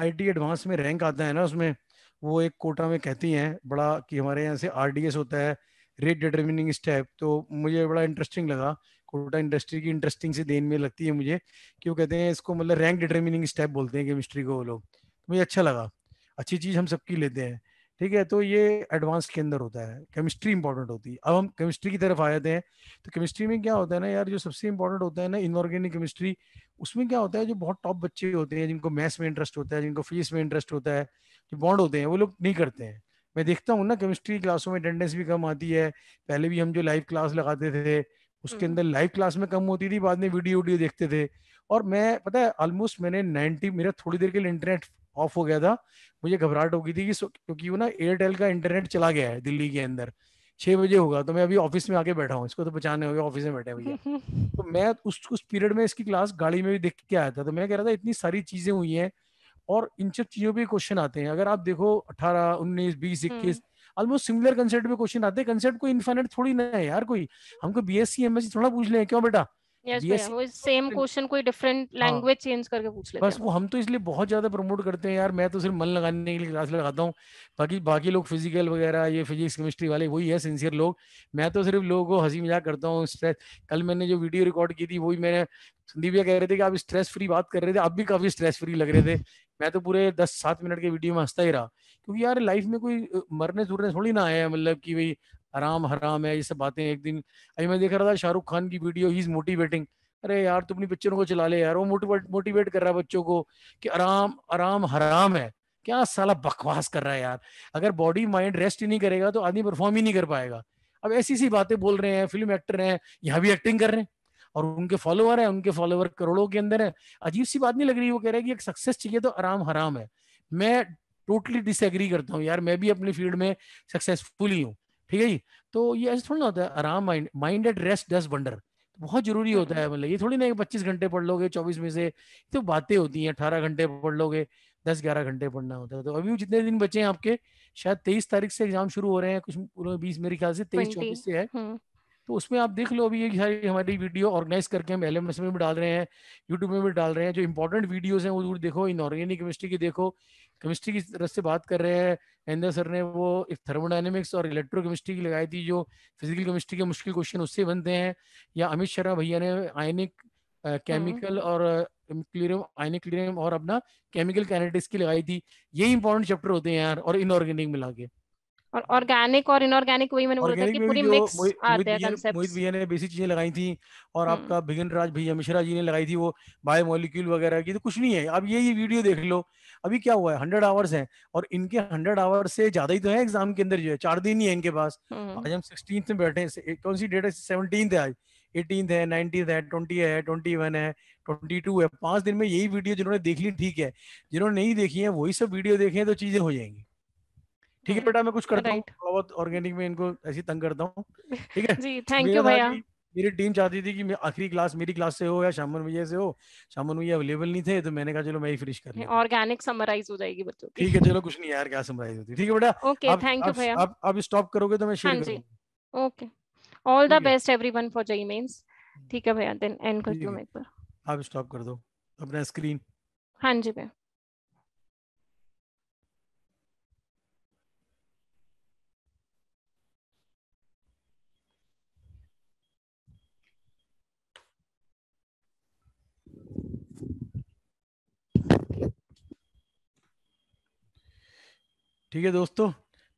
IT advance में rank आता है ना उसमें वो एक कोटा में कहती हैं बड़ा कि हमारे यहाँ से आर होता है रेट डिटर्मिनिंग स्टेप तो मुझे बड़ा इंटरेस्टिंग लगा कोटा इंडस्ट्री की इंटरेस्टिंग से देन में लगती है मुझे कि वो कहते हैं इसको मतलब रैंक डिटर्मिनिंग स्टेप बोलते हैं केमिस्ट्री को वो लोग तो मुझे अच्छा लगा अच्छी चीज़ हम सबकी लेते हैं ठीक है तो ये एडवांस के अंदर होता है केमिस्ट्री इंपॉर्टेंट होती है अब हम केमिस्ट्री की तरफ आ जाते हैं तो केमिस्ट्री में क्या होता है ना यार जो सबसे इंपॉर्टेंट होता है ना इनऑर्गेनिक केमिस्ट्री उसमें क्या होता है जो बहुत टॉप बच्चे होते हैं जिनको मैथ्स में इंटरेस्ट होता है जिनको फिजिक्स में इंटरेस्ट होता है जो बॉन्ड होते हैं वो लोग नहीं करते हैं मैं देखता हूँ ना केमिस्ट्री क्लासों में अटेंडेंस भी कम आती है पहले भी हम जो लाइव क्लास लगाते थे उसके हम्म। अंदर लाइव क्लास में कम होती थी बाद में वीडियो वीडियो देखते थे और मैं पता है ऑलमोस्ट मैंने नाइनटी मेरा थोड़ी देर के लिए इंटरनेट ऑफ हो गया था मुझे घबराहट हो गई थी कि क्योंकि वो ना एयरटेल का इंटरनेट चला गया है दिल्ली के अंदर छह बजे होगा तो मैं अभी ऑफिस में आके बैठा हूँ इसको तो बचाने हो गया ऑफिस में बैठे भैया तो मैं उस उस पीरियड में इसकी क्लास गाड़ी में भी देख के आया था तो मैं कह रहा था इतनी सारी चीजें हुई हैं और इन सब चीजों पे क्वेश्चन आते हैं अगर आप देखो अठारह उन्नीस बीस हम्म। इक्कीस ऑलमोस्ट सिमिलर कंसेप्ट में क्वेश्चन आते हैं कंसेप्ट कोई इन्फाइनेट थोड़ी ना है यार कोई हमको B S C M S C थोड़ा पूछ ले क्यों बेटा yes, सेम क्वेश्चन तो कोई डिफरेंट लैंग्वेज चेंज करके पूछ लेते बस वो हम तो इसलिए बहुत ज्यादा प्रमोट करते हैं यार मैं तो सिर्फ मन लगाने के लिए क्लास लगाता हूँ बाकी बाकी लोग फिजिकल वगैरह ये फिजिक्स केमिस्ट्री वाले वही है सिंसियर लोग मैं तो सिर्फ लोगों को हंसी मजाक करता हूँ कल मैंने जो वीडियो रिकॉर्ड की थी वही मैंने संदीप कह रहे थे कि आप स्ट्रेस फ्री बात कर रहे थे आप भी काफी स्ट्रेस फ्री लग रहे थे मैं तो पूरे दस सात मिनट के वीडियो में हंसता ही रहा क्योंकि यार लाइफ में कोई मरने सुरने थोड़ी ना आया मतलब कि भाई हराम हराम है ये सब बातें एक दिन अभी मैं देख रहा था शाहरुख खान की वीडियो ही इज मोटिवेटिंग अरे यार तुम अपनी पिक्चरों को चला ले यार वो मोटिवेट मोटिवेट कर रहा है बच्चों को कि आराम आराम हराम है क्या साला बकवास कर रहा है यार अगर बॉडी माइंड रेस्ट ही नहीं करेगा तो आदमी परफॉर्म ही नहीं कर पाएगा अब ऐसी सी बातें बोल रहे हैं फिल्म एक्टर हैं यहाँ भी एक्टिंग कर रहे हैं और उनके फॉलोअर हैं उनके फॉलोअर करोड़ों के अंदर है अजीब सी बात नहीं लग रही वो कह रहे हैं कि एक सक्सेस चाहिए तो आराम हराम है मैं टोटली डिसएग्री करता हूँ यार मैं भी अपनी फील्ड में सक्सेसफुल ही हूँ ठीक है जी तो ये ऐसे थोड़ी ना होता है आराम mind mind at rest does wonder बहुत जरूरी हम्म। होता है मतलब ये थोड़ी ना पच्चीस घंटे पढ़ लोगे चौबीस में से तो बातें होती हैं अठारह घंटे पढ़ लोगे दस ग्यारह घंटे पढ़ना होता है तो अभी जितने दिन बचे हैं आपके शायद तेईस तारीख से एग्जाम शुरू हो रहे हैं कुछ बीस मेरे ख्याल से तेईस चौबीस से है हम्म। तो उसमें आप देख लो अभी ये सारी हमारी वीडियो ऑर्गेनाइज करके हम एल में भी डाल रहे हैं यूट्यूब में भी डाल रहे हैं जो इंपॉर्टेंट वीडियोज हैं वो जरूर देखो इन ऑर्गेनिक केमिस्ट्री की देखो केमिस्ट्री की तरफ से बात कर रहे हैं इंदर सर ने वो थर्मोडाइनमिक्स और इलेक्ट्रोकेमिस्ट्री की लगाई थी जो फिजिकल केमिस्ट्री के मुश्किल क्वेश्चन उससे बनते हैं या अमित शर्मा भैया ने आयनिक केमिकल हम्म। और क्लियरम आयनिक क्लियरम और अपना केमिकल कैनेटिक्स की लगाई थी यही इंपॉर्टेंट चैप्टर होते हैं यार और इनऑर्गेनिक मिला के और ऑर्गेनिक और इनऑर्गेनिक वही मैंने बोला था कि पूरी मिक्स आते हैं कांसेप्ट मोहित भैया ने बेसिक चीजें लगाई थी और हम्म। आपका भिगन राज भैया मिश्रा जी ने लगाई थी वो बायो मॉलिक्यूल वगैरह की तो कुछ नहीं है अब ये ये वीडियो देख लो अभी क्या हुआ है हंड्रेड आवर्स है और इनके हंड्रेड आवर्स से ज्यादा ही तो है एग्जाम के अंदर जो है चार दिन ही है इनके पास हम्म। आज हम सिक्सटीन में बैठे हैं कौन सी डेट है सेवनटीन है आज एटीन है नाइनटीन है ट्वेंटी है ट्वेंटी वन है ट्वेंटी टू है पांच दिन में यही वीडियो जिन्होंने देख ली ठीक है जिन्होंने नहीं देखी है वही सब वीडियो देखे तो चीजें हो जाएंगी ठीक है हम्म, बेटा मैं कुछ करता right. हूँ बहुत ऑर्गेनिक में इनको ऐसी तंग करता हूँ ठीक है जी थैंक यू भैया मेरी टीम चाहती थी कि मैं आखिरी क्लास मेरी क्लास से हो या शामन भैया से हो शामन भैया अवेलेबल नहीं थे तो मैंने कहा चलो मैं ही फिनिश कर ऑर्गेनिक समराइज हो जाएगी बच्चों की ठीक है चलो कुछ नहीं यार क्या समराइज होती ठीक है बेटा ओके थैंक यू भैया अब स्टॉप करोगे तो मैं शेयर हाँ करूंगा okay all the best everyone for JEE mains ठीक है भैया देन एंड कर दो मैं एक बार आप स्टॉप कर दो अपना स्क्रीन हां जी भैया ठीक है दोस्तों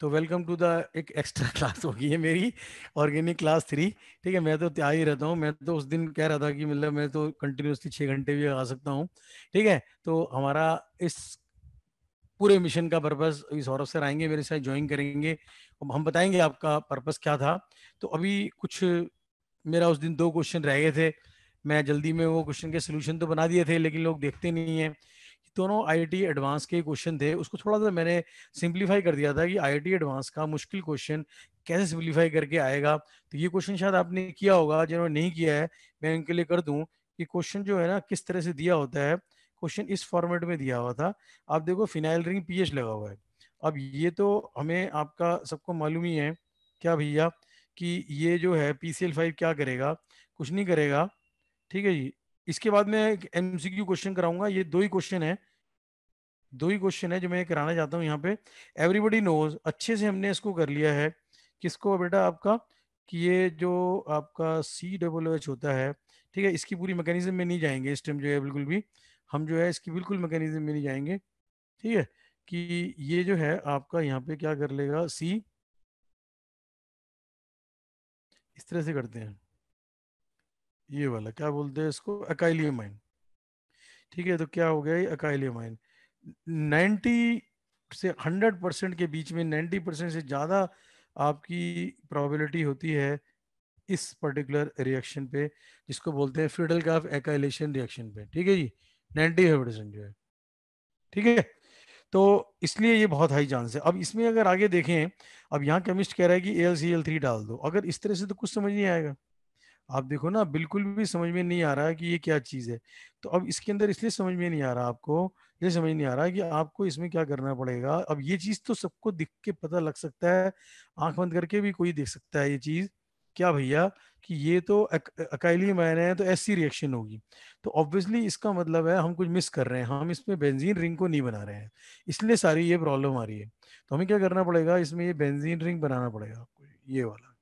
तो वेलकम टू द एक एक्स्ट्रा क्लास होगी है मेरी ऑर्गेनिक क्लास थ्री ठीक है मैं तो तैयार ही रहता हूँ मैं तो उस दिन कह रहा था कि मतलब मैं तो कंटिन्यूसली छः घंटे भी आ सकता हूँ ठीक है तो हमारा इस पूरे मिशन का पर्पस अभी सौरभ सर आएंगे मेरे साथ ज्वाइन करेंगे अब हम बताएंगे आपका पर्पस क्या था तो अभी कुछ मेरा उस दिन दो क्वेश्चन रह गए थे मैं जल्दी में वो क्वेश्चन के सोल्यूशन तो बना दिए थे लेकिन लोग देखते नहीं हैं दोनों आई एडवांस के क्वेश्चन थे उसको थोड़ा सा मैंने सिंप्लीफाई कर दिया था कि आई एडवांस का मुश्किल क्वेश्चन कैसे सिंप्लीफाई करके आएगा तो ये क्वेश्चन शायद आपने किया होगा जिन्होंने नहीं किया है मैं उनके लिए कर दूँ कि क्वेश्चन जो है ना किस तरह से दिया होता है क्वेश्चन इस फॉर्मेट में दिया हुआ था आप देखो फिनाइल रिंग पी लगा हुआ है अब ये तो हमें आपका सबको मालूम ही है क्या भैया कि ये जो है पी सी एल फाइव क्या करेगा कुछ नहीं करेगा ठीक है जी इसके बाद मैं एक एमसीक्यू क्वेश्चन कराऊंगा ये दो ही क्वेश्चन है दो ही क्वेश्चन है जो मैं कराना चाहता हूँ यहाँ पे एवरीबडी नोज अच्छे से हमने इसको कर लिया है किसको बेटा आपका कि ये जो आपका सी डब्ल्यू एच होता है ठीक है इसकी पूरी मैकेनिज्म में नहीं जाएंगे इस टाइम जो है बिल्कुल भी हम जो है इसकी बिल्कुल मैकेनिज्म में नहीं जाएंगे ठीक है कि ये जो है आपका यहाँ पे क्या कर लेगा सी इस तरह से करते हैं ये वाला क्या बोलते हैं इसको अकाइलियमाइन ठीक है तो क्या हो गया ये अकाइलियमाइन 90 से 100 परसेंट के बीच में 90 परसेंट से ज़्यादा आपकी प्रोबेबिलिटी होती है इस पर्टिकुलर रिएक्शन पे जिसको बोलते हैं फ्रीडल ग्राफ एकाइलेशन रिएक्शन पे ठीक है जी नाइन्टी परसेंट जो है ठीक है तो इसलिए ये बहुत हाई चांस है अब इसमें अगर आगे देखें अब यहाँ केमिस्ट कह रहा है कि A L C L three डाल दो अगर इस तरह से तो कुछ समझ नहीं आएगा आप देखो ना बिल्कुल भी समझ में नहीं आ रहा है कि ये क्या चीज़ है तो अब इसके अंदर इसलिए समझ में नहीं आ रहा आपको ये समझ नहीं आ रहा है कि आपको इसमें क्या करना पड़ेगा अब ये चीज़ तो सबको दिख के पता लग सकता है आंख बंद करके भी कोई देख सकता है ये चीज़ क्या भैया कि ये तो अकाइली मायने है तो ऐसी रिएक्शन होगी तो ऑब्वियसली इसका मतलब है हम कुछ मिस कर रहे हैं हम इसमें बेंजीन रिंग को नहीं बना रहे हैं इसलिए सारी ये प्रॉब्लम आ रही है तो हमें क्या करना पड़ेगा इसमें ये बेंजीन रिंग बनाना पड़ेगा आपको ये वाला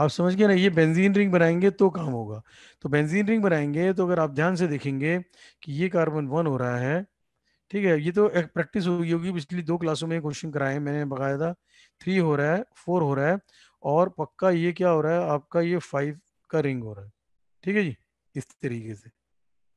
आप समझ गए ना ये बेंजीन रिंग बनाएंगे तो काम होगा तो बेंजीन रिंग बनाएंगे तो अगर आप ध्यान से देखेंगे कि ये कार्बन वन हो रहा है ठीक है ये तो एक प्रैक्टिस होगी होगी पिछली दो क्लासों में क्वेश्चन कराए मैंने बकायदा थ्री हो रहा है फोर हो रहा है और पक्का ये क्या हो रहा है आपका ये फाइव का रिंग हो रहा है ठीक है जी इस तरीके से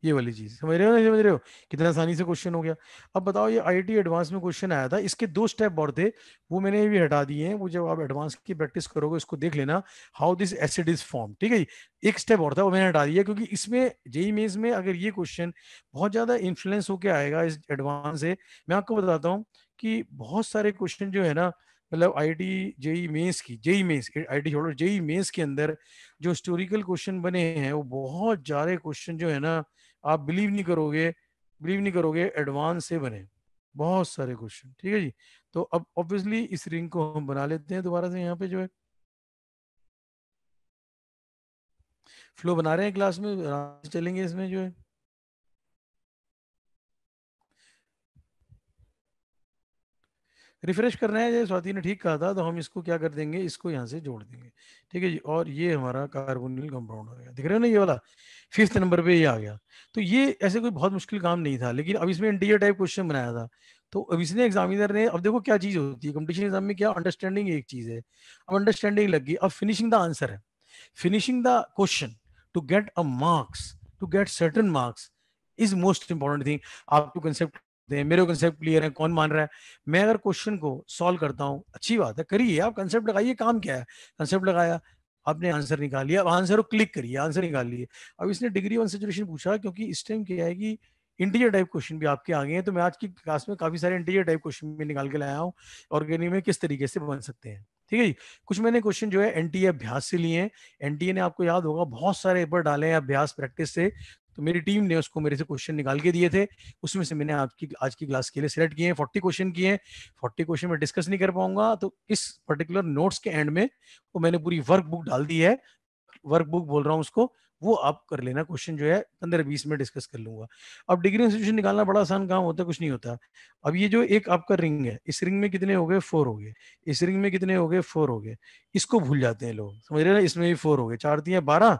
ये वाली चीज समझ रहे हो ना समझ रहे हो कितना आसानी से क्वेश्चन हो गया अब बताओ ये आई एडवांस में क्वेश्चन आया था इसके दो स्टेप और थे वो मैंने भी हटा दिए हैं वो जब आप एडवांस की प्रैक्टिस करोगे इसको देख लेना how this acid is form ठीक है एक स्टेप और था वो मैंने हटा दिया क्योंकि इसमें जेई मेज e e में अगर ये क्वेश्चन बहुत ज्यादा इन्फ्लुएंस होकर आएगा इस एडवांस से मैं आपको बताता हूँ कि बहुत सारे क्वेश्चन जो है ना मतलब आईडी जेई मेंस की जेई मेंस आईडी छोड़ो जेई मेंस e के अंदर जो हिस्टोरिकल क्वेश्चन बने हैं वो बहुत सारे क्वेश्चन जो है ना आप बिलीव नहीं करोगे बिलीव नहीं करोगे एडवांस से बने बहुत सारे क्वेश्चन ठीक है जी तो अब ऑब्वियसली इस रिंग को हम बना लेते हैं दोबारा से यहाँ पे जो है फ्लो बना रहे हैं क्लास में चलेंगे इसमें जो है रिफ्रेश करना है स्वाति ने ठीक कहा था तो हम इसको क्या कर देंगे इसको यहाँ से जोड़ देंगे ठीक है जी और ये हमारा कार्बोनिल कंपाउंड हो गया दिख रहे हो ना ये वाला फिफ्थ नंबर पे ये आ गया तो ये ऐसे कोई बहुत मुश्किल काम नहीं था लेकिन अब इसमें इंटीरियर टाइप क्वेश्चन बनाया था तो अब इसने एग्जामिनर ने अब देखो क्या चीज़ होती है कॉम्पिटिशन एग्जाम में क्या अंडरस्टैंडिंग एक चीज़ है अब अंडरस्टैंडिंग लग गई अब फिनिशिंग द आंसर है finishing the question to get a marks to get certain marks is most important thing आपको कंसेप्ट दें मेरे कंसेप्ट क्लियर है कौन मान रहा है मैं अगर क्वेश्चन को सॉल्व करता हूँ अच्छी बात है करिए आप कंसेप्ट लगाइए काम क्या है कंसेप्ट लगाया आपने आंसर निकाल लिया अब आंसर को क्लिक करिए आंसर निकाल लिए अब इसने डिग्री वन सिचुएशन पूछा क्योंकि इस टाइम क्या है कि इंटीजर टाइप क्वेश्चन भी आपके आ गए हैं तो मैं आज की क्लास में काफी सारे इंटीजर टाइप क्वेश्चन भी निकाल के लाया हूँ ऑर्गेनिक में किस तरीके से बन सकते हैं ठीक है जी कुछ मैंने क्वेश्चन जो है एनटीए अभ्यास से लिए हैं एनटीए ने आपको याद होगा बहुत सारे पेपर डाले हैं अभ्यास प्रैक्टिस से तो मेरी टीम ने उसको मेरे से क्वेश्चन निकाल के दिए थे उसमें से मैंने आपकी आज की क्लास के लिए सिलेक्ट किए हैं फोर्टी क्वेश्चन किए हैं फोर्टी क्वेश्चन में डिस्कस नहीं कर पाऊंगा तो इस पर्टिकुलर नोट्स के एंड में वो मैंने पूरी वर्क बुक डाल दी है वर्क बुक बोल रहा हूँ उसको वो आप कर लेना क्वेश्चन जो है पंद्रह बीस में डिस्कस कर लूंगा अब डिग्री इंस्टीट्यूशन निकालना बड़ा आसान काम होता है कुछ नहीं होता अब ये जो एक आपका रिंग है इस रिंग में कितने हो गए फोर हो गए इस रिंग में कितने हो गए फोर हो गए इसको भूल जाते हैं लोग समझ रहे ना इसमें भी फोर हो गए चार दिए बारह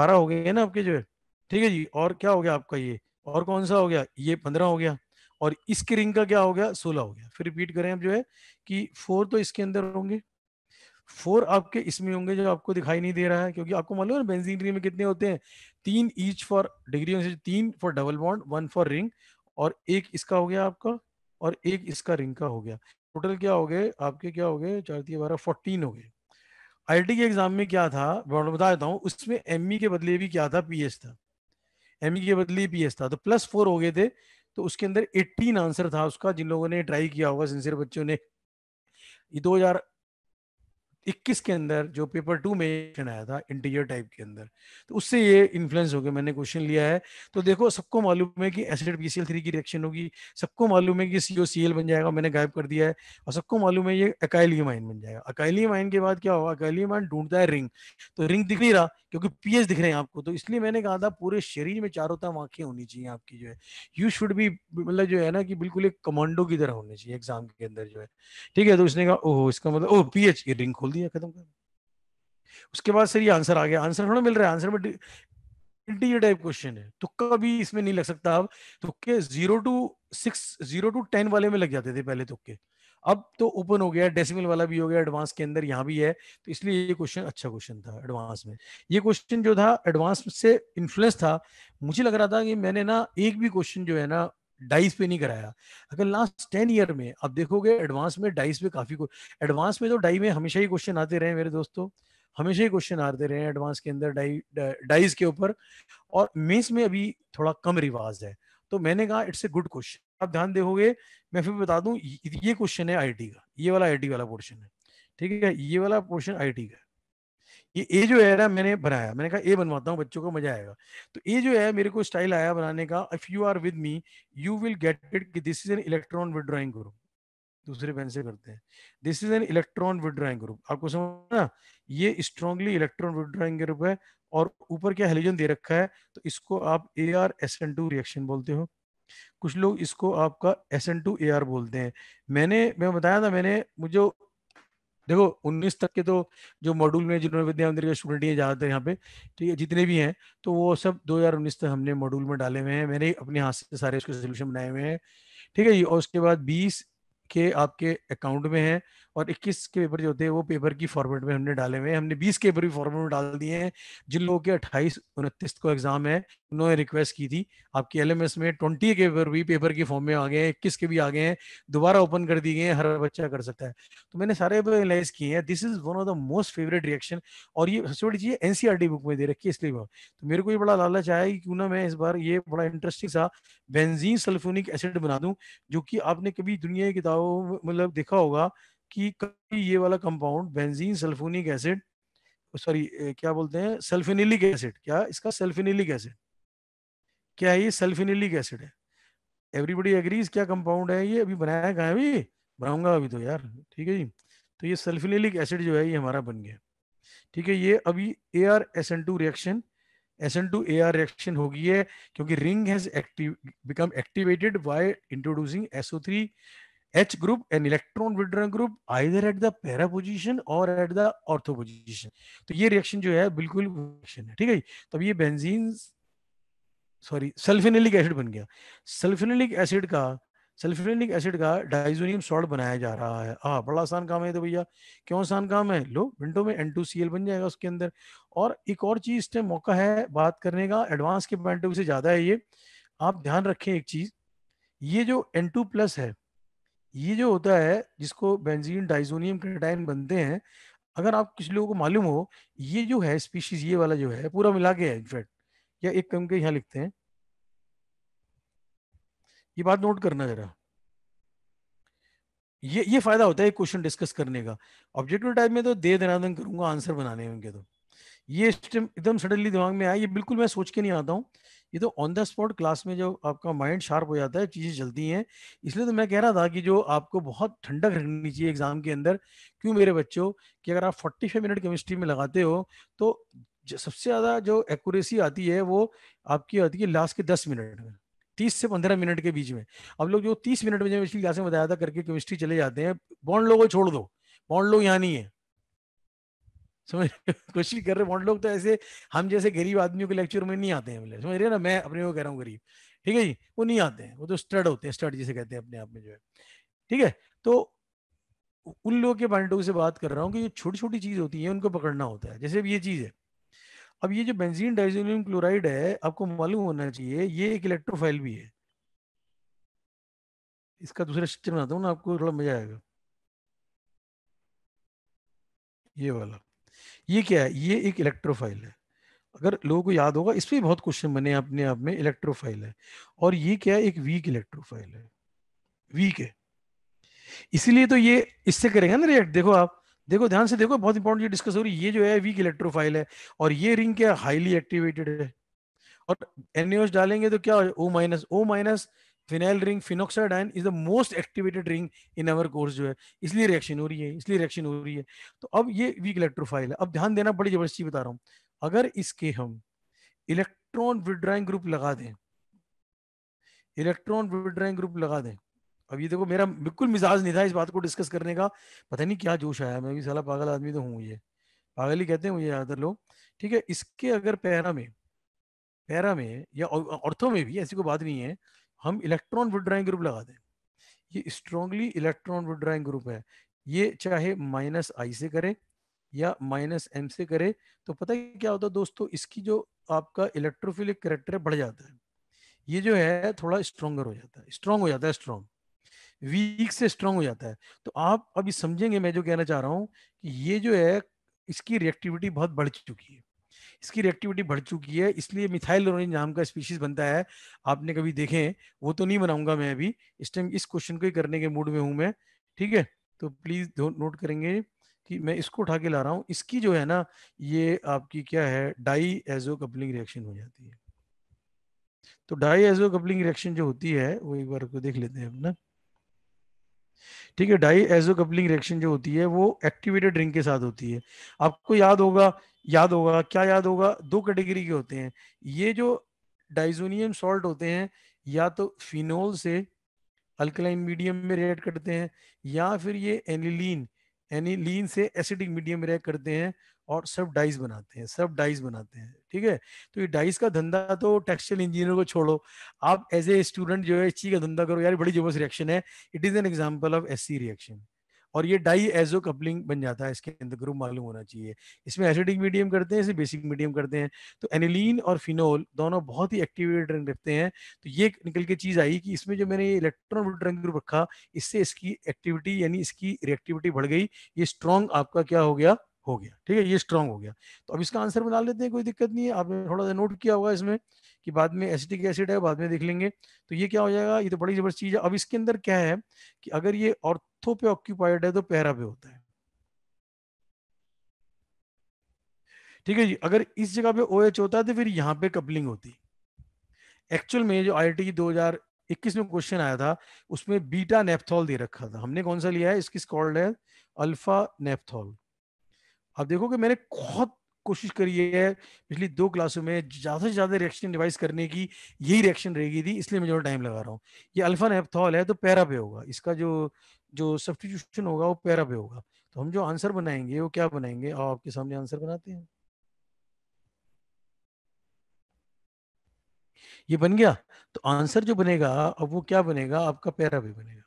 बारह हो गए ना आपके जो है ठीक है जी और क्या हो गया आपका ये और कौन सा हो गया ये पंद्रह हो गया और इसके रिंग का क्या हो गया सोलह हो गया फिर रिपीट करें आप जो है कि फोर तो इसके अंदर होंगे फोर आपके इसमें होंगे जो आपको दिखाई नहीं दे रहा है क्योंकि आपको मालूम है बेंजीन रिंग में कितने होते हैं तीन ईच फॉर डिग्री तीन for double bond one for ring और एक इसका हो गया आपका और एक इसका रिंग का हो गया टोटल क्या हो गए आपके क्या हो गए चार तीन बारह फोर्टीन हो गए आई के एग्जाम में क्या था बता देता हूँ उसमें एम e के बदले भी क्या था पी था एम के बदले पी था तो प्लस फोर हो गए थे तो उसके अंदर एट्टीन आंसर था उसका जिन लोगों ने ट्राई किया होगा सिंसियर बच्चों ने ये दो हजार 21 के अंदर जो पेपर टू में आया था इंटीरियर टाइप के अंदर तो उससे ये इन्फ्लुएंस गया मैंने क्वेश्चन लिया है तो देखो सबको मालूम है कि एसिड थ्री की रिएक्शन होगी सबको मालूम है कि सी बन जाएगा मैंने गायब कर दिया है और सबको मालूम है ये अकाइलियम आइन बन जाएगा अकाइलियम आइन के बाद क्या होगा अकाइलियम आइन ढूंढता है रिंग तो रिंग दिख नहीं रहा क्योंकि पीएच दिख रहे हैं आपको तो इसलिए मैंने कहा था पूरे शरीर में चारों तरफ आंखें होनी चाहिए आपकी जो है यू शुड भी मतलब जो है ना कि बिल्कुल एक कमांडो की तरह होनी चाहिए एग्जाम के अंदर जो है ठीक है तो उसने कहा ओह इसका मतलब ओह पी ये रिंग खोल दिया खत्म कर उसके बाद सर ये आंसर आ गया आंसर थोड़ा मिल रहा है आंसर में इंटीजर टाइप क्वेश्चन है तुक्का भी इसमें नहीं लग सकता अब तुक्के zero two six zero two ten वाले में लग जाते थे पहले तुक्के अब तो ओपन हो गया डेसिमल वाला भी हो गया एडवांस के अंदर यहाँ भी है तो इसलिए ये क्वेश्चन अच्छा क्वेश्चन था एडवांस में ये क्वेश्चन जो था एडवांस से इन्फ्लुएंस था मुझे लग रहा था कि मैंने ना एक भी क्वेश्चन जो है ना डाइस पे नहीं कराया अगर लास्ट टेन ईयर में आप देखोगे एडवांस में डाइस पे काफी एडवांस में तो डाई में हमेशा ही क्वेश्चन आते रहे मेरे दोस्तों हमेशा ही क्वेश्चन आते रहे एडवांस के अंदर डाई डाइस के ऊपर और मेंस में अभी थोड़ा कम रिवाज है तो मैंने कहा इट्स ए गुड क्वेश्चन आप ध्यान देखोगे मैं फिर बता दूं ये क्वेश्चन है आईटी का ये वाला आईटी वाला पोर्शन है ठीक है ये वाला पोर्शन आईटी का ये ए जो है ना मैंने बनाया मैंने कहा ए बनवाता हूँ बच्चों को मजा आएगा तो ए जो है मेरे को स्टाइल आया बनाने का if you are with me you will get it कि this is an electron withdrawing group दूसरे पेन से करते हैं this is an electron withdrawing group आपको समझ ना ये स्ट्रॉन्गली इलेक्ट्रॉन विड्रॉइंग ग्रुप है और ऊपर क्या हेलोजन दे रखा है तो इसको आप A R S N two reaction बोलते हो कुछ लोग इसको आपका S N two A R बोलते हैं मैंने मैं बताया था मैंने मुझे देखो 19 तक के तो जो मॉड्यूल में जिन्होंने विद्या मंदिर के स्टूडेंट हैं ज़्यादातर यहाँ पे ठीक तो है जितने भी हैं तो वो सब 2019 तक हमने मॉड्यूल में डाले हुए हैं मैंने अपने हाथ से सारे उसके सोल्यूशन बनाए हुए हैं ठीक है और उसके बाद बीस के आपके अकाउंट में है और 21 के पेपर जो होते हैं वो पेपर की फॉर्मेट में हमने डाले हुए हैं हमने बीस के पेपर भी फॉर्मेट में डाल दिए हैं जिन लोगों के अट्ठाईस उनतीस को एग्जाम है उन्होंने रिक्वेस्ट की थी आपकी एल में ट्वेंटी के पेपर भी पेपर के फॉर्म में आ गए हैं इक्कीस के भी आ गए हैं दोबारा ओपन कर दिए गए हैं हर बच्चा कर सकता है तो मैंने सारे एनालाइज किए हैं this is one of the most favourite reaction और ये सबसे बड़ी चीज एनसीआर बुक में दे रखी है इसलिए तो मेरे को ये बड़ा लालच आया कि क्यों ना मैं इस बार ये बड़ा इंटरेस्टिंग सा बेनजीन सल्फोनिक एसिड बना दूँ जो कि आपने कभी दुनिया की किताबों मतलब देखा होगा कि कभी ये वाला compound benzene sulphonic acid sorry क्या बोलते हैं सल्फेनिलिक एसिड क्या इसका सल्फेनिलिक एसिड क्या है ये सल्फिनिलिक एसिड है एवरीबडी एग्रीज क्या कंपाउंड है ये अभी बनाया कहा अभी बनाऊंगा अभी तो यार ठीक है जी तो ये सल्फिनिलिक एसिड जो है ये हमारा बन गया ठीक है ये अभी A R S N two reaction S N two A R reaction हो गई है क्योंकि ring has active become activated by introducing SO three H group and electron withdrawn group either at the para position और at the ortho position तो ये reaction जो है बिल्कुल रिएक्शन है ठीक है तो अब ये बेंजीन सॉरी सल्फिनिलिक एसिड बन गया सल्फिनिलिक एसिड का सल्फिनिलिक एसिड का डाइजोनियम सॉल्ट बनाया जा रहा है हाँ बड़ा आसान काम है तो भैया क्यों आसान काम है लो विंडो में एन टू सी एल बन जाएगा उसके अंदर और एक और चीज इस मौका है बात करने का एडवांस के पॉइंट से ज्यादा है ये आप ध्यान रखें एक चीज ये जो एन टू प्लस है ये जो होता है जिसको बेंजीन डाइजोनियम क्रेटाइन बनते हैं अगर आप किसी लोगों को मालूम हो ये जो है स्पीशीज ये वाला जो है पूरा मिला के है इनफैक्ट या एक कम के यहां लिखते हैं ये बात नोट करना जरा ये ये फायदा होता है क्वेश्चन डिस्कस करने का ऑब्जेक्टिव टाइप में तो दे देनादन तो करूंगा आंसर बनाने में उनके तो ये एकदम सडनली दिमाग में आया ये बिल्कुल मैं सोच के नहीं आता हूँ ये तो ऑन द स्पॉट क्लास में जो आपका माइंड शार्प हो जाता है चीज़ें जल्दी हैं इसलिए तो मैं कह रहा था कि जो आपको बहुत ठंडक रखनी चाहिए एग्जाम के अंदर क्यों मेरे बच्चों कि अगर आप 45 मिनट केमिस्ट्री में लगाते हो तो सबसे ज़्यादा जो एक्यूरेसी आती है वो आपकी आती है लास्ट के दस मिनट में तीस से पंद्रह मिनट के बीच में अब लोग जो तीस मिनट में जो पिछली क्लास में बताया था करके केमिस्ट्री चले जाते हैं बॉन्ड लोगों छोड़ दो बॉन्ड लोग यहाँ नहीं है समझ कुछ भी कर रहे बॉन्ड लोग तो ऐसे हम जैसे गरीब आदमियों के लेक्चर में नहीं आते हैं बोले समझ रहे ना मैं अपने को कह रहा हूँ गरीब ठीक है जी वो नहीं आते हैं वो तो स्टड होते हैं स्टड जिसे कहते हैं अपने आप में जो है ठीक है तो उन लोगों के पॉइंट से बात कर रहा हूँ कि जो छोटी छोटी चीज होती है उनको पकड़ना होता है जैसे ये चीज है अब ये जो बेंजीन डाइजोनियम क्लोराइड है आपको मालूम होना चाहिए ये एक इलेक्ट्रोफाइल भी है इसका दूसरा स्ट्रक्चर बनाता हूँ ना आपको थोड़ा मजा आएगा ये वाला ये क्या है ये एक इलेक्ट्रोफाइल है अगर लोगों को याद होगा इस पर बहुत क्वेश्चन बने अपने आप में इलेक्ट्रोफाइल है और ये क्या है एक वीक इलेक्ट्रोफाइल है वीक है इसीलिए तो ये इससे करेगा ना रिएक्ट देखो आप देखो ध्यान से देखो बहुत इंपॉर्टेंट डिस्कस हो रही है ये जो है वीक इलेक्ट्रोफाइल है और ये रिंग क्या हाईली एक्टिवेटेड है और एनएच डालेंगे तो क्या O minus O minus phenyl ring phenoxide ion is the most activated ring in our course जो है इसलिए रिएक्शन हो रही है इसलिए रिएक्शन हो रही है तो अब ये वीक इलेक्ट्रोफाइल है अब ध्यान देना बड़ी जबरदस्ती बता रहा हूँ अगर इसके हम इलेक्ट्रॉन विड्राइंग ग्रुप लगा दें इलेक्ट्रॉन विड्राइंग ग्रुप लगा दें अब ये देखो मेरा बिल्कुल मिजाज नहीं था इस बात को डिस्कस करने का पता नहीं क्या जोश आया मैं भी साला पागल आदमी तो हूँ ये पागल ही कहते हैं मुझे ज़्यादातर लोग ठीक है इसके अगर पैरा में पैरा में या औरतों में भी ऐसी कोई बात नहीं है हम इलेक्ट्रॉन विड्राइंग ग्रुप लगा दें ये स्ट्रांगली इलेक्ट्रॉन विड्राइंग ग्रुप है ये चाहे माइनस आई से करे या माइनस एम से करे तो पता है क्या होता है दोस्तों इसकी जो आपका इलेक्ट्रोफिलिक करेक्टर बढ़ जाता है ये जो है थोड़ा स्ट्रोंगर हो जाता है स्ट्रॉन्ग हो जाता है स्ट्रॉन्ग वीक से स्ट्रांग हो जाता है तो आप अभी समझेंगे मैं जो कहना चाह रहा हूँ कि ये जो है इसकी रिएक्टिविटी बहुत बढ़ चुकी है इसकी रिएक्टिविटी बढ़ चुकी है इसलिए मिथाइल नाम का स्पीशीज बनता है आपने कभी देखें वो तो नहीं बनाऊंगा मैं अभी इस टाइम इस क्वेश्चन को ही करने के मूड में हूँ मैं ठीक है तो प्लीज नोट करेंगे कि मैं इसको उठा के ला रहा हूँ इसकी जो है ना ये आपकी क्या है डाई एजो कपलिंग रिएक्शन हो जाती है तो डाई एजो कपलिंग रिएक्शन जो होती है वो एक बार को देख लेते हैं अपना ठीक है डाई एजो कपलिंग रिएक्शन जो होती है वो एक्टिवेटेड रिंग के साथ होती है आपको याद होगा याद होगा क्या याद होगा दो कैटेगरी के होते हैं ये जो डाइजोनियम सॉल्ट होते हैं या तो फिनोल से अल्कलाइन मीडियम में रिएक्ट करते हैं या फिर ये एनिलीन एनिलीन से एसिडिक मीडियम में रिएक्ट करते हैं और सब डाइस बनाते हैं सब डाइस बनाते हैं ठीक है तो ये डाइस का धंधा तो टेक्सटाइल इंजीनियर को छोड़ो आप एज ए स्टूडेंट जो है इस चीज का धंधा करो यार बड़ी जबरदस्त रिएक्शन है it is an example of S reaction और ये डाई एजो कपलिंग बन जाता है इसके अंदर ग्रुप मालूम होना चाहिए इसमें एसिडिक मीडियम करते हैं इसे बेसिक मीडियम करते हैं तो एनिलीन और फिनोल दोनों बहुत ही एक्टिवेटेड रखते हैं तो ये निकल के चीज़ आई कि इसमें जो मैंने इलेक्ट्रॉन विड्रन ग्रुप रखा इससे इसकी एक्टिविटी यानी इसकी रिएक्टिविटी बढ़ गई ये स्ट्रॉन्ग आपका क्या हो गया हो गया ठीक है ये स्ट्रांग हो गया तो अब इसका आंसर बना लेते हैं कोई दिक्कत नहीं है आपने थोड़ा सा नोट किया होगा इसमें कि बाद में एसिडिक एसिड है बाद में देख लेंगे तो ये क्या हो जाएगा ये तो बड़ी जबरदस्त चीज़ है अब इसके अंदर क्या है कि अगर ये ऑर्थो पे ऑक्यूपाइड है तो पैरा पे होता है ठीक है जी अगर इस जगह पे ओ OH होता है तो फिर यहाँ पे कपलिंग होती एक्चुअल में जो आई टी इक्कीस में क्वेश्चन आया था उसमें बीटा नेपथॉल दे रखा था हमने कौन सा लिया है इसकी स्कॉल्ड है अल्फा नेपथॉल आप देखो कि मैंने बहुत कोशिश करी है पिछली दो क्लासों में ज़्यादा से ज़्यादा रिएक्शन डिवाइस करने की यही रिएक्शन रहेगी थी इसलिए मैं जो टाइम लगा रहा हूँ ये अल्फा नेपथॉल है तो पैरा पे होगा इसका जो जो सब्सटीट्यूशन होगा वो पैरा पे होगा तो हम जो आंसर बनाएंगे वो क्या बनाएंगे और आपके सामने आंसर बनाते हैं ये बन गया तो आंसर जो बनेगा अब वो क्या बनेगा आपका पैरा पे बनेगा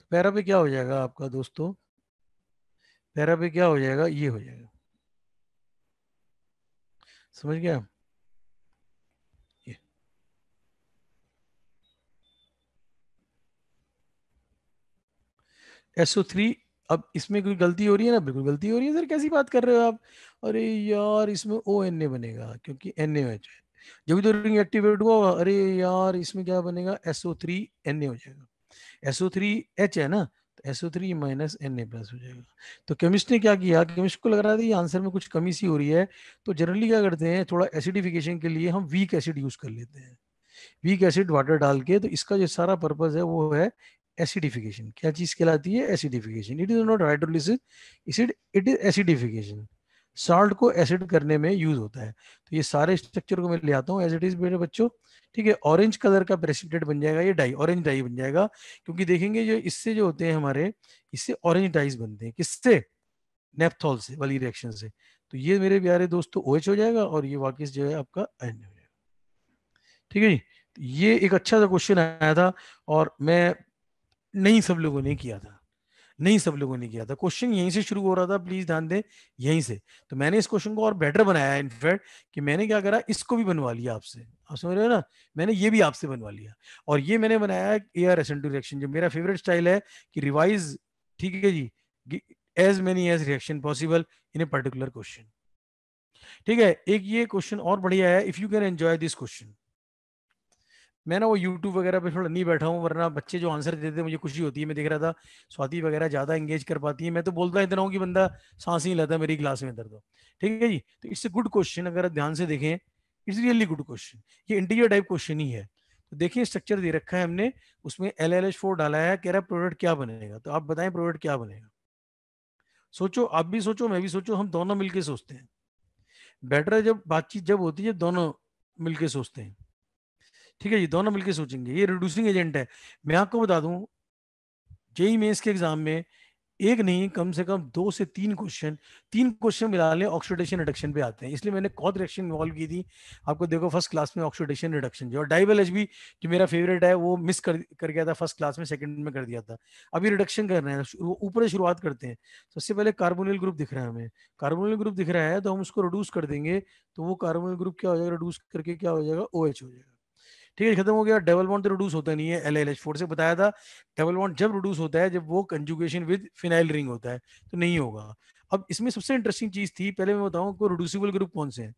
तो पैरा पे क्या हो जाएगा आपका दोस्तों तेरा भी क्या हो जाएगा ये हो जाएगा समझ गया एसओ थ्री अब इसमें कोई गलती हो रही है ना बिल्कुल गलती हो रही है सर कैसी बात कर रहे हो आप अरे यार इसमें ओ एन ए बनेगा क्योंकि एन ए है जब भी तो रिंग एक्टिवेट हुआ अरे यार इसमें क्या बनेगा एसओ थ्री एन ए हो जाएगा एसओ थ्री एच है ना SO three minus N A plus हो जाएगा तो केमिस्ट ने क्या किया केमिस्ट को लग रहा था ये आंसर में कुछ कमी सी हो रही है तो जनरली क्या करते हैं थोड़ा एसिडिफिकेशन के लिए हम वीक एसिड यूज कर लेते हैं वीक एसिड वाटर डाल के तो इसका जो सारा पर्पज है वो है एसिडिफिकेशन क्या चीज कहलाती है acidification it is not hydrolysis it is acidification salt को एसिड करने में यूज होता है तो ये सारे स्ट्रक्चर को मैं ले आता हूँ एज इट इज मेरे बच्चों ठीक है ऑरेंज कलर का प्रेसिपिटेट बन जाएगा ये डाई ऑरेंज डाई बन जाएगा क्योंकि देखेंगे जो इससे जो होते हैं हमारे इससे ऑरेंज डाइज बनते हैं किससे नेपथॉल से वाली रिएक्शन से तो ये मेरे प्यारे दोस्तों ओ OH हो जाएगा और ये वाकिस जो है आपका एन हो जाएगा ठीक है जी ये एक अच्छा सा क्वेश्चन आया था और मैं नहीं सब लोगों ने किया था नहीं सब लोगों ने किया था क्वेश्चन यहीं से शुरू हो रहा था प्लीज ध्यान दें यहीं से तो मैंने इस क्वेश्चन को और बेटर बनाया इनफैक्ट कि मैंने क्या करा इसको भी बनवा लिया आपसे आप समझ रहे हो ना मैंने ये भी आपसे बनवा लिया और ये मैंने बनाया A R S two reaction जो मेरा फेवरेट स्टाइल है कि रिवाइज ठीक है जी as many as reaction possible in a particular question ठीक है एक ये क्वेश्चन और बढ़िया है if you can enjoy this question मैं ना वो यूट्यूब वगैरह पे थोड़ा नहीं बैठा हूँ वरना बच्चे जो आंसर देते मुझे खुशी होती है मैं देख रहा था स्वाति वगैरह ज़्यादा एंगेज कर पाती है मैं तो बोलता इतना हूँ कि बंदा सांस ही लेता मेरी क्लास में दर्द हो तो। ठीक है जी तो इट्स ए गुड क्वेश्चन अगर ध्यान से देखें इट्स रियली गुड क्वेश्चन ये इंटीरियर टाइप क्वेश्चन ही है तो देखिए स्ट्रक्चर दे रखा है हमने उसमें एल एल एच फोर डाला है कह रहा है प्रोडक्ट क्या बनेगा तो आप बताएं प्रोडक्ट क्या बनेगा सोचो आप भी सोचो मैं भी सोचो हम दोनों मिलके सोचते हैं बेटर जब बातचीत जब होती है जब दोनों मिलके सोचते हैं ठीक है ये दोनों मिलकर सोचेंगे ये रिड्यूसिंग एजेंट है मैं आपको बता दूं जेई मेन्स e के एग्जाम में एक नहीं कम से कम दो से तीन क्वेश्चन तीन क्वेश्चन मिला लें ऑक्सीडेशन रिडक्शन पे आते हैं इसलिए मैंने कॉद रिएक्शन इन्वॉल्व की थी आपको देखो फर्स्ट क्लास में ऑक्सीडेशन रिडक्शन जो डाइवल डाइबल एच भी जो मेरा फेवरेट है वो मिस कर कर गया था फर्स्ट क्लास में सेकंड में कर दिया था अभी रिडक्शन कर रहे हैं ऊपर से शुरुआत करते हैं सबसे पहले कार्बोनियल ग्रुप दिख रहा है हमें कार्बोनियल ग्रुप दिख रहा है तो हम उसको रिड्यूस कर देंगे तो वो कार्बोनियल ग्रुप क्या हो जाएगा रिड्यूस करके क्या हो जाएगा ओ हो जाएगा ठीक है खत्म हो गया डबल बॉन्ड तो रिड्यूस होता नहीं है एल एल एच फोर से बताया था डबल बॉन्ड जब रिड्यूस होता है जब वो कंजुगेशन विद फिनाइल रिंग होता है तो नहीं होगा अब इसमें सबसे इंटरेस्टिंग चीज थी पहले मैं बताऊँ को रिड्यूसिबल ग्रुप कौन से है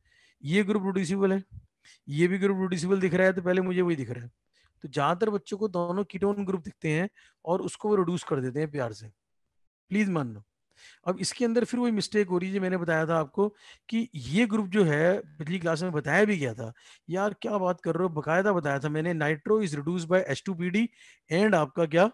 ये ग्रुप रिड्यूसिबल है ये भी ग्रुप रिड्यूसिबल दिख रहा है तो पहले मुझे वही दिख रहा है तो ज्यादातर बच्चों को दोनों कीटोन ग्रुप दिखते हैं और उसको वो रिड्यूस कर देते हैं प्यार से प्लीज मान लो अब इसके अंदर फिर वही मिस्टेक हो रही है मैंने बताया था आपको कि ये ग्रुप जो है पिछली क्लास में बताया भी गया था यार क्या बात कर रहे हो बकायदा बताया था मैंने nitro is reduce by H two P D and आपका क्या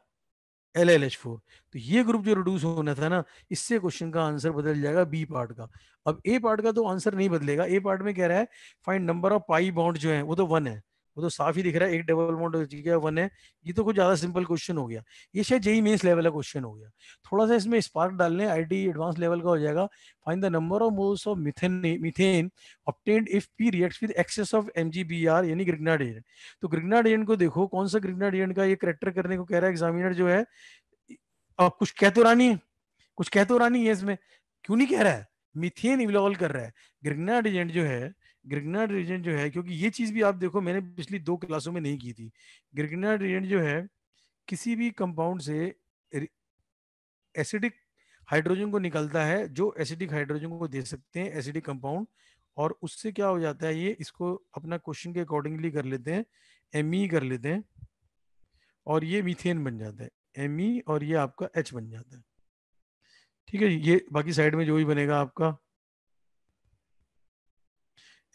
एल एल एच फोर तो ये ग्रुप जो रिड्यूस होना था ना इससे क्वेश्चन का आंसर बदल जाएगा बी पार्ट का अब ए पार्ट का तो आंसर नहीं बदलेगा ए पार्ट में कह रहा है find number of pi bond जो है वो तो वन है वो तो साफ ही दिख रहा है एक डबल बॉन्ड जी वन है ये तो कुछ ज़्यादा सिंपल क्वेश्चन हो गया ये शायद जेई मेन्स लेवल का क्वेश्चन हो गया थोड़ा सा इसमें स्पार्क डाल लें आईडी एडवांस लेवल का हो जाएगा find the number of moles of methane methane obtained if P reacts with excess of M यानी ग्रिग्नाड एजेंट तो ग्रिग्नाड एजेंट को देखो कौन सा ग्रिग्नाड एजेंट का ये करेक्टर करने को कह रहा है एग्जामिनर जो है अब कुछ कह तो रानी है कुछ कह तो रानी है इसमें क्यों नहीं कह रहा है मिथेन इवलॉल कर रहा है ग्रिग्ना डिजेंट जो है ग्रिग्ना डिजेंट जो है क्योंकि ये चीज भी आप देखो मैंने पिछली दो क्लासों में नहीं की थी ग्रिग्ना डिजेंट जो है किसी भी कंपाउंड से एसिडिक हाइड्रोजन को निकलता है जो एसिडिक हाइड्रोजन को दे सकते हैं एसिडिक कंपाउंड और उससे क्या हो जाता है ये इसको अपना क्वेश्चन के अकॉर्डिंगली कर लेते हैं एम कर लेते हैं और ये मीथेन बन जाता है एम और ये आपका एच बन जाता है ठीक है ये बाकी साइड में जो भी बनेगा आपका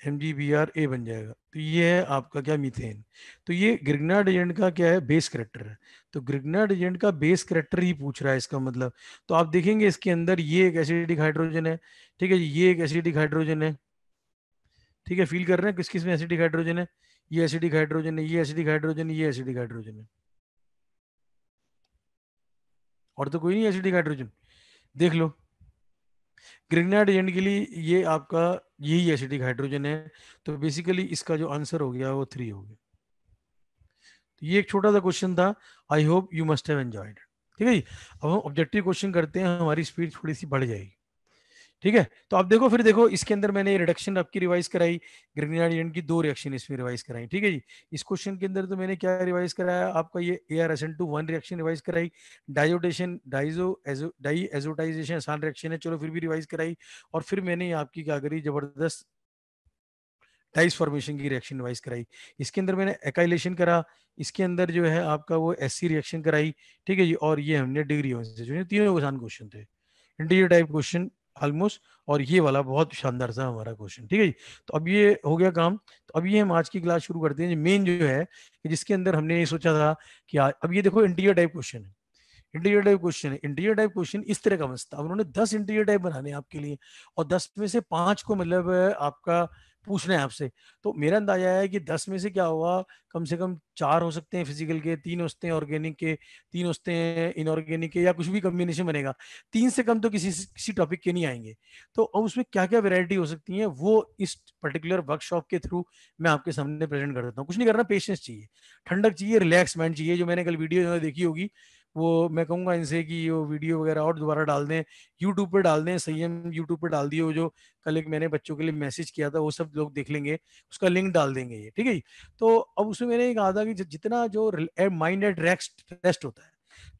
M G B R A बन जाएगा तो ये है आपका क्या मीथेन तो ये ग्रिगनाड एजेंट का क्या है बेस करेक्टर है तो ग्रिगनाड एजेंट का बेस करेक्टर ही पूछ रहा है इसका मतलब तो आप देखेंगे इसके अंदर ये एक एसिडिक हाइड्रोजन है ठीक है ये एक एसिडिक हाइड्रोजन है ठीक है फील कर रहे हैं किस किस में एसिडिक हाइड्रोजन है ये एसिडिक हाइड्रोजन है ये एसिडिक हाइड्रोजन ये एसिडिक हाइड्रोजन है और तो कोई नहीं एसिडिक हाइड्रोजन देख लो ग्रेगनाइट एजेंट के लिए ये आपका यही एसिडिक हाइड्रोजन है तो बेसिकली इसका जो आंसर हो गया वो थ्री हो गया तो ये एक छोटा सा क्वेश्चन था I hope you must have enjoyed ठीक है अब हम ऑब्जेक्टिव क्वेश्चन करते हैं हमारी स्पीड थोड़ी सी बढ़ जाएगी ठीक है तो आप देखो फिर देखो इसके अंदर मैंने रिडक्शन आपकी रिवाइज कराई ग्रेगनाइड की दो रिएक्शन इसमें रिवाइज कराई ठीक है जी इस क्वेश्चन के अंदर तो मैंने क्या रिवाइज कराया आपका ये A R S N two one reaction revise कराई diazotation diazo azo di azotisation आसान रिएक्शन है चलो फिर भी रिवाइज कराई और फिर मैंने आपकी क्या करी जबरदस्त डाइस फॉर्मेशन की रिएक्शन रिवाइज कराई इसके अंदर मैंने एकाइलेशन करा इसके अंदर जो है आपका वो एस रिएक्शन कराई ठीक है जी और ये हमने डिग्री से जो तीनों आसान क्वेश्चन थे इंटीरियर टाइप क्वेश्चन ऑलमोस्ट और ये वाला बहुत शानदार सा हमारा क्वेश्चन ठीक है जी तो अब ये हो गया काम तो अब ये हम आज की क्लास शुरू करते हैं मेन जो है कि जिसके अंदर हमने ये सोचा था कि आ, अब ये देखो इंटीरियर टाइप क्वेश्चन है इंटीरियर टाइप क्वेश्चन है इंटीरियर टाइप क्वेश्चन इस तरह का मसता उन्होंने दस इंटीरियर टाइप बनाने आपके लिए और दस में से पांच को मतलब आपका पूछना है आपसे तो मेरा अंदाजा है कि दस में से क्या हुआ कम से कम चार हो सकते हैं फिजिकल के तीन हो सकते हैं ऑर्गेनिक के तीन हो सकते हैं इनऑर्गेनिक के या कुछ भी कम्बिनेशन बनेगा तीन से कम तो किसी किसी टॉपिक के नहीं आएंगे तो अब उसमें क्या क्या वेरायटी हो सकती है वो इस पर्टिकुलर वर्कशॉप के थ्रू मैं आपके सामने प्रेजेंट कर देता हूँ कुछ नहीं करना पेशेंस चाहिए ठंडक चाहिए रिलैक्समेंट चाहिए जो मैंने कल वीडियो देखी होगी वो मैं कहूँगा इनसे कि वो वीडियो वगैरह और दोबारा डाल दें यूट्यूब पर डाल दें सही हम यूट्यूब पर डाल दिए वो जो कल एक मैंने बच्चों के लिए मैसेज किया था वो सब लोग देख लेंगे उसका लिंक डाल देंगे ये ठीक है तो अब उसमें मैंने कहा था कि जितना जो माइंड एड रेस्ट रेस्ट होता है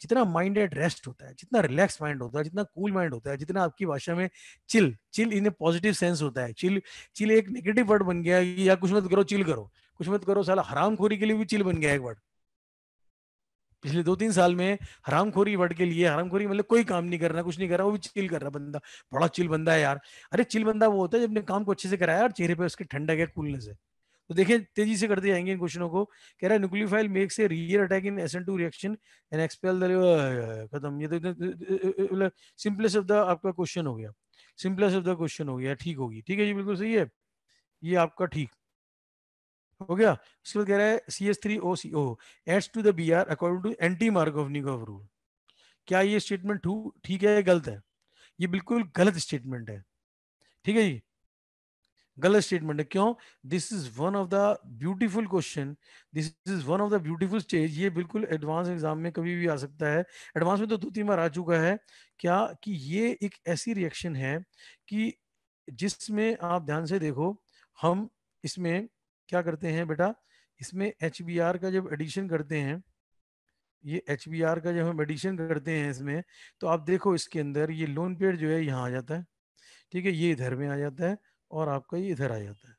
जितना माइंड एड रेस्ट होता है जितना रिलैक्स माइंड होता है जितना कूल माइंड होता है जितना आपकी भाषा में chill chill in a positive sense होता है चिल चिल एक नेगेटिव वर्ड बन गया या कुछ मत करो चिल करो कुछ मत करो साला हरामखोरी के लिए भी चिल बन गया एक वर्ड पिछले दो तीन साल में हरामखोरी वर्ड के लिए हरामखोरी मतलब कोई काम नहीं कर रहा कुछ नहीं कर रहा वो भी चिल कर रहा बंदा बड़ा चिल बंदा है यार अरे चिल बंदा वो होता है जब काम को अच्छे से कराया और चेहरे पे उसके ठंडक है कूलनेस है तो देखिए तेजी से करते जाएंगे इन क्वेश्चनों को कह रहा है nucleophile makes a rear attack in SN two reaction and expel खत्म ये तो सिंपलेस ऑफ द आपका क्वेश्चन हो गया सिंपलेस ऑफ द क्वेश्चन हो गया ठीक होगी ठीक है जी बिल्कुल सही है ये आपका ठीक हो गया उसके बाद कह रहा है C S three O C O adds to the B R according to anti Markovnikov rule क्या ये स्टेटमेंट ठीक है या गलत है ये बिल्कुल गलत स्टेटमेंट है ठीक है जी गलत स्टेटमेंट है क्यों this is one of the beautiful question this is one of the beautiful stage ये बिल्कुल एडवांस एग्जाम में कभी भी आ सकता है एडवांस में तो दो तीन बार आ चुका है क्या कि ये एक ऐसी रिएक्शन है कि जिसमें आप ध्यान से देखो हम इसमें क्या करते हैं बेटा इसमें एच का जब एडिशन करते हैं ये एच का जब हम एडिशन करते हैं इसमें तो आप देखो इसके अंदर ये लोन पेड जो है यहाँ आ जाता है ठीक है ये इधर में आ जाता है और आपका ये इधर आ जाता है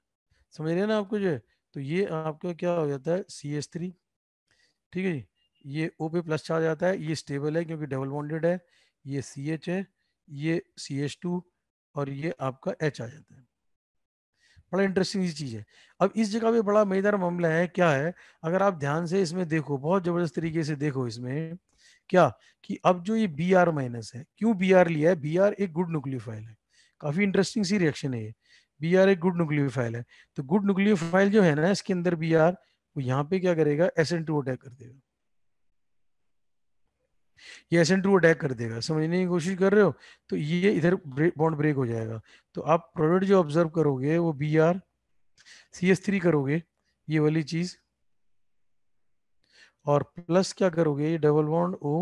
समझ रहे हैं ना आपको जो है तो ये आपका क्या हो जाता है सी एस थ्री ठीक है जी ये ओ पे प्लस चार जाता है ये स्टेबल है क्योंकि डबल बॉन्डेड है ये सी एच है ये सी एच टू और ये आपका एच आ जाता है बड़ा इंटरेस्टिंग सी चीज़ है अब इस जगह पे बड़ा मजेदार मामला है क्या है अगर आप ध्यान से इसमें देखो बहुत जबरदस्त तरीके से देखो इसमें क्या कि अब जो ये बी आर माइनस है क्यों बी आर लिया है बी आर एक गुड फाइल है काफी इंटरेस्टिंग सी रिएक्शन है ये बी आर एक गुड फाइल है तो गुड फाइल जो है ना इसके अंदर बी आर वो यहाँ पे क्या करेगा एस एन टू अटैक कर देगा ये एस एन टू अटैक कर देगा समझने की कोशिश कर रहे हो तो ये इधर बॉन्ड ब्रेक हो जाएगा तो आप प्रोडक्ट जो ऑब्जर्व करोगे वो B R C S three करोगे ये वाली चीज और प्लस क्या करोगे ये double bond O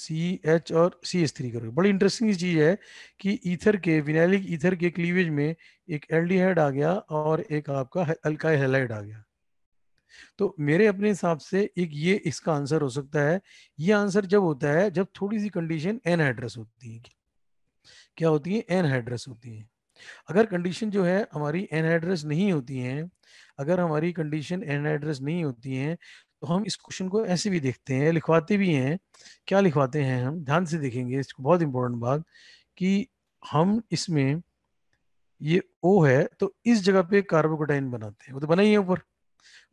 C H और सी एस थ्री करोगे बड़ी इंटरेस्टिंग चीज है कि ईथर के विनैलिक ईथर के क्लीवेज में एक एल्डिहाइड आ गया और एक आपका अल्काइल हेलाइड आ गया तो मेरे अपने हिसाब से एक ये इसका आंसर हो सकता है ये आंसर जब होता है जब थोड़ी सी कंडीशन एन एड्रेस होती है क्या होती है एन एड्रेस होती है अगर कंडीशन जो है हमारी एन एड्रेस नहीं होती है अगर हमारी कंडीशन एन एड्रेस नहीं होती है तो हम इस क्वेश्चन को ऐसे भी देखते हैं लिखवाते भी हैं क्या लिखवाते हैं हम ध्यान से देखेंगे इसको बहुत इंपॉर्टेंट बात कि हम इसमें ये ओ है तो इस जगह पे कार्बोकोटाइन बनाते हैं वो तो बना ही है ऊपर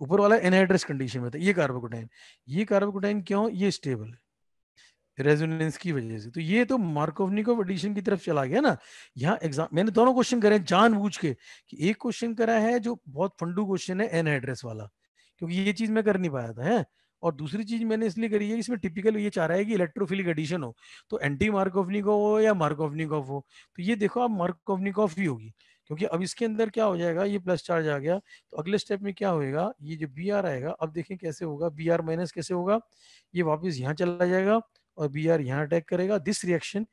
ऊपर वाला एनहाइड्रस कंडीशन में था ये कार्बोकोटाइन ये कार्बोकोटाइन क्यों ये स्टेबल है रेजोनेंस की वजह से तो ये तो मार्कोवनिकोव एडिशन की तरफ चला गया ना यहाँ एग्जाम मैंने दोनों क्वेश्चन करे जान बूझ के कि एक क्वेश्चन करा है जो बहुत फंडू क्वेश्चन है एन वाला क्योंकि ये चीज मैं कर नहीं पाया था है और दूसरी चीज मैंने इसलिए करी है इसमें टिपिकल ये चाह रहा है कि इलेक्ट्रोफिलिक एडिशन हो तो एंटी मार्कोवनिकोव हो या मार्कोवनिकोव हो तो ये देखो आप मार्कोवनिकोव ही होगी क्योंकि अब इसके अंदर क्या हो जाएगा ये प्लस चार्ज आ गया तो अगले स्टेप में क्या होएगा ये जो बी आर आएगा अब देखें कैसे होगा बी आर माइनस कैसे होगा ये वापस यहाँ चला जाएगा और बी आर यहाँ अटैक करेगा दिस रिएक्शन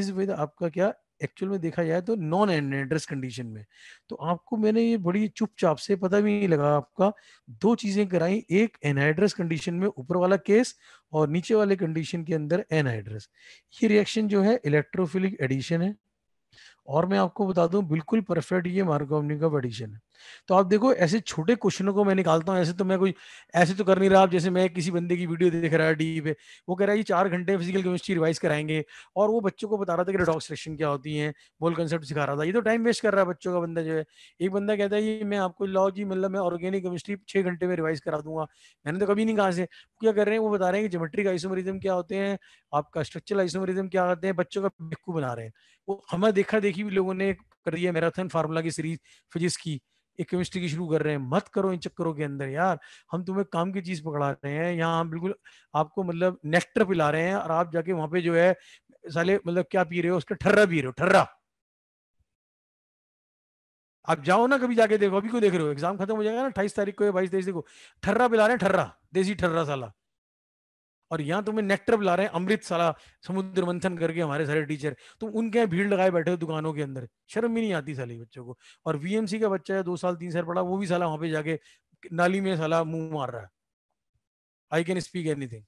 इज विद आपका क्या एक्चुअल में देखा जाए तो नॉन एड्रेस कंडीशन में तो आपको मैंने ये बड़ी चुपचाप से पता भी नहीं लगा आपका दो चीजें कराई एक एनहाइड्रस कंडीशन में ऊपर वाला केस और नीचे वाले कंडीशन के अंदर एनहाइड्रस ये रिएक्शन जो है इलेक्ट्रोफिलिक एडिशन है और मैं आपको बता दूं बिल्कुल परफेक्ट ये मार्कोवनी का एडिशन है तो आप देखो ऐसे छोटे क्वेश्चनों को मैं निकालता हूँ ऐसे तो मैं कोई ऐसे तो कर नहीं रहा आप जैसे मैं किसी बंदे की वीडियो देख रहा है डी पे वो कह रहा है ये चार घंटे फिजिकल केमिस्ट्री रिवाइज कराएंगे और वो बच्चों को बता रहा था कि रिडॉक्सेशन क्या होती है बोल कंसेप्ट सिखा रहा था ये तो टाइम वेस्ट कर रहा है बच्चों का बंदा जो है एक बंदा कहता है ये मैं आपको लाओ जी मतलब मैं ऑर्गेनिक केमिस्ट्री छः घंटे में रिवाइज करा दूंगा मैंने तो कभी नहीं कहा से क्या कर रहे हैं वो बता रहे हैं कि जोमेट्रिक आइसोमरिज्म क्या होते हैं आपका स्ट्रक्चरल आइसोमरिज्म क्या होते हैं बच्चों का बेकू बना रहे हैं वो हमें देखा देखी भी लोगों ने कर दिया मैराथन फार्मूला की सीरीज फिजिक्स की एक केमिस्ट्री की शुरू कर रहे हैं मत करो इन चक्करों के अंदर यार हम तुम्हें काम की चीज पकड़ा रहे हैं यहाँ हम बिल्कुल आपको मतलब नेक्टर पिला रहे हैं और आप जाके वहां पे जो है साले मतलब क्या पी रहे हो उसका ठर्रा पी रहे हो ठर्रा आप जाओ ना कभी जाके देखो अभी को देख रहे हो एग्जाम खत्म हो जाएगा ना अठाईस तारीख को बाईस तेईस देखो ठर्रा पिला रहे हैं ठर्रा देसी ठर्रा साला और यहाँ तुम्हें नेक्टर बुला रहे हैं अमृत साला समुद्र मंथन करके हमारे सारे टीचर तुम तो उनके यहाँ भीड़ लगाए बैठे हो दुकानों के अंदर शर्म भी नहीं आती साली बच्चों को और वीएमसी का बच्चा है दो साल तीन साल पड़ा वो भी साला वहां पे जाके नाली में साला मुंह मार रहा है आई कैन स्पीक एनीथिंग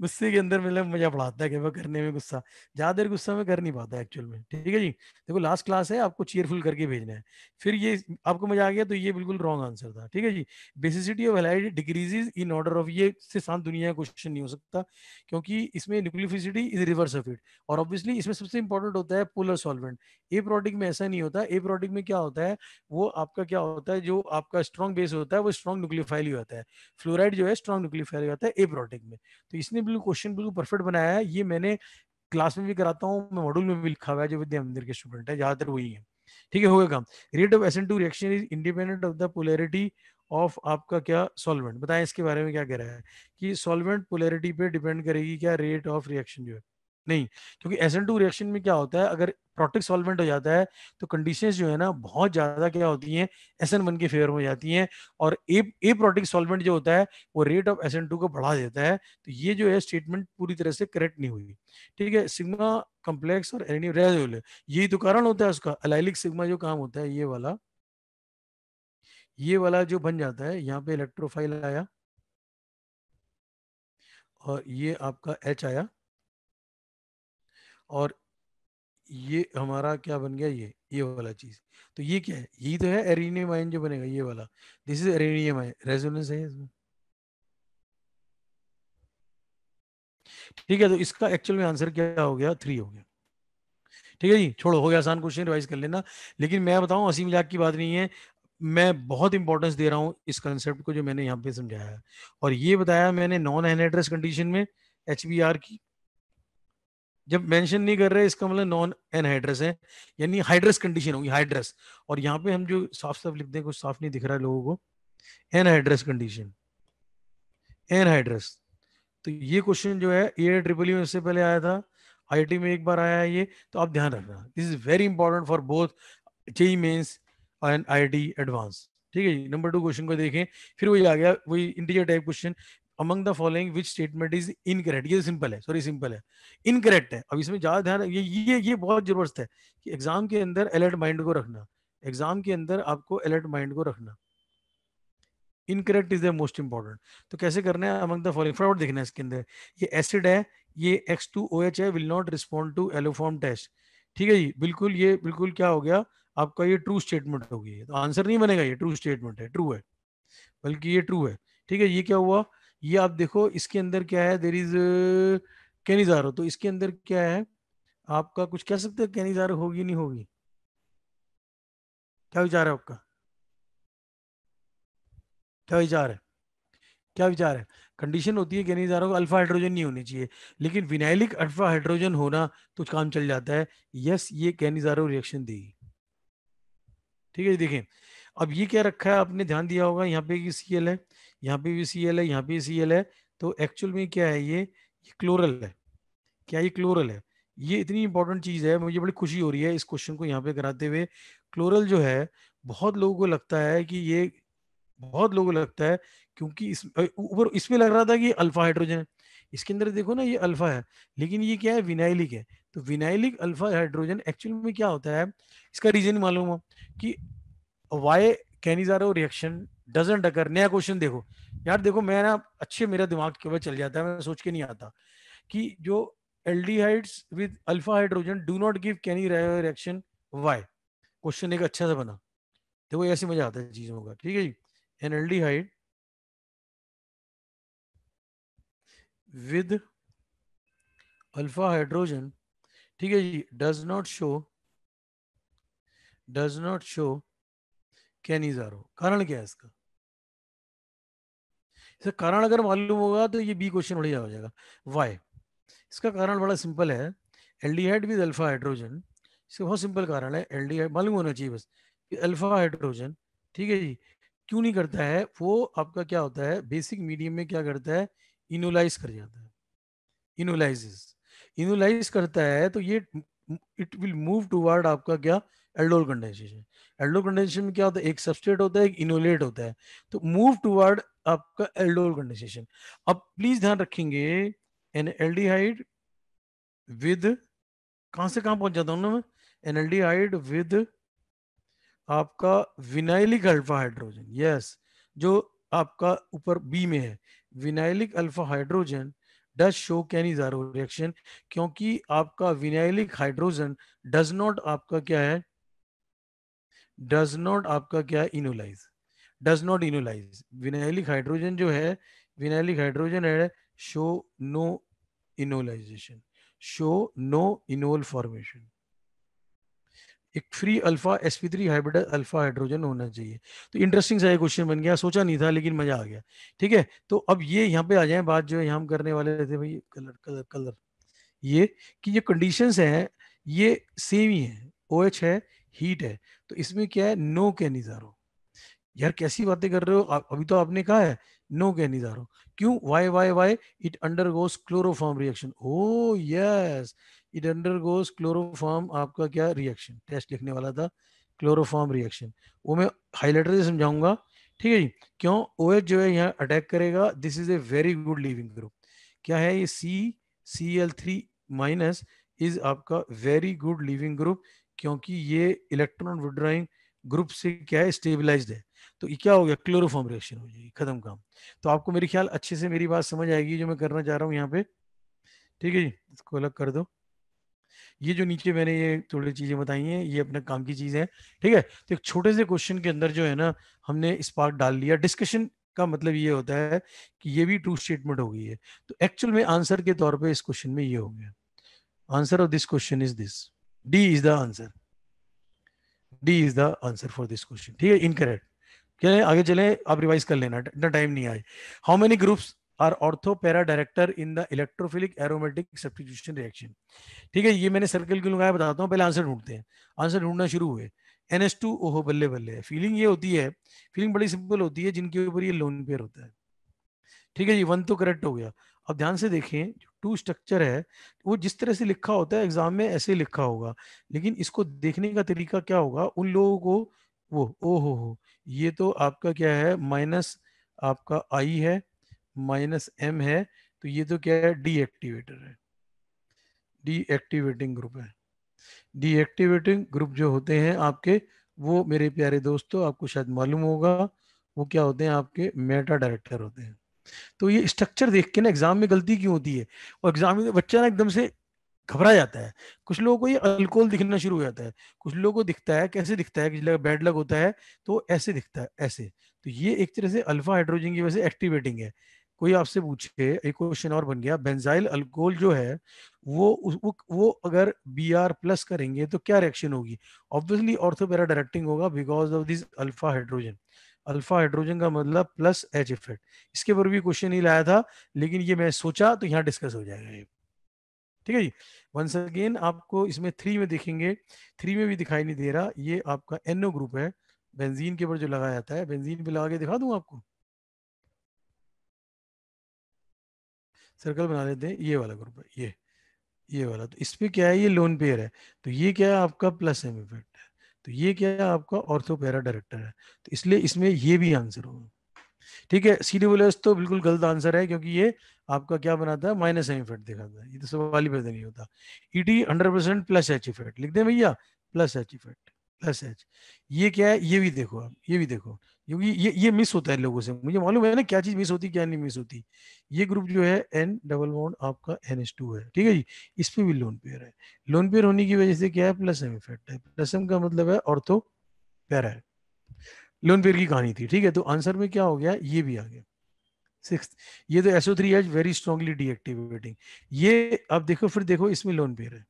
गुस्से के अंदर मतलब मजा पड़ाता है कि वह करने में गुस्सा ज्यादा देर गुस्सा में कर नहीं पाता एक्चुअल में ठीक है जी देखो लास्ट क्लास है आपको चेयरफुल करके भेजना है फिर ये आपको मजा आ गया तो ये बिल्कुल रॉन्ग आंसर था ठीक है जी basicity of halide degrees in order of ये से शांत दुनिया का क्वेश्चन नहीं हो सकता क्योंकि इसमें nucleophilicity is reverse of it और ऑब्वियसली इसमें सबसे इंपॉर्टेंट होता है पोलर सॉल्वेंट ए प्रोटिक में ऐसा नहीं होता ए प्रोटिक में क्या होता है वो आपका क्या होता है जो आपका स्ट्रॉन्ग बेस होता है वो स्ट्रॉन्ग न्यूक्लियोफाइल ही होता है फ्लोराइड जो है स्ट्रॉन्ग न्यूक्लियोफाइल होता है ए प्रोटिक में तो इसने बिल्कुल क्वेश्चन बिल्कुल परफेक्ट बनाया है ये मैंने क्लास में भी कराता हूँ मैं मॉड्यूल में भी लिखा हुआ है जो विद्या मंदिर के स्टूडेंट है ज्यादातर वही है ठीक है हो गया काम rate of S two reaction is independent of the polarity of आपका क्या सॉल्वेंट बताएं इसके बारे में क्या कह रहा है कि सॉल्वेंट पोलैरिटी पे डिपेंड करेगी क्या रेट ऑफ रिएक्शन जो है नहीं क्योंकि एस एन टू रिएक्शन में क्या होता है अगर प्रोटिक सॉल्वेंट हो जाता है तो कंडीशन जो है ना बहुत ज़्यादा क्या होती हैं एस एन वन के फेवर में जाती हैं और ए ए प्रोटिक सॉल्वेंट जो होता है वो rate of S N two को बढ़ा देता है तो ये जो है स्टेटमेंट पूरी तरह से करेक्ट नहीं हुई ठीक है सिग्मा कम्प्लेक्स और एनी रेजोल यही तो कारण होता है उसका अलाइलिक सिग्मा जो काम होता है ये वाला ये वाला जो बन जाता है यहाँ पे इलेक्ट्रोफाइल आया और ये आपका एच आया और ये हमारा क्या बन गया ये ये वाला चीज तो ये क्या है यही तो है एरिनियम आयन जो बनेगा ये वाला this is arenium ion resonance है इसमें ठीक है तो इसका एक्चुअल में आंसर क्या हो गया थ्री हो गया ठीक है जी छोड़ो हो गया आसान क्वेश्चन रिवाइज कर लेना लेकिन मैं बताऊं असीम मजाक की बात नहीं है मैं बहुत इंपॉर्टेंस दे रहा हूँ इस कंसेप्ट को जो मैंने यहाँ पे समझाया और ये बताया मैंने नॉन एनेड्रेस कंडीशन में एच की जब मेंशन नहीं कर रहे इसका मतलब नॉन एनहाइड्रस है यानी हाइड्रस कंडीशन होगी हाइड्रस और यहाँ पे हम जो साफ साफ लिखते हैं कुछ साफ नहीं दिख रहा है लोगों को एनहाइड्रस कंडीशन एनहाइड्रस तो ये क्वेश्चन जो है ए ट्रिपल यू इससे पहले आया था आई में एक बार आया है ये तो आप ध्यान रखना this is very important for both JEE mains and I advance ठीक है नंबर टू क्वेश्चन को देखें फिर वही आ गया वही integer type question among the following which statement is incorrect ये सिंपल तो है सॉरी सिंपल है इनकरेक्ट है अब इसमें ज़्यादा ध्यान ये ये ये बहुत ज़रूरत है कि एग्ज़ाम के अंदर अलर्ट माइंड को रखना एग्ज़ाम के अंदर आपको अलर्ट माइंड को रखना incorrect is the most important तो कैसे करना है अमंग द फॉलोइंग फ्रॉड देखना है इसके अंदर ये एसिड है ये एक्स टू ओ एच है will not respond to haloform test ठीक है जी बिल्कुल ये बिल्कुल क्या हो गया आपका ये ट्रू स्टेटमेंट होगी तो आंसर नहीं बनेगा ये ट्रू स्टेटमेंट है ट्रू है बल्कि ये ट्रू है ठीक है ये क्या हुआ ये आप देखो इसके अंदर क्या है देर इज कैनिजारो तो इसके अंदर क्या है आपका कुछ कह सकते हो कैनिजारो होगी नहीं होगी क्या विचार है आपका क्या विचार है क्या विचार है कंडीशन होती है कैनिजारो को अल्फा हाइड्रोजन नहीं होनी चाहिए लेकिन विनाइलिक अल्फा हाइड्रोजन होना तो काम चल जाता है यस ये कैनिजारो रिएक्शन देगी ठीक है जी देखें अब ये क्या रखा है आपने ध्यान दिया होगा यहाँ पे सी एल है यहाँ पे भी सी एल है यहाँ पे सी एल है तो एक्चुअल में क्या है ये, क्लोरल है क्या ये क्लोरल है ये इतनी इंपॉर्टेंट चीज़ है मुझे बड़ी खुशी हो रही है इस क्वेश्चन को यहाँ पे कराते हुए क्लोरल जो है बहुत लोगों को लगता है कि ये बहुत लोगों को लगता है क्योंकि इस ऊपर इसमें लग रहा था कि अल्फा हाइड्रोजन है इसके अंदर देखो ना ये अल्फा है लेकिन ये क्या है विनाइलिक है तो विनाइलिक अल्फा हाइड्रोजन एक्चुअल में क्या होता है इसका रीजन मालूम हो कि वाई कैनिजारो रिएक्शन डजेंट अगर नया क्वेश्चन देखो यार देखो मैं ना अच्छे मेरा दिमाग के ऊपर चल जाता है मैं सोच के नहीं आता कि जो aldehydes with alpha hydrogen do not give Cannizzaro reaction why question एक अच्छा सा बना देखो ऐसे मजा आता है चीजों का ठीक है जी an aldehyde with alpha hydrogen ठीक है जी does not show does not show क्या नहीं जा रहा कारण क्या है इसका इसका कारण अगर मालूम होगा तो ये बी क्वेश्चन बढ़िया हो जाएगा वाई इसका कारण बड़ा सिंपल है एल्डिहाइड विद अल्फा हाइड्रोजन इसका बहुत सिंपल कारण है एल्डिहाइड मालूम होना चाहिए बस अल्फा हाइड्रोजन ठीक है जी क्यों नहीं करता है वो आपका क्या होता है बेसिक मीडियम में क्या करता है इनोलाइज कर जाता है इनोलाइज इनोलाइज करता है तो ये इट विल मूव टूवर्ड आपका क्या एल्डोल कंडेंसेशन एल्डोल कंडेंसेशन में क्या होता है एक सबस्टेट होता है एक इनोलेट होता है तो मूव टूवर्ड आपका एल्डोल कंडेंसेशन अब प्लीज ध्यान रखेंगे एन एल्डिहाइड विद कहां से कहां पहुंच जाता हूं ना मैं एनएलडीहाइड विद आपका विनाइलिक अल्फा हाइड्रोजन यस जो आपका ऊपर बी में है vinylic alpha hydrogen does show Cannizzaro reaction क्योंकि आपका विनाइलिक हाइड्रोजन डज नॉट आपका क्या है डज नॉट आपका क्या enolise does not enolise vinylic hydrogen जो है विनाइलिक हाइड्रोजन है show no enolisation show no enol formation एक free alpha S three hybrid alpha hydrogen होना चाहिए तो इंटरेस्टिंग सा ये क्वेश्चन बन गया सोचा नहीं था लेकिन मजा आ गया ठीक है तो अब ये यहाँ पे आ जाए बात जो है हम करने वाले थे भाई कलर कलर कलर ये कि ये कंडीशंस हैं ये सेम ही है ओ OH है हीट है तो इसमें क्या है नो के निजारो यार कैसी बातें कर रहे हो अभी तो आपने कहा है नो के निजारो क्यों why why why it undergoes chloroform reaction oh yes it undergoes chloroform आपका क्या रिएक्शन टेस्ट लिखने वाला था क्लोरोफॉर्म रिएक्शन वो मैं हाईलाइटर से समझाऊंगा ठीक है जी क्यों ओ जो है यहाँ अटैक करेगा this is a very good leaving group क्या है ये C C L three minus is आपका वेरी गुड लिविंग ग्रुप क्योंकि ये इलेक्ट्रॉन विड्रॉइंग ग्रुप से क्या है स्टेबिलाईज है तो ये क्या हो गया क्लोरोफॉर्म रिएक्शन हो जाएगी खत्म काम तो आपको मेरे ख्याल अच्छे से मेरी बात समझ आएगी जो मैं करना चाह रहा हूँ यहाँ पे ठीक है जी इसको अलग कर दो ये जो नीचे मैंने ये थोड़ी चीजें बताई हैं ये अपने काम की चीज है ठीक है तो एक छोटे से क्वेश्चन के अंदर जो है ना हमने स्पार्क डाल लिया डिस्कशन का मतलब ये होता है कि ये भी ट्रू स्टेटमेंट हो गई है तो एक्चुअल में आंसर के तौर पे इस क्वेश्चन में ये हो गया answer of this question is this D is the answer. D is the answer for this question. ठीक है incorrect. क्या है आगे चलें आप revise कर लेना इतना टाइम नहीं आए how many groups are ortho para director in the electrophilic aromatic substitution reaction? ठीक है ये मैंने सर्कल क्यों लगाया बताता हूँ पहले आंसर ढूंढते हैं आंसर ढूंढना शुरू हुए एन एस टू ओहो बल्ले बल्ले फीलिंग ये होती है फीलिंग बड़ी सिंपल होती है जिनके ऊपर ये लोन pair होता है ठीक है जी वन तो करेक्ट हो गया अब ध्यान से देखें जो टू स्ट्रक्चर है तो वो जिस तरह से लिखा होता है एग्जाम में ऐसे लिखा होगा लेकिन इसको देखने का तरीका क्या होगा उन लोगों को वो ओ हो हो ये तो आपका क्या है माइनस आपका आई है माइनस एम है तो ये तो क्या है डीएक्टिवेटर है डीएक्टिवेटिंग ग्रुप है डीएक्टिवेटिंग ग्रुप जो होते हैं आपके वो मेरे प्यारे दोस्तों आपको शायद मालूम होगा वो क्या होते हैं आपके मेटा डायरेक्टर होते हैं तो ये स्ट्रक्चर देख के ना एग्जाम में गलती क्यों होती है और एग्जाम में बच्चा ना एकदम से घबरा जाता है कुछ लोगों को ये अल्कोहल दिखना शुरू हो जाता है कुछ लोगों को दिखता है कैसे दिखता है कि बैड लग होता है तो ऐसे दिखता है ऐसे तो ये एक तरह से अल्फा हाइड्रोजन की वजह से एक्टिवेटिंग है कोई आपसे पूछे एक क्वेश्चन और बन गया बेंजाइल अल्कोहल जो है वो वो, वो अगर बी आर प्लस करेंगे तो क्या रिएक्शन होगी ऑब्वियसली ऑर्थोपेरा डायरेक्टिंग होगा because of this alpha hydrogen alpha hydrogen का मतलब प्लस एच इफेक्ट इसके ऊपर भी क्वेश्चन नहीं लाया था लेकिन ये मैं सोचा तो यहाँ डिस्कस हो जाएगा ये ठीक है जी वंस अगेन आपको इसमें थ्री में देखेंगे थ्री में भी दिखाई नहीं दे रहा ये आपका एनओ ग्रुप है बेंजीन के ऊपर जो लगाया जाता है बेंजीन पे लगा के दिखा दूं आपको सर्कल बना लेते हैं ये वाला ग्रुप है ये ये वाला तो इसमें क्या है ये लोन पेयर है तो ये क्या है आपका प्लस एम इफेक्ट है तो ये क्या है आपका ऑर्थोपैरा डायरेक्टर है तो इसलिए इसमें ये भी आंसर होगा ठीक है सी सीडीबुलस तो बिल्कुल गलत आंसर है क्योंकि ये आपका क्या बनाता है माइनस एम इफेक्ट दिखाता है ये तो सवाल ही पैदा नहीं होता it hundred percent plus H effect लिख दें भैया plus H effect plus H ये क्या है ये भी देखो आप ये भी देखो क्योंकि ये ये मिस होता है लोगों से मुझे मालूम है ना क्या चीज मिस होती क्या नहीं मिस होती ये ग्रुप जो है एन डबल बॉन्ड आपका एन एस टू है ठीक है जी इस पर भी लोन पेयर है लोन पेयर होने की वजह से क्या है प्लस एम इफेक्ट है प्लस एम का मतलब है और तो पैर है लोन पेयर की कहानी थी ठीक है तो आंसर में क्या हो गया ये भी आ गया सिक्स ये तो SO three as very strongly deactivating ये अब देखो फिर देखो इसमें लोन पेयर है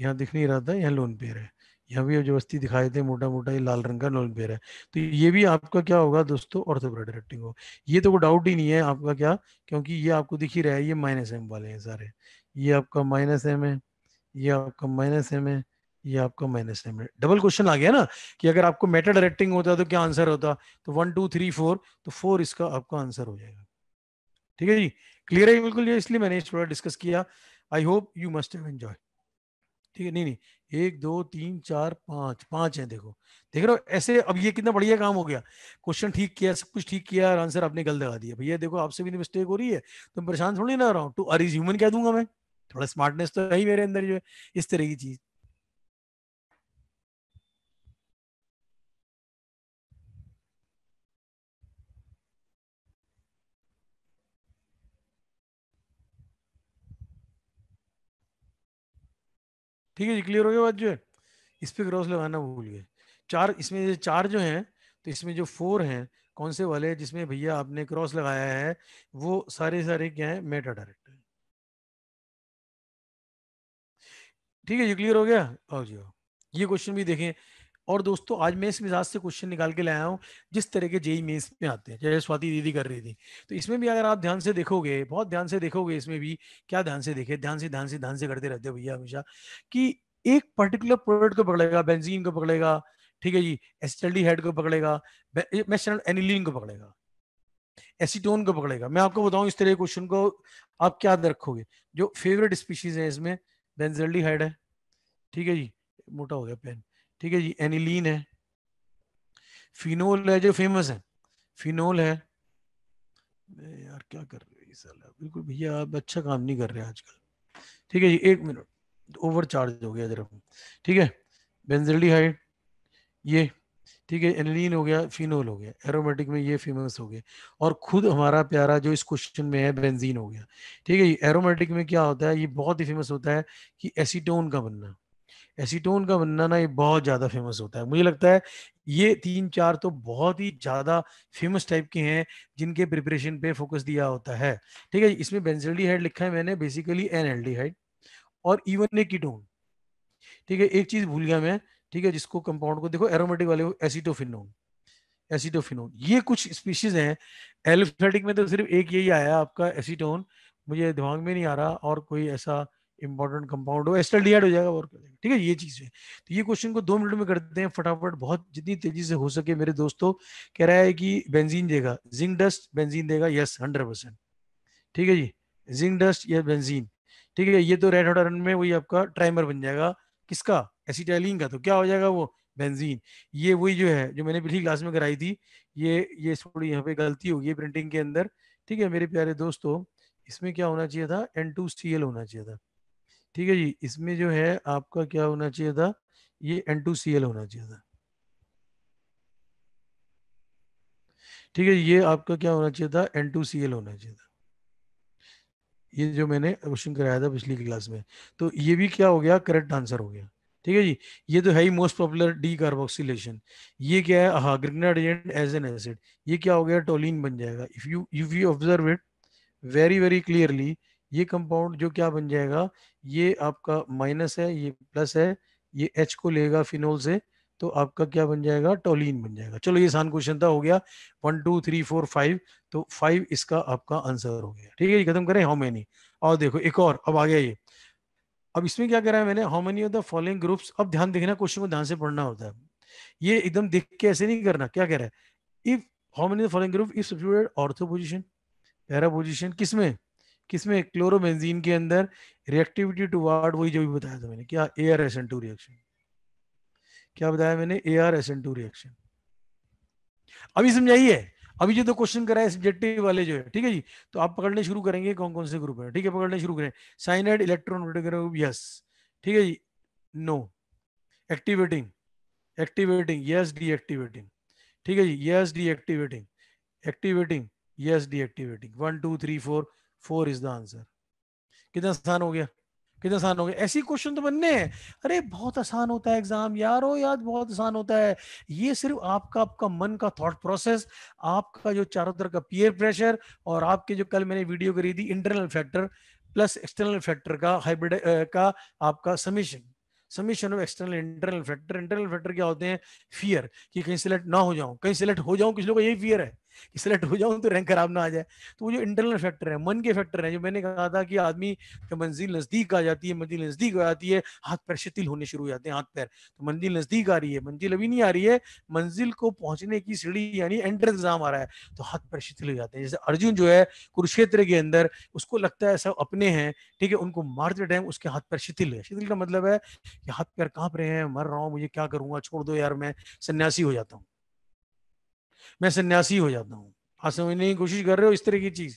यहाँ दिख नहीं रहा था यहाँ लोन पेयर है यहाँ भी जो अस्थि दिखाए थे मोटा मोटा ये लाल रंग का नॉन पेयर है तो ये भी आपका क्या होगा दोस्तों ऑर्थोग्रेड रेक्टिंग होगा ये तो कोई डाउट ही नहीं है आपका क्या क्योंकि ये आपको दिख ही रहा है ये माइनस एम वाले हैं सारे ये आपका माइनस एम है ये आपका माइनस एम है ये आपका माइनस एम है डबल क्वेश्चन आ गया ना कि अगर आपको मेटा डायरेक्टिंग होता तो क्या आंसर होता तो वन टू थ्री फोर तो फोर इसका आपका आंसर हो जाएगा ठीक है जी क्लियर है बिल्कुल ये इसलिए मैंने इस थोड़ा डिस्कस किया I hope you must have enjoy ठीक है नहीं नहीं एक दो तीन चार पांच पांच है देखो देख रहे हो ऐसे अब ये कितना बढ़िया काम हो गया क्वेश्चन ठीक किया सब कुछ ठीक किया और आंसर आपने गलत लगा दिया भैया देखो आपसे भी मिस्टेक तो हो रही है तो परेशान थोड़ी ना रहा हूँ टू अर इज क्या दूंगा मैं थोड़ा स्मार्टनेस तो है ही मेरे अंदर जो है इस तरह की चीज़ ठीक है जी क्लियर हो गया बात जो है इस पर क्रॉस लगाना भूल गए चार इसमें चार जो हैं तो इसमें जो फोर हैं कौन से वाले जिसमें भैया आपने क्रॉस लगाया है वो सारे सारे क्या है मेटा डायरेक्ट है ठीक है जी क्लियर हो गया आओ जी ये क्वेश्चन भी देखें और दोस्तों आज मैं इस मिजाज से क्वेश्चन निकाल के लाया हूँ जिस तरह के जेई मेन्स में आते हैं जैसे स्वाति दीदी कर रही थी तो इसमें भी अगर आप ध्यान से देखोगे बहुत ध्यान से देखोगे इसमें भी क्या ध्यान से देखे ध्यान से ध्यान से ध्यान से करते रहते भैया हमेशा कि एक पर्टिकुलर प्रोडक्ट को पकड़ेगा बेंजीन को पकड़ेगा ठीक है जी एसिटल्डी हेड को पकड़ेगा मैं एनिलीन को पकड़ेगा एसीटोन को पकड़ेगा मैं आपको बताऊं इस तरह के क्वेश्चन को आप क्या रखोगे जो फेवरेट स्पीशीज है इसमें बेंजल्डी हेड है ठीक है जी मोटा हो गया पेन ठीक है जी एनिलीन है फिनोल है जो फेमस है फिनोल है यार क्या कर रहे हो साला बिल्कुल भैया आप अच्छा काम नहीं कर रहे आजकल ठीक है जी एक मिनट ओवर चार्ज हो गया जरा ठीक है हाइड ये ठीक है एनिलीन हो गया फिनोल हो गया एरोमेटिक में ये फेमस हो गया और खुद हमारा प्यारा जो इस क्वेश्चन में है बेंजीन हो गया ठीक है एरोमेटिक में क्या होता है ये बहुत ही फेमस होता है कि एसीटोन का बनना एसीटोन का बनाना ये बहुत ज़्यादा फेमस होता है मुझे लगता है ये तीन चार तो बहुत ही ज़्यादा फेमस टाइप के हैं जिनके प्रिपरेशन पे फोकस दिया होता है ठीक है इसमें बेंजल्डिहाइड लिखा है मैंने बेसिकली एन और इवन ए कीटोन ठीक है एक चीज़ भूल गया मैं ठीक है जिसको कंपाउंड को देखो एरोमेटिक वाले एसिटोफिनोन एसिटोफिनोन ये कुछ स्पीशीज हैं एलोफेटिक में तो सिर्फ एक यही आया आपका एसिटोन मुझे दिमाग में नहीं आ रहा और कोई ऐसा इंपॉर्टेंट कंपाउंड हो एस्टल डिहाइड हो जाएगा और कर ठीक है ये चीज़ है तो ये क्वेश्चन को दो मिनट में करते हैं फटाफट बहुत जितनी तेजी से हो सके मेरे दोस्तों कह रहा है कि बेंजीन देगा जिंक डस्ट बेंजीन देगा यस हंड्रेड परसेंट ठीक है जी जिंक डस्ट या बेंजीन ठीक है ये तो रेड हॉट रन में वही आपका ट्राइमर बन जाएगा किसका एसिटाइलिन का तो क्या हो जाएगा वो बेंजीन ये वही जो है जो मैंने पिछली क्लास में कराई थी ये ये थोड़ी यहाँ पे गलती होगी प्रिंटिंग के अंदर ठीक है मेरे प्यारे दोस्तों इसमें क्या होना चाहिए था एन होना चाहिए था ठीक है जी इसमें जो है आपका क्या होना चाहिए था ये एन टू सी एल होना चाहिए था ठीक है ये आपका क्या होना चाहिए था एन टू सी एल होना चाहिए था ये जो मैंने क्वेश्चन कराया था पिछली क्लास में तो ये भी क्या हो गया करेक्ट आंसर हो गया ठीक है जी ये तो है ही मोस्ट पॉपुलर डी कार्बोक्सीलेशन ये क्या है हाँ Grignard agent as an acid ये क्या हो गया टोलिन बन जाएगा if you if you observe it very very clearly ये कंपाउंड जो क्या बन जाएगा ये आपका माइनस है ये प्लस है ये एच को लेगा फिनोल से तो आपका क्या बन जाएगा टोलिन बन जाएगा चलो ये आसान क्वेश्चन था हो गया one two three four five तो फाइव इसका आपका आंसर हो गया ठीक है ये खत्म करें हाउ मेनी और देखो एक और अब आ गया ये अब इसमें क्या करा है मैंने how many of the following groups अब ध्यान देखना क्वेश्चन को ध्यान से पढ़ना होता है ये एकदम देख के ऐसे नहीं करना क्या कह रहा है if how many following group if substituted ortho position para position किसमें किसमें क्लोरोबेंजीन के अंदर रिएक्टिविटी टू वार्ड वही जो भी बताया था मैंने क्या A R S N two reaction क्या बताया मैंने A R S N two reaction अभी समझाइए अभी जो तो क्वेश्चन करा है सब्जेक्टिव वाले जो है ठीक है जी तो आप पकड़ने शुरू करेंगे कौन कौन से ग्रुप है ठीक है पकड़ने शुरू करें साइनाइड इलेक्ट्रॉन ग्रुप यस ठीक है जी no activating activating yes deactivating ठीक है जी yes deactivating activating yes deactivating one two three four four is the answer कितना आसान हो गया कितना आसान हो गया ऐसे क्वेश्चन तो बनने हैं अरे बहुत आसान होता है एग्जाम यार हो याद बहुत आसान होता है ये सिर्फ आपका आपका मन का थॉट प्रोसेस आपका जो चारों तरफ का पीयर प्रेशर और आपके जो कल मैंने वीडियो करी थी internal factor plus external factor का हाइब्रिड का आपका summation summation of external internal factor internal factor क्या होते हैं फियर कि कहीं सिलेक्ट ना हो जाऊं कहीं सिलेक्ट हो जाऊं किसी लोग यही फियर है कि सिलेक्ट हो जाऊं तो रैंक खराब ना आ जाए तो वो जो इंटरनल फैक्टर है मन के फैक्टर है जो मैंने कहा था कि आदमी जब मंजिल नज़दीक आ जाती है मंजिल नज़दीक आ जाती है हाथ पैर शिथिल होने शुरू हो जाते हैं हाथ पैर तो मंजिल नज़दीक आ रही है मंजिल अभी नहीं आ रही है मंजिल को पहुंचने की सीढ़ी यानी एंटर एग्जाम आ रहा है तो हाथ पैर शिथिल हो जाते हैं जैसे अर्जुन जो है कुरुक्षेत्र के अंदर उसको लगता है सब अपने हैं ठीक है उनको मारते टाइम उसके हाथ पैर शिथिल है शिथिल का मतलब है कि हाथ पैर कांप रहे हैं मर रहा हूँ मुझे क्या करूंगा छोड़ दो यार मैं सन्यासी हो जाता हूँ मैं सन्यासी हो जाता हूँ आप समझने की कोशिश कर रहे हो इस तरह की चीज़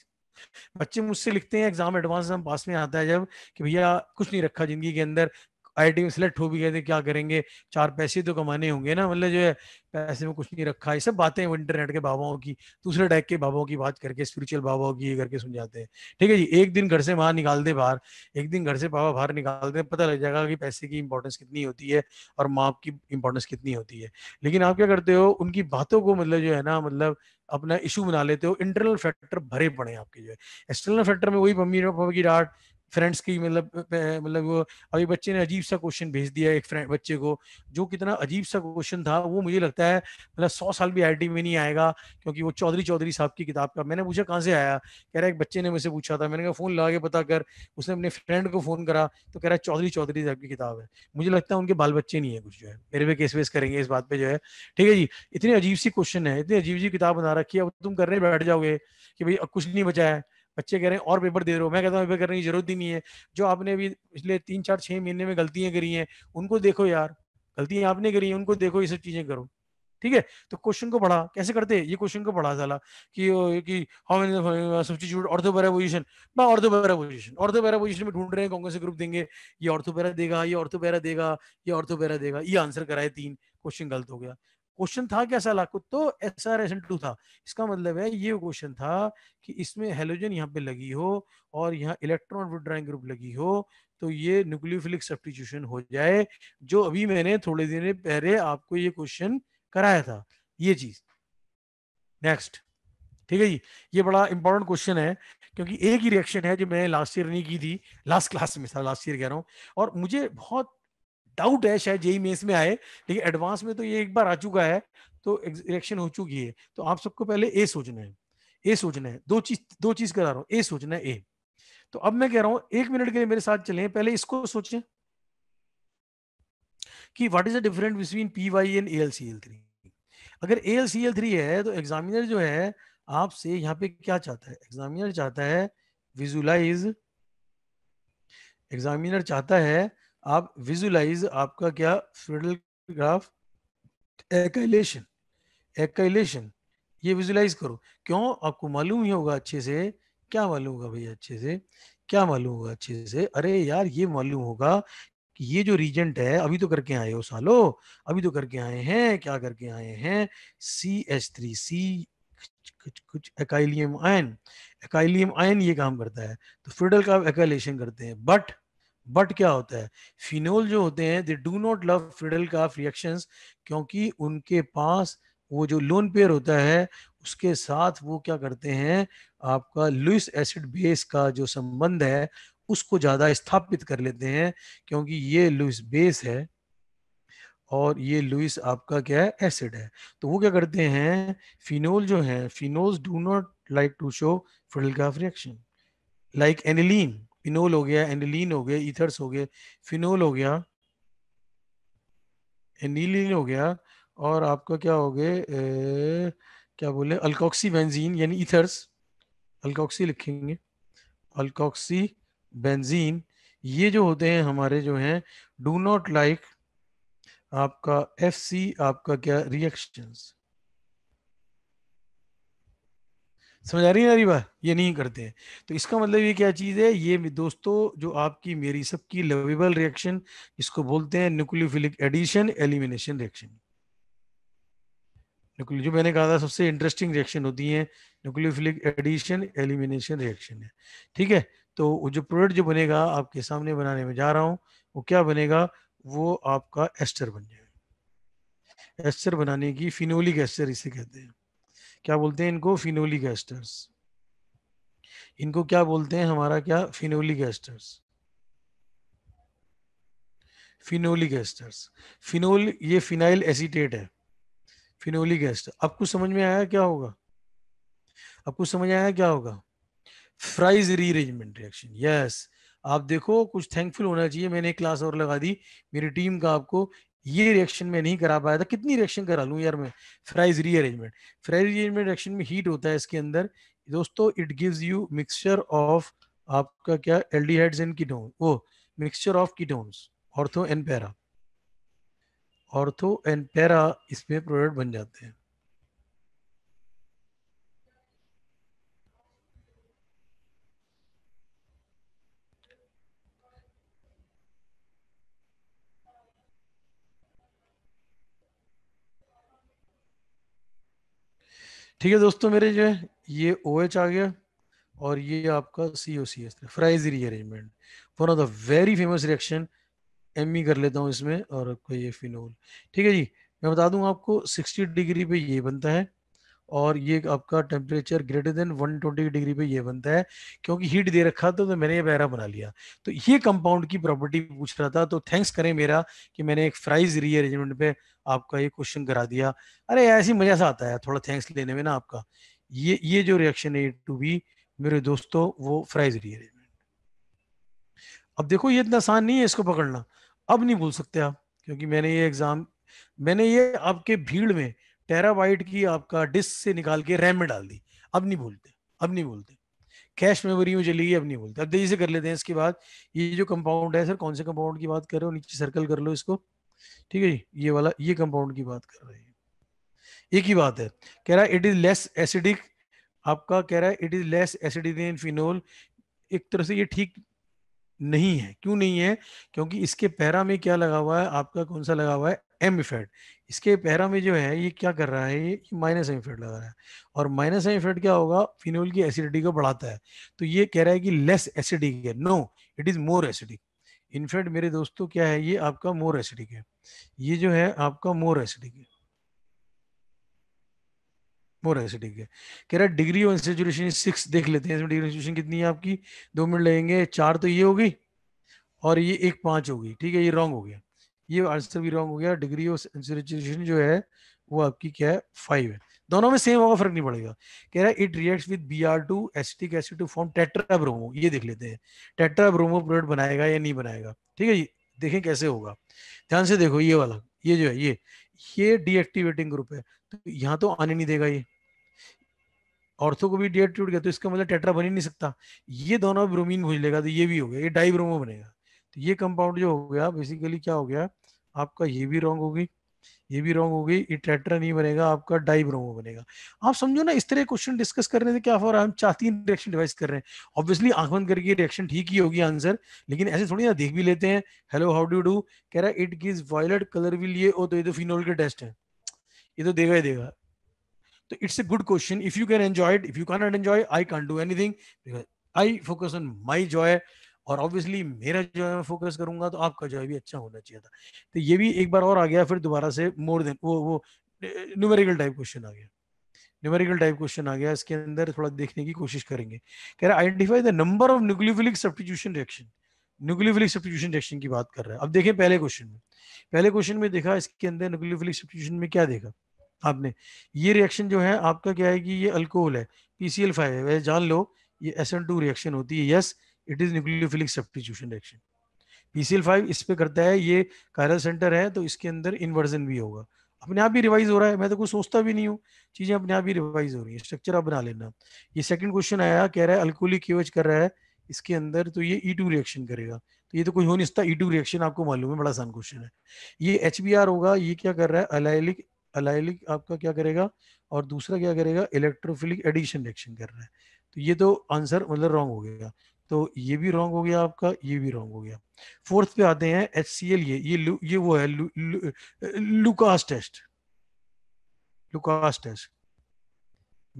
बच्चे मुझसे लिखते हैं एग्जाम एडवांस एग्जाम पास में आता है जब कि भैया कुछ नहीं रखा जिंदगी के अंदर आई में सिलेक्ट हो भी गए थे क्या करेंगे चार पैसे तो कमाने होंगे ना मतलब जो है पैसे में कुछ नहीं रखा ये सब बातें इंटरनेट के बाबाओं की दूसरे डेक के बाबाओं की बात करके स्पिरिचुअल बाबाओं की ये करके सुन जाते हैं ठीक है जी एक दिन घर से बाहर निकाल दे बाहर एक दिन घर से बाबा बाहर निकाल दे पता लग जाएगा कि पैसे की इंपॉर्टेंस कितनी होती है और माँ की इंपॉर्टेंस कितनी होती है लेकिन आप क्या करते हो उनकी बातों को मतलब जो है ना मतलब अपना इशू बना लेते हो इंटरनल फैक्टर भरे पड़े आपके जो है एक्सटर्नल फैक्टर में वही मम्मी पापा की डांट फ्रेंड्स की मतलब मतलब वो अभी बच्चे ने अजीब सा क्वेश्चन भेज दिया एक फ्रेंड बच्चे को जो कितना अजीब सा क्वेश्चन था वो मुझे लगता है मतलब सौ साल भी आई में नहीं आएगा क्योंकि वो चौधरी चौधरी साहब की किताब का मैंने पूछा कहाँ से आया कह रहा है एक बच्चे ने मुझसे पूछा था मैंने कहा फ़ोन लगा के पता कर उसने अपने फ्रेंड को फ़ोन करा तो कह रहा है चौधरी चौधरी साहब की किताब है मुझे लगता है उनके बाल बच्चे नहीं है कुछ जो है मेरे पे केस वेस करेंगे इस बात पे जो है ठीक है जी इतनी अजीब सी क्वेश्चन है इतनी अजीब सी किताब बना रखी है अब तुम करने बैठ जाओगे कि भाई अब कुछ नहीं बचा है बच्चे कह रहे हैं और पेपर दे रहे हो मैं कहता हूँ पेपर करने की जरूरत ही नहीं है जो आपने अभी पिछले तीन चार छह महीने में गलतियां करी हैं उनको देखो यार गलतियां आपने करी हैं उनको देखो ये सब चीज़ें करो ठीक है तो क्वेश्चन को पढ़ा कैसे करते ये क्वेश्चन को पढ़ा साला कि कि how many substitute para position मैं ऑर्थोपैरा पोजीशन पैरा पोजीशन में ढूंढ रहे हैं कौन से ग्रुप देंगे ये ऑर्थो पैरा देगा ये ऑर्थो पैरा देगा ये ऑर्थो पैरा देगा ये आंसर कराए तीन क्वेश्चन गलत हो गया क्वेश्चन था कैसा लाकुत तो S R S N two था इसका मतलब है ये क्वेश्चन था कि इसमें हेलोजन यहाँ पे लगी हो और यहाँ इलेक्ट्रॉन विड्राइंग ग्रुप लगी हो तो ये न्यूक्लियोफिलिक सब्टीट्यूशन हो जाए जो अभी मैंने थोड़े दिन पहले आपको ये क्वेश्चन कराया था ये चीज नेक्स्ट ठीक है जी ये बड़ा इंपॉर्टेंट क्वेश्चन है क्योंकि एक ही रिएक्शन है जो मैंने लास्ट ईयर नहीं की थी लास्ट क्लास में था लास्ट ईयर कह रहा हूँ और मुझे बहुत डाउट है शायद जेई मेन्स में आए लेकिन एडवांस में तो ये एक बार आ चुका है तो इलेक्शन हो चुकी है तो आप सबको पहले ए सोचना है ए सोचना है दो चीज दो चीज करा रहा हूँ ए सोचना है ए तो अब मैं कह रहा हूं एक मिनट के लिए मेरे साथ चले पहले इसको सोचें कि what is the different between P Y and A L C L three अगर A L C L three है तो एग्जामिनर जो है आपसे यहाँ पे क्या चाहता है एग्जामिनर चाहता है विजुलाइज एग्जामिनर चाहता है आप विजुलाइज आपका क्या फ्यूडल ग्राफ एकाइलेशन एकाइलेशन ये विजुलाइज करो क्यों आपको मालूम ही होगा अच्छे से क्या मालूम होगा भैया अच्छे से क्या मालूम होगा अच्छे से अरे यार ये मालूम होगा कि ये जो रीजेंट है अभी तो करके आए हो सालो अभी तो करके आए हैं क्या करके आए हैं सी एच थ्री सी कुछ कुछ एकाइलियम आयन एकाइलियम आयन ये काम करता है तो फ्यूडल का एकाइलेशन करते हैं बट बट क्या होता है फिनोल जो होते हैं they do not love Friedel काफ रिएक्शंस क्योंकि उनके पास वो जो लोन पेयर होता है उसके साथ वो क्या करते हैं आपका लुइस एसिड बेस का जो संबंध है उसको ज़्यादा स्थापित कर लेते हैं क्योंकि ये लुइस बेस है और ये लुइस आपका क्या है एसिड है तो वो क्या करते हैं फिनोल जो है phenols do not like to show Friedel काफ रिएक्शन लाइक एनिलीन फिनोल हो गया एनिलीन हो गया ईथर्स हो गए फिनोल हो गया एनिलीन हो गया और आपका क्या हो गए क्या बोले अल्कोक्सी बेंजीन यानी ईथर्स अल्कोक्सी लिखेंगे अल्कोक्सी बेंजीन ये जो होते हैं हमारे जो हैं डू नॉट लाइक आपका एफ सी आपका क्या रिएक्शंस समझ आ रही है अरे वाह ये नहीं करते हैं तो इसका मतलब ये क्या चीज़ है ये दोस्तों जो आपकी मेरी सबकी लवेबल रिएक्शन इसको बोलते हैं न्यूक्लियोफिलिक एडिशन एलिमिनेशन रिएक्शन जो मैंने कहा था सबसे इंटरेस्टिंग रिएक्शन होती है न्यूक्लियोफिलिक एडिशन एलिमिनेशन रिएक्शन है ठीक है तो जो प्रोडक्ट जो बनेगा आपके सामने बनाने में जा रहा हूँ वो क्या बनेगा वो आपका एस्टर बन जाएगा एस्टर बनाने की फिनोलिक एस्टर इसे कहते हैं क्या बोलते हैं इनको फिनोलिक एस्टर्स इनको क्या बोलते हैं हमारा क्या phenolic esters phenolic esters phenol ये फिनाइल एसिटेट है फिनोलिक एस्टर अब कुछ समझ में आया क्या होगा अब कुछ समझ आया क्या होगा फ्राइज रीअरेंजमेंट रिएक्शन यस आप देखो कुछ थैंकफुल होना चाहिए मैंने एक क्लास और लगा दी मेरी टीम का आपको ये रिएक्शन में नहीं करा पाया था कितनी रिएक्शन करा लूँ यार मैं Fries rearrangement Fries rearrangement reaction में हीट होता है इसके अंदर दोस्तों it gives you mixture of आपका क्या एल्डिहाइड्स एंड कीटोन वो mixture of ketones ortho and para ortho and para इसमें प्रोडक्ट बन जाते हैं ठीक है दोस्तों मेरे जो है ये ओ OH आ गया और ये आपका C O C S Fries rearrangement one of the very famous reaction M E कर लेता हूँ इसमें और आपका ये फिनोल ठीक है जी मैं बता दूँ आपको 60 डिग्री पे ये बनता है और ये आपका टेम्परेचर ग्रेटर देन 120 डिग्री पे ये बनता है क्योंकि हीट दे रखा था तो मैंने ये बहरा बना लिया तो ये कंपाउंड की प्रॉपर्टी पूछ रहा था तो थैंक्स करें मेरा कि मैंने एक फ्राइज रीअरेंजमेंट पे आपका ये क्वेश्चन करा दिया अरे ऐसी मजा सा आता है थोड़ा थैंक्स लेने में ना आपका ये ये जो रिएक्शन है टू बी मेरे दोस्तों वो फ्राइज रीअरेंजमेंट अब देखो ये इतना आसान नहीं है इसको पकड़ना अब नहीं भूल सकते आप क्योंकि मैंने ये एग्जाम मैंने ये आपके भीड़ में टेराबाइट की आपका डिस्क से निकाल के रैम में डाल दी अब नहीं भूलते अब नहीं भूलते कैश मेमोरी में चली गई अब नहीं बोलते अब तेजी से कर लेते हैं इसके बाद ये जो कंपाउंड है सर कौन से कंपाउंड की बात कर रहे हो नीचे सर्कल कर लो इसको ठीक है जी ये वाला ये कंपाउंड की बात कर रहे हैं एक ही बात है कह रहा है इट इज लेस एसिडिक आपका कह रहा है it is less acidic in phenol एक तरह से ये ठीक नहीं है क्यों नहीं है क्योंकि इसके पैरा में क्या लगा हुआ है आपका कौन सा लगा हुआ है एम इफेड इसके पैरा में जो है ये क्या कर रहा है ये माइनस एम इफेड लगा रहा है और माइनस एम इफेड क्या होगा फिनोल की एसिडिटी को बढ़ाता है तो ये कह रहा है कि लेस एसिडिक है no it is more acidic in fact मेरे दोस्तों क्या है ये आपका मोर एसिडिक है ये जो है आपका मोर एसिडिक है मोर एसिडिक है कह रहा है डिग्री ऑफ इंसेचुरेशन सिक्स देख लेते हैं इसमें डिग्री इंसेचुरेशन कितनी है आपकी दो मिनट लगेंगे चार तो ये होगी और ये एक पांच होगी ठीक है ये रॉन्ग हो गया ये आंसर भी रॉन्ग हो गया डिग्री ऑफ सेंसुरेशन जो है वो आपकी क्या है फाइव है दोनों में सेम होगा फर्क नहीं पड़ेगा कह रहा है it reacts with B R two acetic acid to form bromo ये देख लेते हैं ब्रोमो प्रोडक्ट बनाएगा या नहीं बनाएगा ठीक है देखें कैसे होगा ध्यान से देखो ये वाला ये जो है ये ये डीएक्टिवेटिंग ग्रुप है तो यहाँ तो आने नहीं देगा ये ऑर्थो को भी डीएक्टिवेट किया तो इसका मतलब टेट्रा बन ही नहीं सकता ये दोनों ब्रोमिन भूज लेगा तो ये भी हो गया ये डाई ब्रोमो बनेगा तो ये कंपाउंड जो हो गया बेसिकली क्या हो गया आपका ये भी रॉन्ग होगी ये भी रॉन्ग होगी ये टेट्रा नहीं बनेगा आपका डाई ब्रोमो बनेगा आप समझो ना इस तरह क्वेश्चन डिस्कस करने से क्या फॉर हम चाहती रिएक्शन डिवाइस कर रहे हैं ऑब्वियसली आंख बंद करके रिएक्शन ठीक ही होगी आंसर लेकिन ऐसे थोड़ी ना देख भी लेते हैं हेलो हाउ डू डू कह रहा है इट गिज वायलेट कलर भी लिए तो ये तो फिनोल के टेस्ट है ये तो देगा ही देगा तो it's a good question if you can enjoy it if you can not enjoy I can do anything I focus on my joy और ऑब्वियसली मेरा जो है फोकस करूंगा तो आपका जो है भी अच्छा होना चाहिए था तो ये भी एक बार और आ गया फिर दोबारा से मोर देन वो वो न्यूमेरिकल टाइप क्वेश्चन आ गया न्यूमेरिकल टाइप क्वेश्चन आ गया इसके अंदर थोड़ा देखने की कोशिश करेंगे कह रहे identify the number of nucleophilic substitution reaction nucleophilic substitution reaction की बात कर रहे हैं अब देखें पहले क्वेश्चन में पहले क्वेश्चन में देखा इसके अंदर न्यूक्लियोफिलिक सब्स्टिट्यूशन में क्या देखा आपने ये रिएक्शन जो है आपका क्या है कि ये अल्कोहल है पीसीएल फाइव है जान लो ये एस रिएक्शन होती है yes yes, it is nucleophilic substitution reaction PCl five इस पर करता है ये कायरल सेंटर है तो इसके अंदर इन्वर्जन भी होगा अपने आप ही रिवाइज हो रहा है मैं तो कुछ सोचता भी नहीं हूँ चीजें अपने आप ही रिवाइज हो रही है स्ट्रक्चर आप बना लेना ये सेकंड क्वेश्चन आया कह रहा है अल्कोहलिक क्यूएच कर रहा है इसके अंदर तो ये ई टू रिएक्शन करेगा तो ये तो कोई हो नहीं सकता ई टू रिएक्शन आपको मालूम है बड़ा आसान क्वेश्चन है ये एच बी आर होगा ये क्या कर रहा है अलाइलिक अलाइलिक आपका क्या करेगा और दूसरा क्या करेगा इलेक्ट्रोफिलिक एडिशन रिएक्शन कर रहा है तो ये तो आंसर मतलब रॉन्ग हो गया तो ये भी रॉन्ग हो गया आपका ये भी रॉन्ग हो गया फोर्थ पे आते हैं एच सी एल ये ये ये वो है Lucas test Lucas test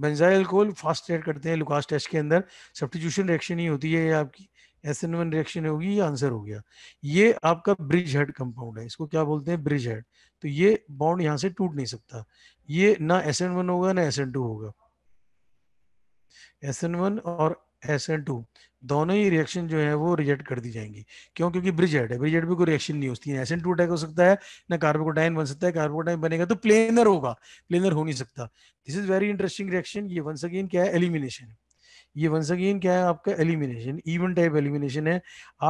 benzyl को फास्ट एड करते हैं लुकास टेस्ट के अंदर सब्टीट्यूशन रिएक्शन ही होती है ये आपकी एस एन वन रिएक्शन होगी ये आंसर हो गया ये आपका ब्रिज हेड कंपाउंड है इसको क्या बोलते हैं ब्रिज हेड तो ये बॉन्ड यहाँ से टूट नहीं सकता ये ना एस एन वन होगा ना एस एन टू होगा एस एन वन और एस एन टू दोनों ही रिएक्शन जो है वो रिजेक्ट कर दी जाएंगी क्यों क्योंकि ब्रिजेड है ब्रिजेड भी कोई रिएक्शन नहीं होती है एसन टू अटैक हो सकता है ना कार्बोकोटाइन बन सकता है कार्बोकोटाइन बनेगा तो प्लेनर होगा प्लेनर हो नहीं सकता this is very interesting reaction ये वंस अगेन क्या है एलिमिनेशन ये वंस अगेन क्या है आपका एलिमिनेशन इवन टाइप एलिमिनेशन है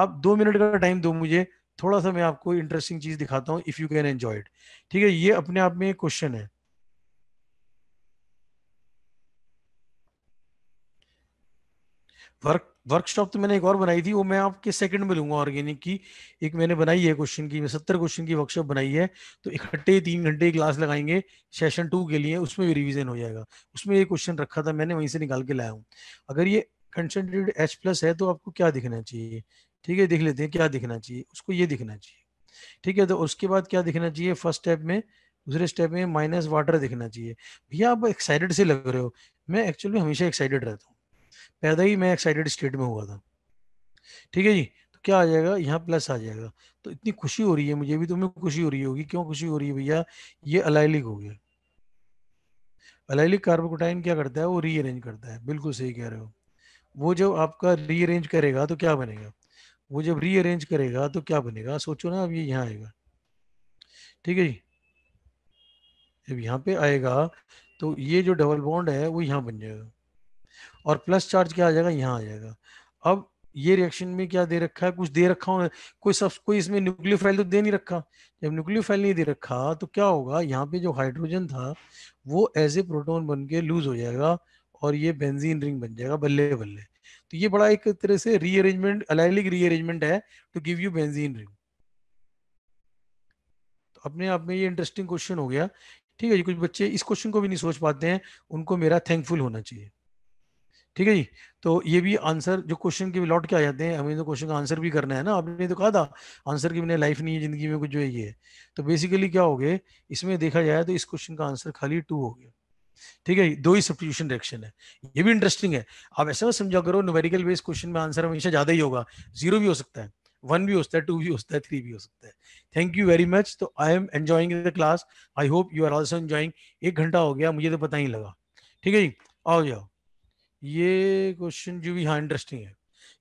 आप दो मिनट का टाइम दो मुझे थोड़ा सा मैं आपको इंटरेस्टिंग चीज दिखाता हूँ if you can enjoy it ठीक है ये अपने आप में क्वेश्चन है वर्क वर्कशॉप तो मैंने एक और बनाई थी वो मैं आपके सेकंड में लूंगा ऑर्गेनिक की एक मैंने बनाई है क्वेश्चन की मैं सत्तर क्वेश्चन की वर्कशॉप बनाई है तो इकट्ठे तीन घंटे क्लास लगाएंगे सेशन टू के लिए उसमें भी रिविजन हो जाएगा उसमें ये क्वेश्चन रखा था मैंने वहीं से निकाल के लाया हूँ अगर ये कंसेंट्रेटेड एच प्लस है तो आपको क्या दिखना चाहिए ठीक है देख लेते हैं क्या दिखना चाहिए उसको ये दिखना चाहिए ठीक है तो उसके बाद क्या दिखना चाहिए फर्स्ट स्टेप में दूसरे स्टेप में माइनस वाटर दिखना चाहिए भैया आप एक्साइटेड से लग रहे हो मैं एक्चुअली हमेशा एक्साइटेड रहता हूँ पैदा ही मैं एक्साइटेड स्टेट में हुआ था ठीक है जी तो क्या आ जाएगा यहाँ प्लस आ जाएगा तो इतनी खुशी हो रही है मुझे भी तुम्हें तो खुशी हो रही होगी क्यों खुशी हो रही है भैया ये अलाइलिक हो गया अलाइलिक कार्बोकोटाइन क्या करता है वो रीअरेंज करता है बिल्कुल सही कह रहे हो वो जब आपका रीअरेंज करेगा तो क्या बनेगा वो जब रीअरेंज करेगा तो क्या बनेगा सोचो ना अब ये यहाँ आएगा ठीक है जी जब यहाँ पे आएगा तो ये जो डबल बॉन्ड है वो यहाँ बन जाएगा और प्लस चार्ज क्या आ जाएगा यहाँ आ जाएगा अब ये रिएक्शन में क्या दे रखा है कुछ दे रखा हो कोई सब कोई इसमें न्यूक्लियो फाइल तो दे नहीं रखा जब न्यूक्लियो फाइल नहीं दे रखा तो क्या होगा यहाँ पे जो हाइड्रोजन था वो एज ए प्रोटोन बन के लूज हो जाएगा और ये बेंजीन रिंग बन जाएगा बल्ले बल्ले तो ये बड़ा एक तरह से रीअरेंजमेंट अलाइलिक रीअरेंजमेंट है to give you benzene ring तो अपने आप में ये इंटरेस्टिंग क्वेश्चन हो गया ठीक है जी कुछ बच्चे इस क्वेश्चन को भी नहीं सोच पाते हैं उनको मेरा थैंकफुल होना चाहिए ठीक है जी तो ये भी आंसर जो क्वेश्चन के भी लौट के आ जाते हैं हमें तो क्वेश्चन का आंसर भी करना है ना आपने तो कहा था आंसर की मैंने लाइफ नहीं है जिंदगी में कुछ जो है ये तो बेसिकली क्या हो गए इसमें देखा जाए तो इस क्वेश्चन का आंसर खाली टू हो गया ठीक है दो ही सब्सटीट्यूशन रिएक्शन है ये भी इंटरेस्टिंग है आप ऐसा समझा करो न्यूमेरिकल बेस्ड क्वेश्चन में आंसर हमेशा ज्यादा ही होगा जीरो भी हो सकता है वन भी हो सकता है टू भी हो सकता है थ्री भी हो सकता है थैंक यू वेरी मच तो I am enjoying the class I hope you are also enjoying एक घंटा हो गया मुझे तो पता ही लगा ठीक है जी आओ जाओ ये क्वेश्चन जो भी हाँ इंटरेस्टिंग है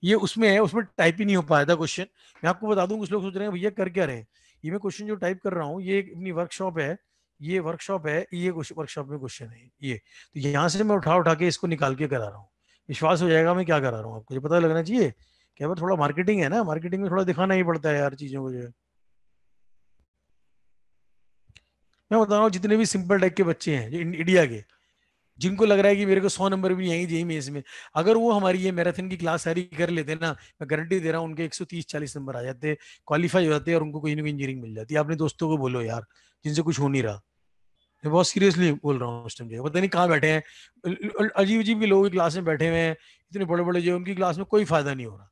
ये उसमें है उसमें टाइप ही नहीं हो पाया था क्वेश्चन मैं आपको बता दूं कुछ लोग सोच रहे हैं भैया कर क्या रहे ये मैं क्वेश्चन जो टाइप कर रहा हूँ ये अपनी वर्कशॉप है ये वर्कशॉप है ये वर्कशॉप में क्वेश्चन है ये तो यहाँ से मैं उठा उठा के इसको निकाल के करा रहा हूँ विश्वास हो जाएगा मैं क्या करा रहा हूँ आपको पता लगना चाहिए क्या बार थोड़ा मार्केटिंग है ना मार्केटिंग में थोड़ा दिखाना ही पड़ता है यार चीजों को जो है मैं बता रहा हूँ जितने भी सिंपल टाइप के बच्चे हैं जो इंडिया के जिनको लग रहा है कि मेरे को सौ नंबर भी नहीं आएंगे में इसमें अगर वो हमारी ये मैराथन की क्लास सारी कर लेते ना मैं गारंटी दे रहा हूँ उनके तीस चालीस नंबर आ जाते क्वालिफाई हो जाते और उनको कोई ना कोई इंजीनियरिंग मिल जाती है अपने दोस्तों को बोलो यार जिनसे कुछ हो नहीं रहा मैं बहुत सीरियसली बोल रहा हूँ उस टाइम पता नहीं कहाँ बैठे हैं अजीब अजीब के लोगों की क्लास में बैठे हुए हैं इतने बड़े बड़े जो उनकी क्लास में कोई फायदा नहीं हो रहा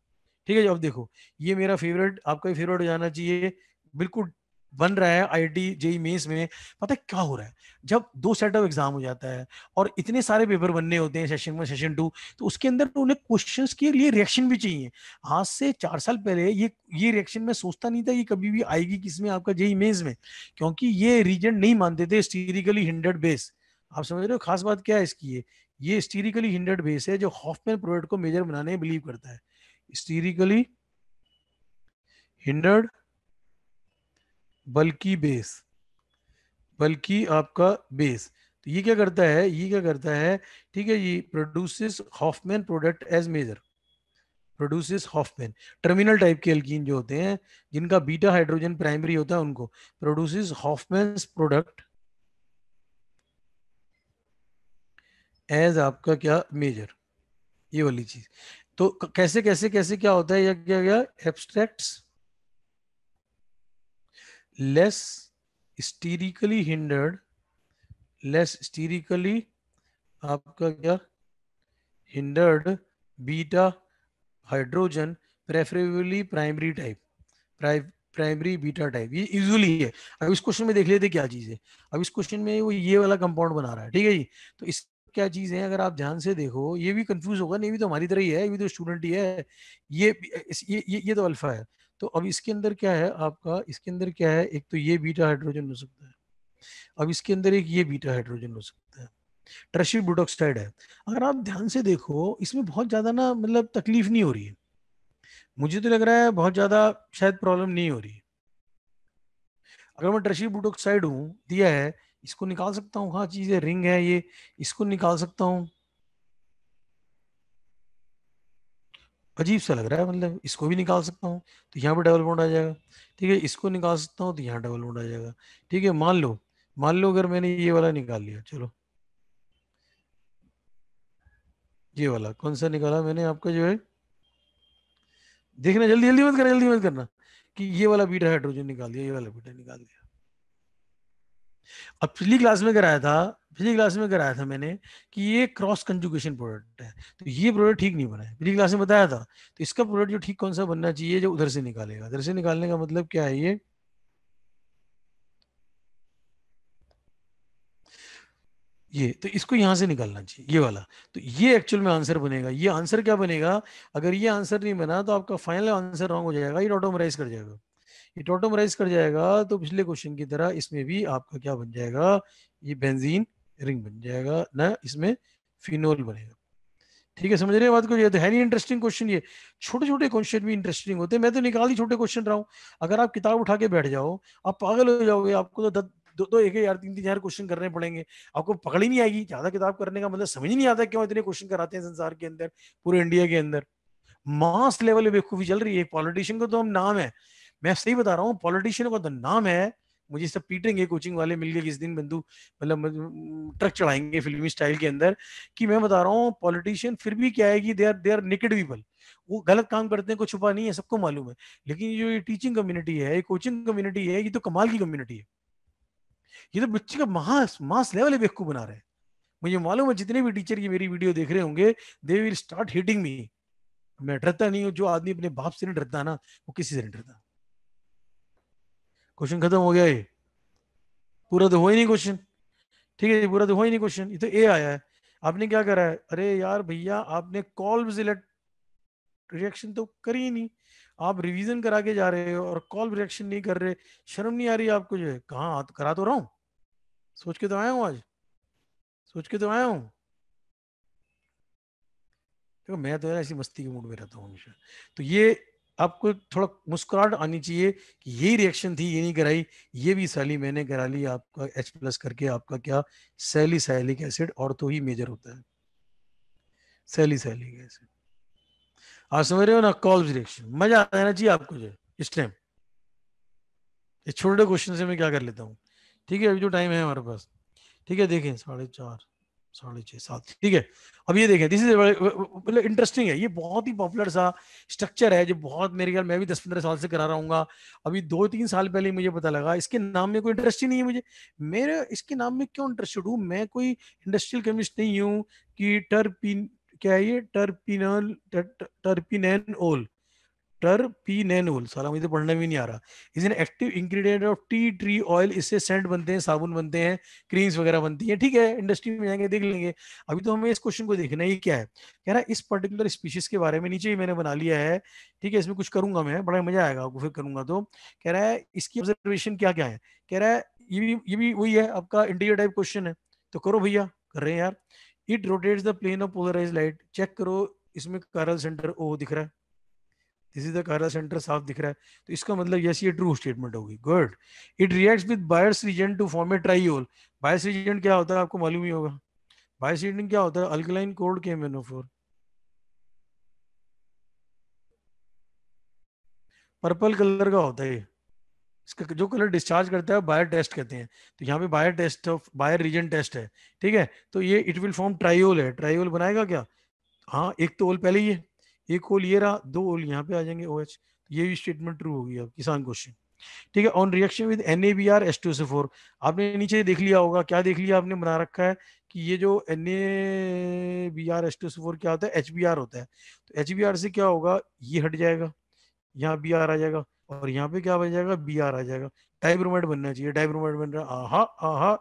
ठीक है अब देखो ये मेरा फेवरेट आपका भी फेवरेट हो जाना चाहिए बिल्कुल बन रहा है आईआईटी जेई मेंस में पता है क्या हो रहा है जब दो सेट ऑफ एग्जाम हो जाता है और इतने सारे पेपर बनने होते हैं सेशन वन सेशन टू तो उसके अंदर तो उन्हें क्वेश्चन के लिए रिएक्शन भी चाहिए आज से चार साल पहले ये ये रिएक्शन में सोचता नहीं था कि कभी भी आएगी किसमें आपका जेई मेन्स e में क्योंकि ये रीजन नहीं मानते थे स्टीरिकली हिंडर्ड बेस आप समझ रहे हो खास बात क्या है इसकी ये ये स्टीरिकली हिंडर्ड बेस है जो हॉफमैन प्रोडक्ट को मेजर बनाने में बिलीव करता है स्टीरिकली हिंडर्ड बल्कि बेस बल्कि आपका बेस तो ये क्या करता है ये क्या करता है ठीक है ये produces Hoffmann product as major produces Hoffmann terminal type के अल्किन जो होते हैं जिनका बीटा हाइड्रोजन प्राइमरी होता है उनको प्रोड्यूसेस हॉफमैन प्रोडक्ट एज आपका क्या मेजर ये वाली चीज तो कैसे कैसे कैसे क्या होता है या क्या क्या abstracts less sterically hindered less sterically आपका क्या hindered beta hydrogen preferably primary type primary beta type ये इजली है अब इस क्वेश्चन में देख लेते क्या चीज है अब इस क्वेश्चन में वो ये वाला कंपाउंड बना रहा है ठीक है जी तो इस क्या चीज है अगर आप ध्यान से देखो ये भी कंफ्यूज होगा नहीं भी तो हमारी तरह ही है ये भी तो स्टूडेंट ही है ये ये ये, ये तो अल्फा है तो अब इसके अंदर क्या है आपका इसके अंदर क्या है एक तो ये बीटा हाइड्रोजन हो सकता है अब इसके अंदर एक ये बीटा हाइड्रोजन हो सकता है ट्रशी ब्रोडोक्साइड है अगर आप ध्यान से देखो इसमें बहुत ज़्यादा ना मतलब तकलीफ नहीं हो रही है मुझे तो लग रहा है बहुत ज़्यादा शायद प्रॉब्लम नहीं हो रही है अगर मैं ट्रशी ब्रोडोक्साइड हूँ दिया है इसको निकाल सकता हूँ हाँ चीज़ है रिंग है ये इसको निकाल सकता हूँ अजीब सा लग रहा है मतलब इसको भी निकाल सकता हूँ तो यहाँ पर डबल बॉन्ड आ जाएगा ठीक है इसको निकाल सकता हूँ तो यहाँ डबल बॉन्ड आ जाएगा ठीक है मान लो मान लो अगर मैंने ये वाला निकाल लिया चलो ये वाला कौन सा निकाला मैंने आपका जो है देखना जल्दी जल्दी मत करना जल्दी मत करना कि ये वाला बीटा हाइड्रोजन निकाल दिया ये वाला बीटा निकाल दिया अब पिछली क्लास में कराया था पिछली क्लास में कराया था मैंने कि ये क्रॉस कंजुगेशन प्रोडक्ट है तो ये प्रोडक्ट ठीक नहीं बना है पिछली क्लास में बताया था तो इसका प्रोडक्ट जो ठीक कौन सा बनना चाहिए जो उधर से निकालेगा उधर से निकालने का मतलब क्या है ये ये तो इसको यहां से निकालना चाहिए ये वाला तो ये एक्चुअल में आंसर बनेगा ये आंसर क्या बनेगा अगर ये आंसर नहीं बना तो आपका फाइनल आंसर रॉन्ग हो जाएगा ये ऑटोमराइज कर जाएगा ये ऑटोमराइज कर जाएगा तो पिछले क्वेश्चन की तरह इसमें भी आपका क्या बन जाएगा ये बेंजीन रिंग बन जाएगा ना इसमें फिनोल बनेगा ठीक है समझ रहे बात को ये तो है नहीं इंटरेस्टिंग क्वेश्चन ये छोटे छोटे क्वेश्चन भी इंटरेस्टिंग होते हैं मैं तो निकाल ही छोटे क्वेश्चन रहा हूँ अगर आप किताब उठा के बैठ जाओ आप पागल हो जाओगे आपको तो दो दो एक यार तीन तीन हजार क्वेश्चन करने पड़ेंगे आपको पकड़ ही नहीं आएगी ज्यादा किताब करने का मतलब समझ नहीं आता क्यों इतने क्वेश्चन कराते हैं संसार के अंदर पूरे इंडिया के अंदर मास लेवल पे बेखूफी चल रही है पॉलिटिशियन का तो हम नाम है मैं सही बता रहा हूँ पॉलिटिशियन का तो नाम है मुझे सब पीटेंगे कोचिंग वाले मिल गए किस दिन बंधु मतलब ट्रक मतलब, मतलब, चढ़ाएंगे फिल्मी स्टाइल के अंदर कि मैं बता रहा हूँ पॉलिटिशियन फिर भी क्या है कि they are they are naked people वो गलत काम करते हैं कुछ छुपा नहीं है सबको मालूम है लेकिन जो ये टीचिंग कम्युनिटी है ये कोचिंग कम्युनिटी है ये तो कमाल की कम्युनिटी है ये तो बच्चे का मास मास लेवल बेवकूफ बना रहे हैं मुझे मालूम है जितने भी टीचर ये मेरी वीडियो देख रहे होंगे they will start hitting me मैं डरता नहीं हूँ जो आदमी अपने बाप से नहीं डरता ना वो किसी से नहीं डरता क्वेश्चन खत्म हो गया ये पूरा तो हो ही नहीं क्वेश्चन ठीक है पूरा तो हो ही नहीं क्वेश्चन ये तो ए आया है आपने क्या करा है अरे यार भैया आपने कॉल्ब्स रिएक्शन तो करी ही नहीं आप रिवीजन करा के जा रहे हो और कॉल रिएक्शन नहीं कर रहे शर्म नहीं आ रही आपको जो है कहाँ करा तो रहा हूँ सोच के तो आया हूँ आज सोच के तो आया हूँ देखो मैं तो यार ऐसी मस्ती के मूड में रहता हूँ हमेशा तो ये आपको थोड़ा मुस्कुराहट आनी चाहिए कि यही रिएक्शन थी ये नहीं कराई ये भी सैली मैंने करा ली आपका एच प्लस करके आपका क्या सैली सैलिक एसिड और तो ही मेजर होता है सैली सैलिक एसिड आप समझ रहे हो ना कॉल्स रिएक्शन मजा आ जाना चाहिए आपको जो इस टाइम इस छोटे क्वेश्चन से मैं क्या कर लेता हूँ ठीक है अभी जो टाइम है हमारे पास ठीक है देखें साढ़े चार साढ़े छः सात ठीक है अब ये देखें दिस इज मतलब इंटरेस्टिंग है ये बहुत ही पॉपुलर सा स्ट्रक्चर है जो बहुत मेरे ख्याल मैं भी दस पंद्रह साल से करा रहा हूँ अभी दो तीन साल पहले मुझे पता लगा इसके नाम में कोई इंटरेस्ट ही नहीं है मुझे मेरे इसके नाम में क्यों इंटरेस्टेड हूँ मैं कोई इंडस्ट्रियल केमिस्ट नहीं हूँ कि टर्पिन क्या है ये टर्पिनल टर्पिन ओल डॉक्टर पी नैनूल साला मुझे तो पढ़ने भी नहीं आ रहा is an active ingredient of tea tree oil इससे सेंट बनते हैं साबुन बनते हैं क्रीम्स वगैरह बनती हैं ठीक है इंडस्ट्री में जाएंगे देख लेंगे अभी तो हमें इस क्वेश्चन को देखना ही क्या है कह रहा इस पर्टिकुलर स्पीशीज के बारे में नीचे ही मैंने बना लिया है ठीक है इसमें कुछ करूंगा मैं बड़ा मजा आएगा आपको फिर करूंगा तो कह रहा है इसकी ऑब्जर्वेशन क्या क्या है कह रहा है ये भी ये भी वही है आपका इंटीरियर टाइप क्वेश्चन है तो करो भैया कर रहे हैं यार it rotate the plane of polarise light check करो इसमें कारल सेंटर ओ दिख रहा है this is the chiral centre साफ दिख रहा है तो इसका मतलब यस ये ट्रू स्टेटमेंट होगी good it reacts with Baeyer's reagent to form a triol Baeyer's reagent क्या होता है आपको मालूम ही होगा बायर्स रीजन क्या होता है अल्कलाइन कोड के मेनोफोर पर्पल कलर का होता है इसका जो कलर डिस्चार्ज करता है बायर टेस्ट कहते हैं तो यहाँ पे Baeyer test of Baeyer reagent test है ठीक है तो ये इट विल फॉर्म ट्राइओल है ट्राइओल बनाएगा क्या हाँ एक तो ओल पहले ही है एक होल ये रहा दो होल यहाँ पे आ जाएंगे ओ OH, ये भी स्टेटमेंट ट्रू होगी अब किसान क्वेश्चन ठीक है ऑन रिएक्शन विद एन आपने नीचे देख लिया होगा क्या देख लिया आपने बना रखा है कि ये जो N A B R S two four क्या होता है एच बी आर होता है तो एच बी आर से क्या होगा ये हट जाएगा यहाँ बी आर आ जाएगा और यहाँ पे क्या बन जाएगा बी आर आ जाएगा डाइब्रोमाइड बनना चाहिए डाइब्रोमाइड बन रहा आहा आहा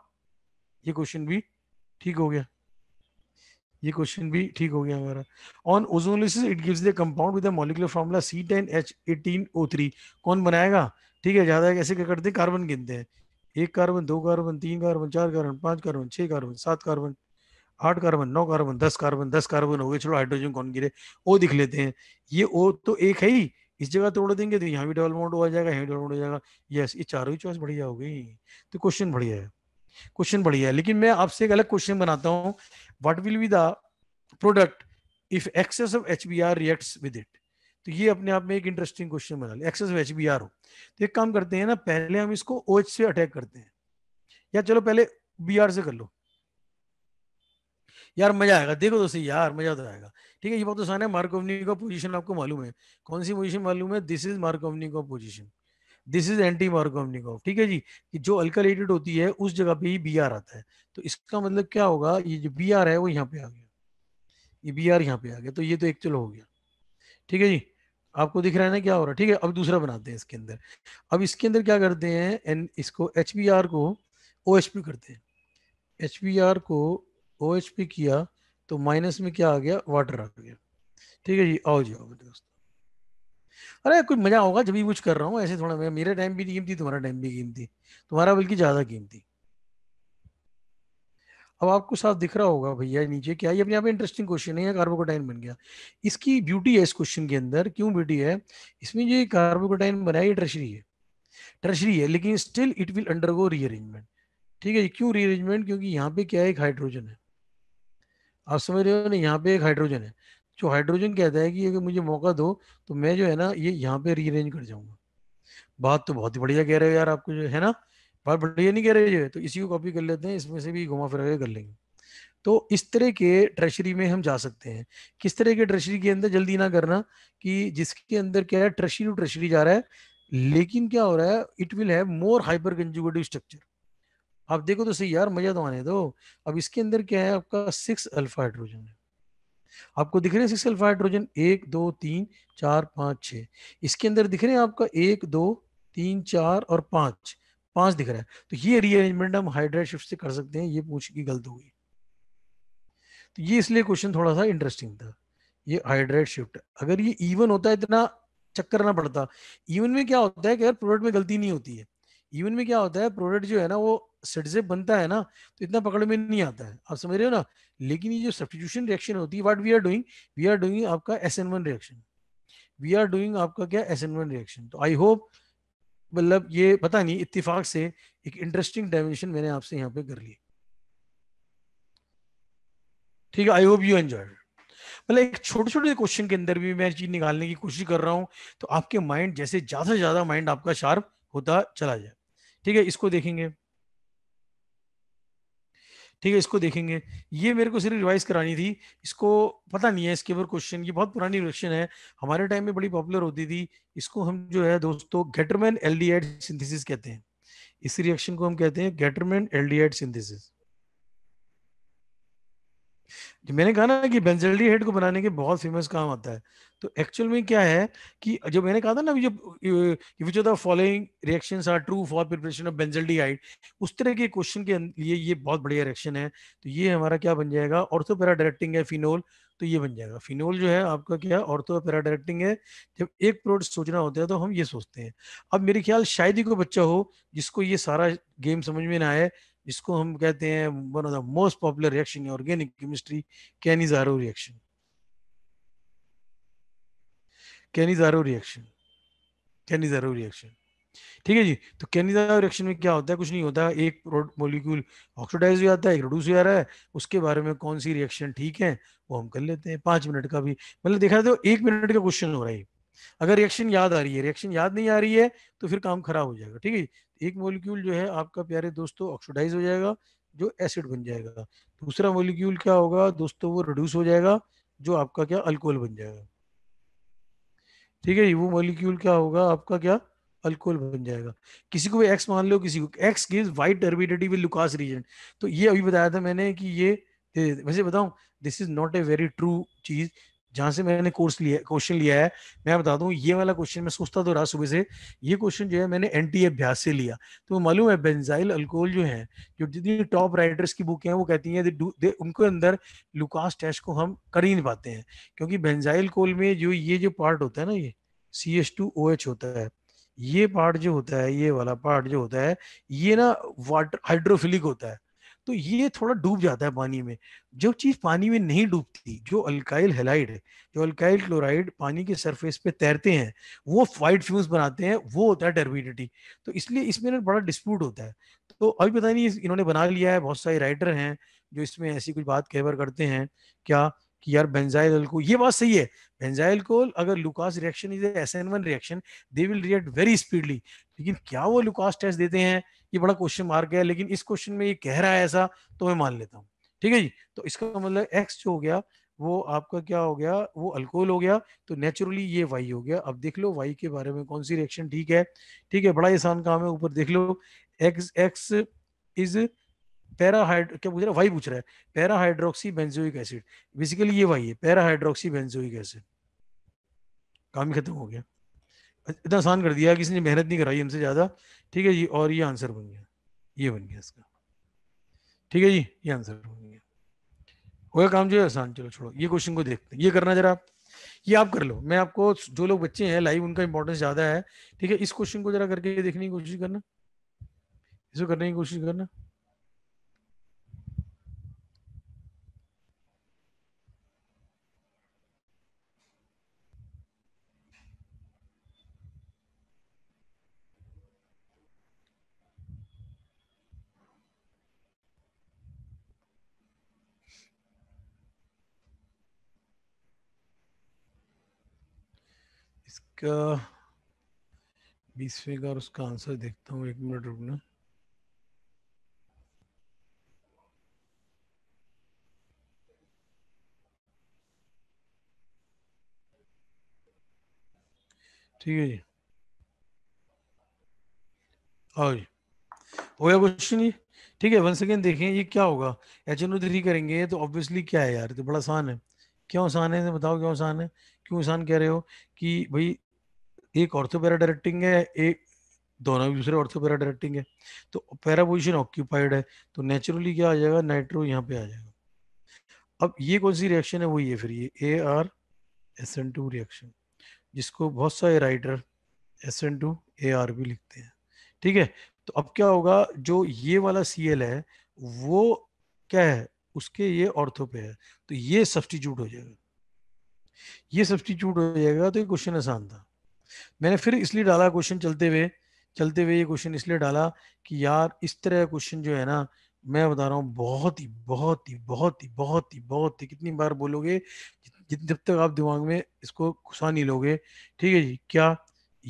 ये क्वेश्चन भी ठीक हो गया ये क्वेश्चन भी ठीक हो गया हमारा on ozonolysis it gives the compound with the molecular formula C ten H eighteen O three कौन बनाएगा ठीक है ज्यादा कैसे क्या करते हैं कार्बन गिनते हैं एक कार्बन दो कार्बन तीन कार्बन चार कार्बन पांच कार्बन छह कार्बन सात कार्बन आठ कार्बन नौ कार्बन दस कार्बन दस कार्बन हो गए चलो हाइड्रोजन कौन गिरे ओ दिख लेते हैं ये ओ तो एक है ही इस जगह तोड़ देंगे तो यहाँ भी डबल बॉन्ड हो जाएगा यहाँ भी डबल बॉन्ड हो जाएगा यस ये चारों ही चॉइस बढ़िया हो गई तो क्वेश्चन बढ़िया है क्वेश्चन बढ़िया है लेकिन मैं आपसे एक अलग क्वेश्चन बनाता हूँ what will be the product if excess of HBr reacts with it? तो ये अपने आप में एक इंटरेस्टिंग क्वेश्चन बना लिया एक्सेस एच बी आर हो तो एक काम करते हैं ना पहले हम इसको ओ OH से अटैक करते हैं या चलो पहले बी आर से कर लो यार मजा आएगा देखो तो सही यार मजा तो आएगा ठीक है ये बहुत आसान तो है मार्कोवनी का पोजीशन आपको मालूम है कौन सी पोजीशन मालूम है दिस इज मार्कोवनी का position this is anti of ठीक है जी कि जो अल्कलेटेड होती है उस जगह पे ही बी आर आता है तो इसका मतलब क्या होगा ये जो बी आर है वो यहाँ पे आ गया ये बी आर यहाँ पे आ गया तो ये तो एक चलो हो गया ठीक है जी आपको दिख रहा है ना क्या हो रहा है ठीक है अब दूसरा बनाते हैं इसके अंदर अब इसके अंदर क्या करते हैं एन इसको एच बी आर को ओ एच पी करते हैं एच बी आर को ओ एच पी किया तो माइनस में क्या आ गया वाटर आ गया ठीक है जी आओ जी आओ दोस्तों अरे कोई मजा होगा जब भी कुछ कर रहा हूँ ऐसे थोड़ा मैं मेरा टाइम भी कीमती तुम्हारा टाइम भी कीमती तुम्हारा बल्कि ज्यादा कीमती अब आपको साफ दिख रहा होगा भैया नीचे क्या ये अपने आप इंटरेस्टिंग क्वेश्चन है कार्बोकोटाइन बन गया इसकी ब्यूटी है इस क्वेश्चन के अंदर क्यों ब्यूटी है इसमें जो कार्बोकोटाइन बनाया ये ट्रेशरी है ट्रेशरी है लेकिन still it will undergo rearrangement ठीक है क्यों रीअरेंजमेंट क्योंकि यहाँ पे क्या एक हाइड्रोजन है आप समझ रहे हो ना यहाँ पे एक हाइड्रोजन है जो हाइड्रोजन कहता है कि अगर मुझे मौका दो तो मैं जो है ना ये यहाँ पे रीअरेंज कर जाऊंगा बात तो बहुत ही बढ़िया कह रहे हो यार आपको जो है ना बात बढ़िया नहीं कह रहे जो है तो इसी को कॉपी कर लेते हैं इसमें से भी घुमा फिरा कर लेंगे तो इस तरह के ट्रेशरी में हम जा सकते हैं किस तरह के ट्रेशरी के अंदर जल्दी ना करना कि जिसके अंदर क्या है ट्रेशरी टू ट्रेशरी जा रहा है लेकिन क्या हो रहा है it will have more hyperconjugative structure आप देखो तो सही यार मजा तो आने दो अब इसके अंदर क्या है आपका सिक्स अल्फा हाइड्रोजन है आपको दिख रहे हैं सिक्स अल्फा हाइड्रोजन एक दो तीन चार पाँच छः इसके अंदर दिख रहे हैं आपका एक दो तीन चार और पाँच पाँच दिख रहा है तो ये रीअरेंजमेंट हम हाइड्राइड शिफ्ट से कर सकते हैं ये पूछ की गलत हो गई तो ये इसलिए क्वेश्चन थोड़ा सा इंटरेस्टिंग था ये हाइड्राइड शिफ्ट अगर ये इवन होता है इतना चक्कर ना पड़ता इवन में क्या होता है कि अगर प्रोडक्ट में गलती नहीं होती है इवन में क्या होता है प्रोडक्ट जो है ना वो सिटिजेप बनता है ना तो इतना पकड़ में नहीं आता है आप समझ रहे हो ना लेकिन ये जो सब्सटीट्यूशन रिएक्शन होती है what we are doing we are doing आपका S N one reaction we are doing आपका क्या एस एन वन रिएक्शन तो आई होप मतलब ये पता नहीं इतफाक से एक इंटरेस्टिंग डायमेंशन मैंने आपसे यहाँ पे कर ली ठीक है आई होप यू एंजॉय मतलब एक छोटे छोटे क्वेश्चन के अंदर भी मैं चीज निकालने की कोशिश कर रहा हूँ तो आपके माइंड जैसे ज्यादा से ज्यादा माइंड आपका शार्प होता चला जाए ठीक है इसको देखेंगे ठीक है इसको देखेंगे ये मेरे को सिर्फ रिवाइज करानी थी इसको पता नहीं है इसके ऊपर क्वेश्चन ये बहुत पुरानी क्वेश्चन है हमारे टाइम में बड़ी पॉपुलर होती थी इसको हम जो है दोस्तों गेटरमैन एलडीएड सिंथेसिस कहते हैं इस रिएक्शन को हम कहते हैं गेटरमैन एलडीएड सिंथेसिस मैंने कहा ना कि बेंजल्डी हेड को बनाने के बहुत फेमस काम आता है तो एक्चुअल में क्या है कि जो मैंने कहा था ना जो which of the following reaction are true for preparation of benzaldehyde उस तरह के क्वेश्चन के लिए अं-, ये बहुत बढ़िया रिएक्शन है तो ये हमारा क्या बन जाएगा ऑर्थो पैरा डायरेक्टिंग है फिनोल तो ये बन जाएगा फिनोल जो है आपका क्या है ऑर्थो पैरा डायरेक्टिंग है जब एक प्रोडक्ट सोचना होता है तो हम ये सोचते हैं अब मेरे ख्याल शायद ही कोई बच्चा हो जिसको ये सारा गेम समझ में ना आए जिसको हम कहते हैं one of the most popular reaction organic chemistry Cannizzaro reaction Cannizzaro reaction Cannizzaro reaction ठीक है जी तो कैनिजारो रिएक्शन में क्या होता है कुछ नहीं होता एक मोलिक्यूल ऑक्सीडाइज हो जाता है एक रिड्यूस हो जा रहा है उसके बारे में कौन सी रिएक्शन ठीक है वो हम कर लेते हैं पांच मिनट का भी मतलब देखा जाए तो एक मिनट का क्वेश्चन हो रहा है अगर रिएक्शन याद आ रही है रिएक्शन याद नहीं आ रही है तो फिर काम खराब हो जाएगा ठीक है एक मोलिक्यूल जो है आपका प्यारे दोस्तों ऑक्सीडाइज हो जाएगा जो एसिड बन जाएगा दूसरा मोलिक्यूल क्या होगा दोस्तों वो रिड्यूस हो जाएगा जो आपका क्या अल्कोहल बन जाएगा ठीक है वो मोलिक्यूल क्या होगा आपका क्या अल्कोहल बन जाएगा किसी को भी एक्स मान लो किसी को X give white turbidity with Lucas reagent तो ये अभी बताया था मैंने कि ये वैसे बताऊं this is not a very true चीज जहां से मैंने कोर्स लिया क्वेश्चन लिया है मैं बता दूं ये वाला क्वेश्चन मैं सोचता तो रहा सुबह से ये क्वेश्चन जो है मैंने एन टी अभ्यास से लिया तो मालूम है बेंजाइल अल्कोहल जो है जो जितनी टॉप राइटर्स की बुक है वो कहती है दे, उनके अंदर लुकास टेस्ट को हम कर ही नहीं पाते हैं क्योंकि बेंजाइल कोल में जो ये जो पार्ट होता है ना ये C S two O H होता है ये पार्ट जो होता है ये वाला पार्ट जो होता है ये ना वाटर हाइड्रोफिलिक होता है तो ये थोड़ा डूब जाता है पानी में जो चीज पानी में नहीं डूबती जो अल्काइल हेलाइड है जो अल्काइल क्लोराइड पानी के सरफेस पे तैरते हैं वो फाइट फ्यूज बनाते हैं वो होता है टर्बिडिटी तो इसलिए इसमें बड़ा डिस्प्यूट होता है तो अभी पता नहीं इन्होंने बना लिया है बहुत सारे राइटर हैं जो इसमें ऐसी कुछ बात कहवर करते हैं क्या कि यार बेंजाइल अल्कोहल ये बात सही है बेंजाइल अल्कोहल अगर Lucas reaction is S N one reaction they will react very speedily लेकिन क्या वो लुकास टेस्ट देते हैं ये बड़ा क्वेश्चन मार्क है लेकिन इस क्वेश्चन में ये कह रहा है ऐसा तो मैं मान लेता हूँ ठीक है जी तो इसका मतलब एक्स जो हो गया वो आपका क्या हो गया वो अल्कोहल हो गया तो नेचुरली ये वाई हो गया अब देख लो वाई के बारे में कौन सी रिएक्शन ठीक है ठीक है बड़ा आसान काम है ऊपर देख लो एक्स एक्स इज पैराहाइड्रो क्या पूछ रहा है वाई पूछ रहा है पैराहाइड्रोक्सी बेंजोइक एसिड बेसिकली ये वाई है पैराहाइड्रोक्सी बेंजोइक एसिड काम खत्म हो गया इतना आसान कर दिया किसी ने मेहनत नहीं कराई हमसे ज़्यादा ठीक है जी और ये आंसर बन गया ये बन गया इसका ठीक है जी ये आंसर बन गया हो गया काम जो है आसान चलो छोड़ो ये क्वेश्चन को देखते हैं ये करना जरा ये आप कर लो मैं आपको जो लोग बच्चे हैं लाइव उनका इंपॉर्टेंस ज़्यादा है ठीक है इस क्वेश्चन को जरा करके देखने की कोशिश करना इसको करने की कोशिश करना बीसवें का और उसका आंसर देखता हूँ एक मिनट रुकना ठीक है जी हाँ जी हो गया क्वेश्चन ये ठीक है वन सेकेंड देखें ये क्या होगा एच एन ओ थ्री करेंगे तो ऑब्वियसली क्या है यार तो बड़ा आसान है क्यों आसान है बताओ क्यों आसान है क्यों आसान कह रहे हो कि भाई एक ऑर्थो पैरा डायरेक्टिंग है एक दोनों दूसरे ऑर्थो पैरा डायरेक्टिंग है तो पैरा पोजिशन ऑक्यूपाइड है तो नेचुरली क्या आ जाएगा नाइट्रो यहाँ पे आ जाएगा अब ये कौन सी रिएक्शन है वही है फिर ये A R S N two reaction जिसको बहुत सारे writer S N two A R भी लिखते हैं ठीक है तो अब क्या होगा जो ये वाला सी एल है वो क्या है उसके ये ऑर्थो पे है तो ये सब्सटीट्यूट हो जाएगा ये सब्सटीट्यूट हो जाएगा तो ये क्वेश्चन आसान था मैंने फिर इसलिए डाला क्वेश्चन चलते हुए चलते हुए ये क्वेश्चन इसलिए डाला कि यार इस तरह का क्वेश्चन जो है ना मैं बता रहा हूँ बहुत ही बहुत ही बहुत ही बहुत ही बहुत ही कितनी बार बोलोगे जब तक आप दिमाग में इसको घुसा नहीं लोगे ठीक है जी क्या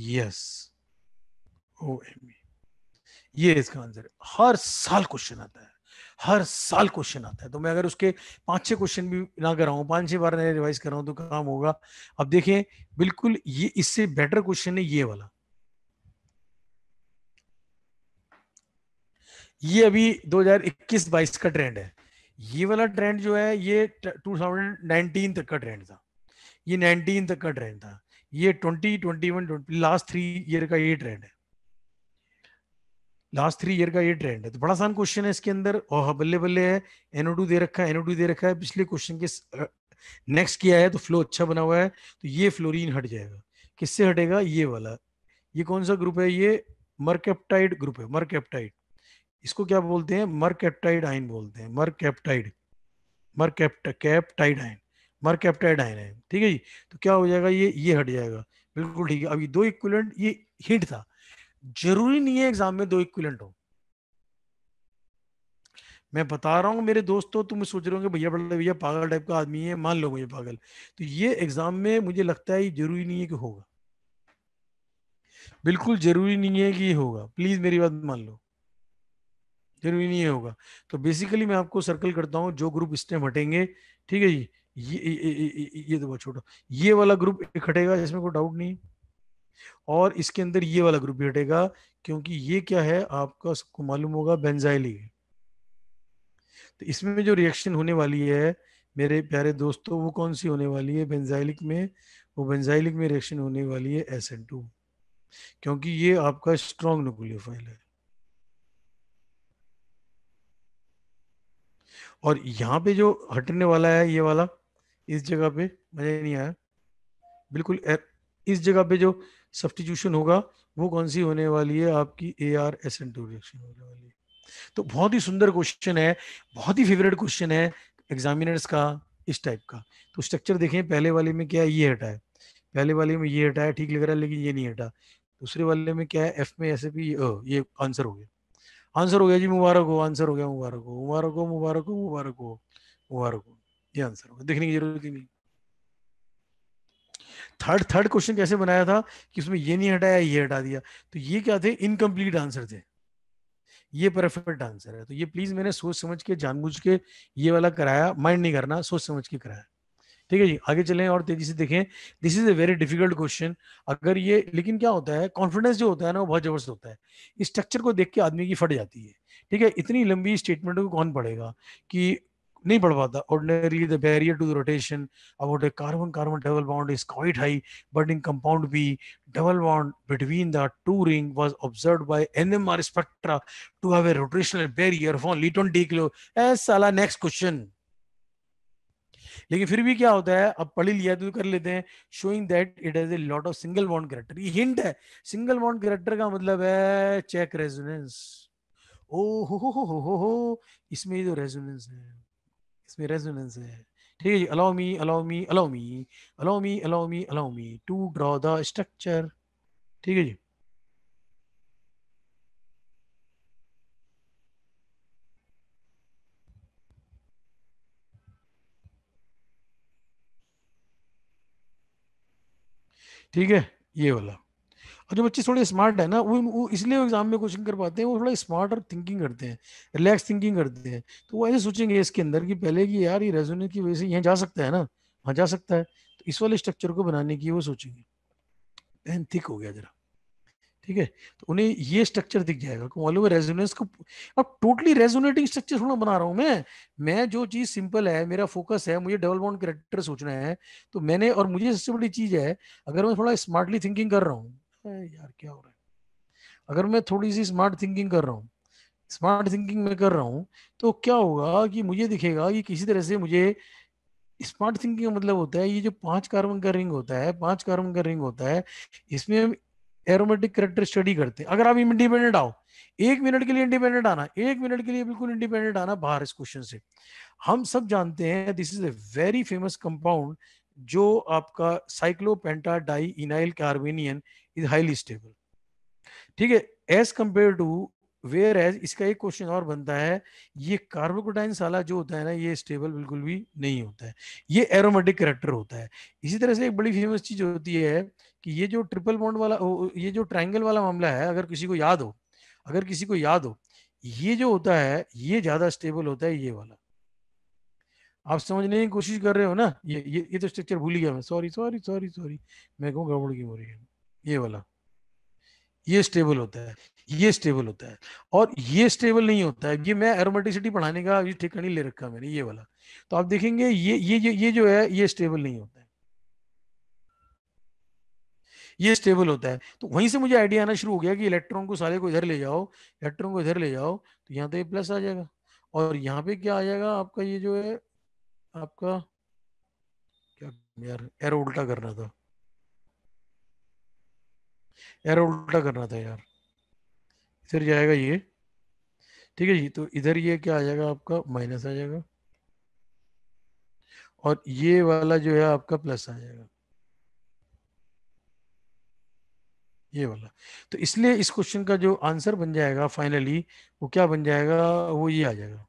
यस ओ एम ये इसका आंसर है हर साल क्वेश्चन आता है हर साल क्वेश्चन आता है तो मैं अगर उसके पांच छह क्वेश्चन भी ना कराऊं पांच छह बार नया रिवाइज कराऊं तो काम होगा अब देखें बिल्कुल ये इससे बेटर क्वेश्चन है ये वाला ये अभी 2021-22 का ट्रेंड है ये वाला ट्रेंड जो है ये 2019 तक का ट्रेंड था ये 19 तक का ट्रेंड था ये 2021 21, 20 लास्ट थ्री ईयर का ये ट्रेंड है लास्ट थ्री ईयर का ये ट्रेंड है तो बड़ा आसान क्वेश्चन है इसके अंदर और हाँ, बल्ले बल्ले है एनोडू दे रखा है एनोडू दे रखा है पिछले क्वेश्चन के नेक्स्ट किया है तो फ्लो अच्छा बना हुआ है तो ये फ्लोरिन हट जाएगा किससे हटेगा ये वाला ये कौन सा ग्रुप है ये मरकेप्टाइड ग्रुप है मरकेप्टाइड इसको क्या बोलते हैं मरकेप्टाइड आइन बोलते हैं मरकेप्टाइड कैप्टाइड आइन मरकेप्टाइड आइन है ठीक है जी तो क्या हो जाएगा ये ये हट जाएगा बिल्कुल ठीक है अब ये दो इक्वलेंट ये हिंट था जरूरी नहीं है एग्जाम में दो इक्विलेंट हो मैं बता रहा हूं मेरे दोस्तों तुम सोच रहे होंगे भैया बड़ा भैया पागल टाइप का आदमी है मान लो मुझे पागल तो ये एग्जाम में मुझे लगता है जरूरी नहीं है कि होगा बिल्कुल जरूरी नहीं है कि ये होगा प्लीज मेरी बात मान लो जरूरी नहीं होगा तो बेसिकली मैं आपको सर्कल करता हूँ जो ग्रुप इस टाइम हटेंगे ठीक है जी ये ये, ये, ये, ये तो बहुत छोटा ये वाला ग्रुप हटेगा जिसमें कोई डाउट नहीं है और इसके अंदर ये वाला ग्रुप हटेगा क्योंकि ये क्या है आपका सबको मालूम होगा बेंजाइली है तो इसमें जो रिएक्शन होने वाली है मेरे प्यारे दोस्तों वो कौन सी होने वाली है बेंजाइलिक में वो बेंजाइलिक में रिएक्शन होने वाली है एस एन टू क्योंकि ये आपका स्ट्रॉन्ग न्यूक्लियोफाइल है और यहाँ पे जो हटने वाला है ये वाला इस जगह पे मजा नहीं आया बिल्कुल इस जगह पे जो सब्सटीट्यूशन होगा वो कौन सी होने वाली है आपकी A R S N two reaction होने वाली है तो बहुत ही सुंदर क्वेश्चन है बहुत ही फेवरेट क्वेश्चन है एग्जामिनर्स का इस टाइप का तो स्ट्रक्चर देखें पहले वाले में क्या है ये हटा है पहले वाले में ये हटा है ठीक लग रहा है लेकिन ये नहीं हटा दूसरे वाले में क्या है एफ में ऐसे भी ये आंसर हो गया आंसर हो गया जी मुबारक हो आंसर हो गया मुबारक हो मुबारक हो मुबारक हो मुबारक हो मुबारक हो ये आंसर हो देखने की जरूरत ही नहीं थर्ड थर्ड क्वेश्चन कैसे बनाया था कि उसमें ये नहीं हटाया ये हटा दिया तो ये क्या थे इनकम्प्लीट आंसर थे ये परफेक्ट आंसर है तो ये प्लीज मैंने सोच समझ के जानबूझ के ये वाला कराया माइंड नहीं करना सोच समझ के कराया ठीक है जी आगे चलें और तेजी से देखें this is a very difficult question अगर ये लेकिन क्या होता है कॉन्फिडेंस जो होता है ना वो बहुत जबरदस्त होता है इस स्ट्रक्चर को देख के आदमी की फट जाती है ठीक है इतनी लंबी स्टेटमेंट को कौन पढ़ेगा कि नहीं पढ़ पाता ordinary the barrier to the rotation about carbon carbon double bond is quite high but in compound B double bond between the two ring was observed by NMR spectra to have a rotational barrier of only 20 kilo S साला next question लेकिन फिर भी क्या होता है अब पढ़ लिया तो कर लेते हैं showing that it has a lot of single bond character ये हिंट है सिंगल बॉन्ड कैरेक्टर का मतलब है चेक रेजोनेंस ओ हो हो हो हो हो इसमें जो रेजोनेंस है इसमें रेजोनेंस है ठीक है allow me allow me allow me allow me allow me allow me to draw the structure ठीक है जी ठीक है ये वाला और जो बच्चे थोड़े स्मार्ट है ना वो, वो इसलिए एग्जाम में क्वेश्चन कर पाते हैं वो थोड़ा स्मार्ट और थिंकिंग करते हैं रिलैक्स थिंकिंग करते हैं तो वो ऐसे सोचेंगे इसके अंदर कि पहले कि यार ये रेजोनेंस की वजह से यहाँ जा सकता है ना वहाँ जा सकता है तो इस वाले स्ट्रक्चर को बनाने की वो सोचेंगे पेन थिक हो गया जरा ठीक है तो उन्हें ये स्ट्रक्चर दिख जाएगा मालूम है रेजोनेंस को अब टोटली रेजोनेटिंग स्ट्रक्चर थोड़ा बना रहा हूँ मैं मैं जो चीज सिंपल है मेरा फोकस है मुझे डेवल बाउंड करेक्टर सोचना है तो मैंने और मुझे सबसे बड़ी चीज है अगर मैं थोड़ा स्मार्टली थिंकिंग कर रहा हूँ है यार क्या हो रहा है अगर मैं थोड़ी सी स्मार्ट थिंकिंग कर रहा हूँ स्मार्ट थिंकिंग में कर रहा हूँ तो क्या होगा कि मुझे दिखेगा कि किसी तरह से मुझे स्मार्ट थिंकिंग का मतलब होता है ये जो पांच कार्बन का रिंग होता है पांच कार्बन का रिंग होता है इसमें हम एरोमेटिक करेक्टर स्टडी करते हैं अगर आप इंडिपेंडेंट आओ एक मिनट के लिए इंडिपेंडेंट आना एक मिनट के लिए बिल्कुल इंडिपेंडेंट आना बाहर इस क्वेश्चन से हम सब जानते हैं this is a very famous compound जो आपका cyclopentadienyl carbanion is highly stable ठीक है as compare to where as इसका एक क्वेश्चन और बनता है ये कार्बोकोटाइन साला जो होता है ना ये स्टेबल बिल्कुल भी नहीं होता है ये एरोमेटिक करेक्टर होता है इसी तरह से एक बड़ी फेमस चीज होती है कि ये जो ट्रिपल बॉन्ड वाला ये जो ट्राइंगल वाला मामला है अगर किसी को याद हो अगर किसी को याद हो ये जो होता है ये ज्यादा स्टेबल होता है ये वाला आप समझने की कोशिश कर रहे हो ना ये ये, ये तो स्ट्रक्चर भूल गया मैं सॉरी सॉरी सॉरी सॉरी मैं कहूँ गड़बड़ की हो रही है ये वाला ये स्टेबल होता है ये स्टेबल होता है और ये स्टेबल नहीं होता है ये मैं एरोमेटिसिटी पढ़ाने का ये नहीं ले रखा मैंने ये वाला तो आप देखेंगे ये ये ये, ये जो है ये स्टेबल नहीं होता है ये स्टेबल होता है तो वहीं से मुझे आइडिया आना शुरू हो गया कि इलेक्ट्रॉन को सारे को इधर ले जाओ इलेक्ट्रॉन को इधर ले जाओ तो यहाँ तो ये प्लस आ जाएगा और यहाँ पे क्या आ जाएगा आपका ये जो है आपका क्या यार एरो उल्टा करना था यार उल्टा करना था यार इधर जाएगा ये ठीक है जी तो इधर ये क्या आ जाएगा आपका माइनस आ जाएगा और ये वाला जो है आपका प्लस आ जाएगा ये वाला तो इसलिए इस क्वेश्चन का जो आंसर बन जाएगा फाइनली वो क्या बन जाएगा वो ये आ जाएगा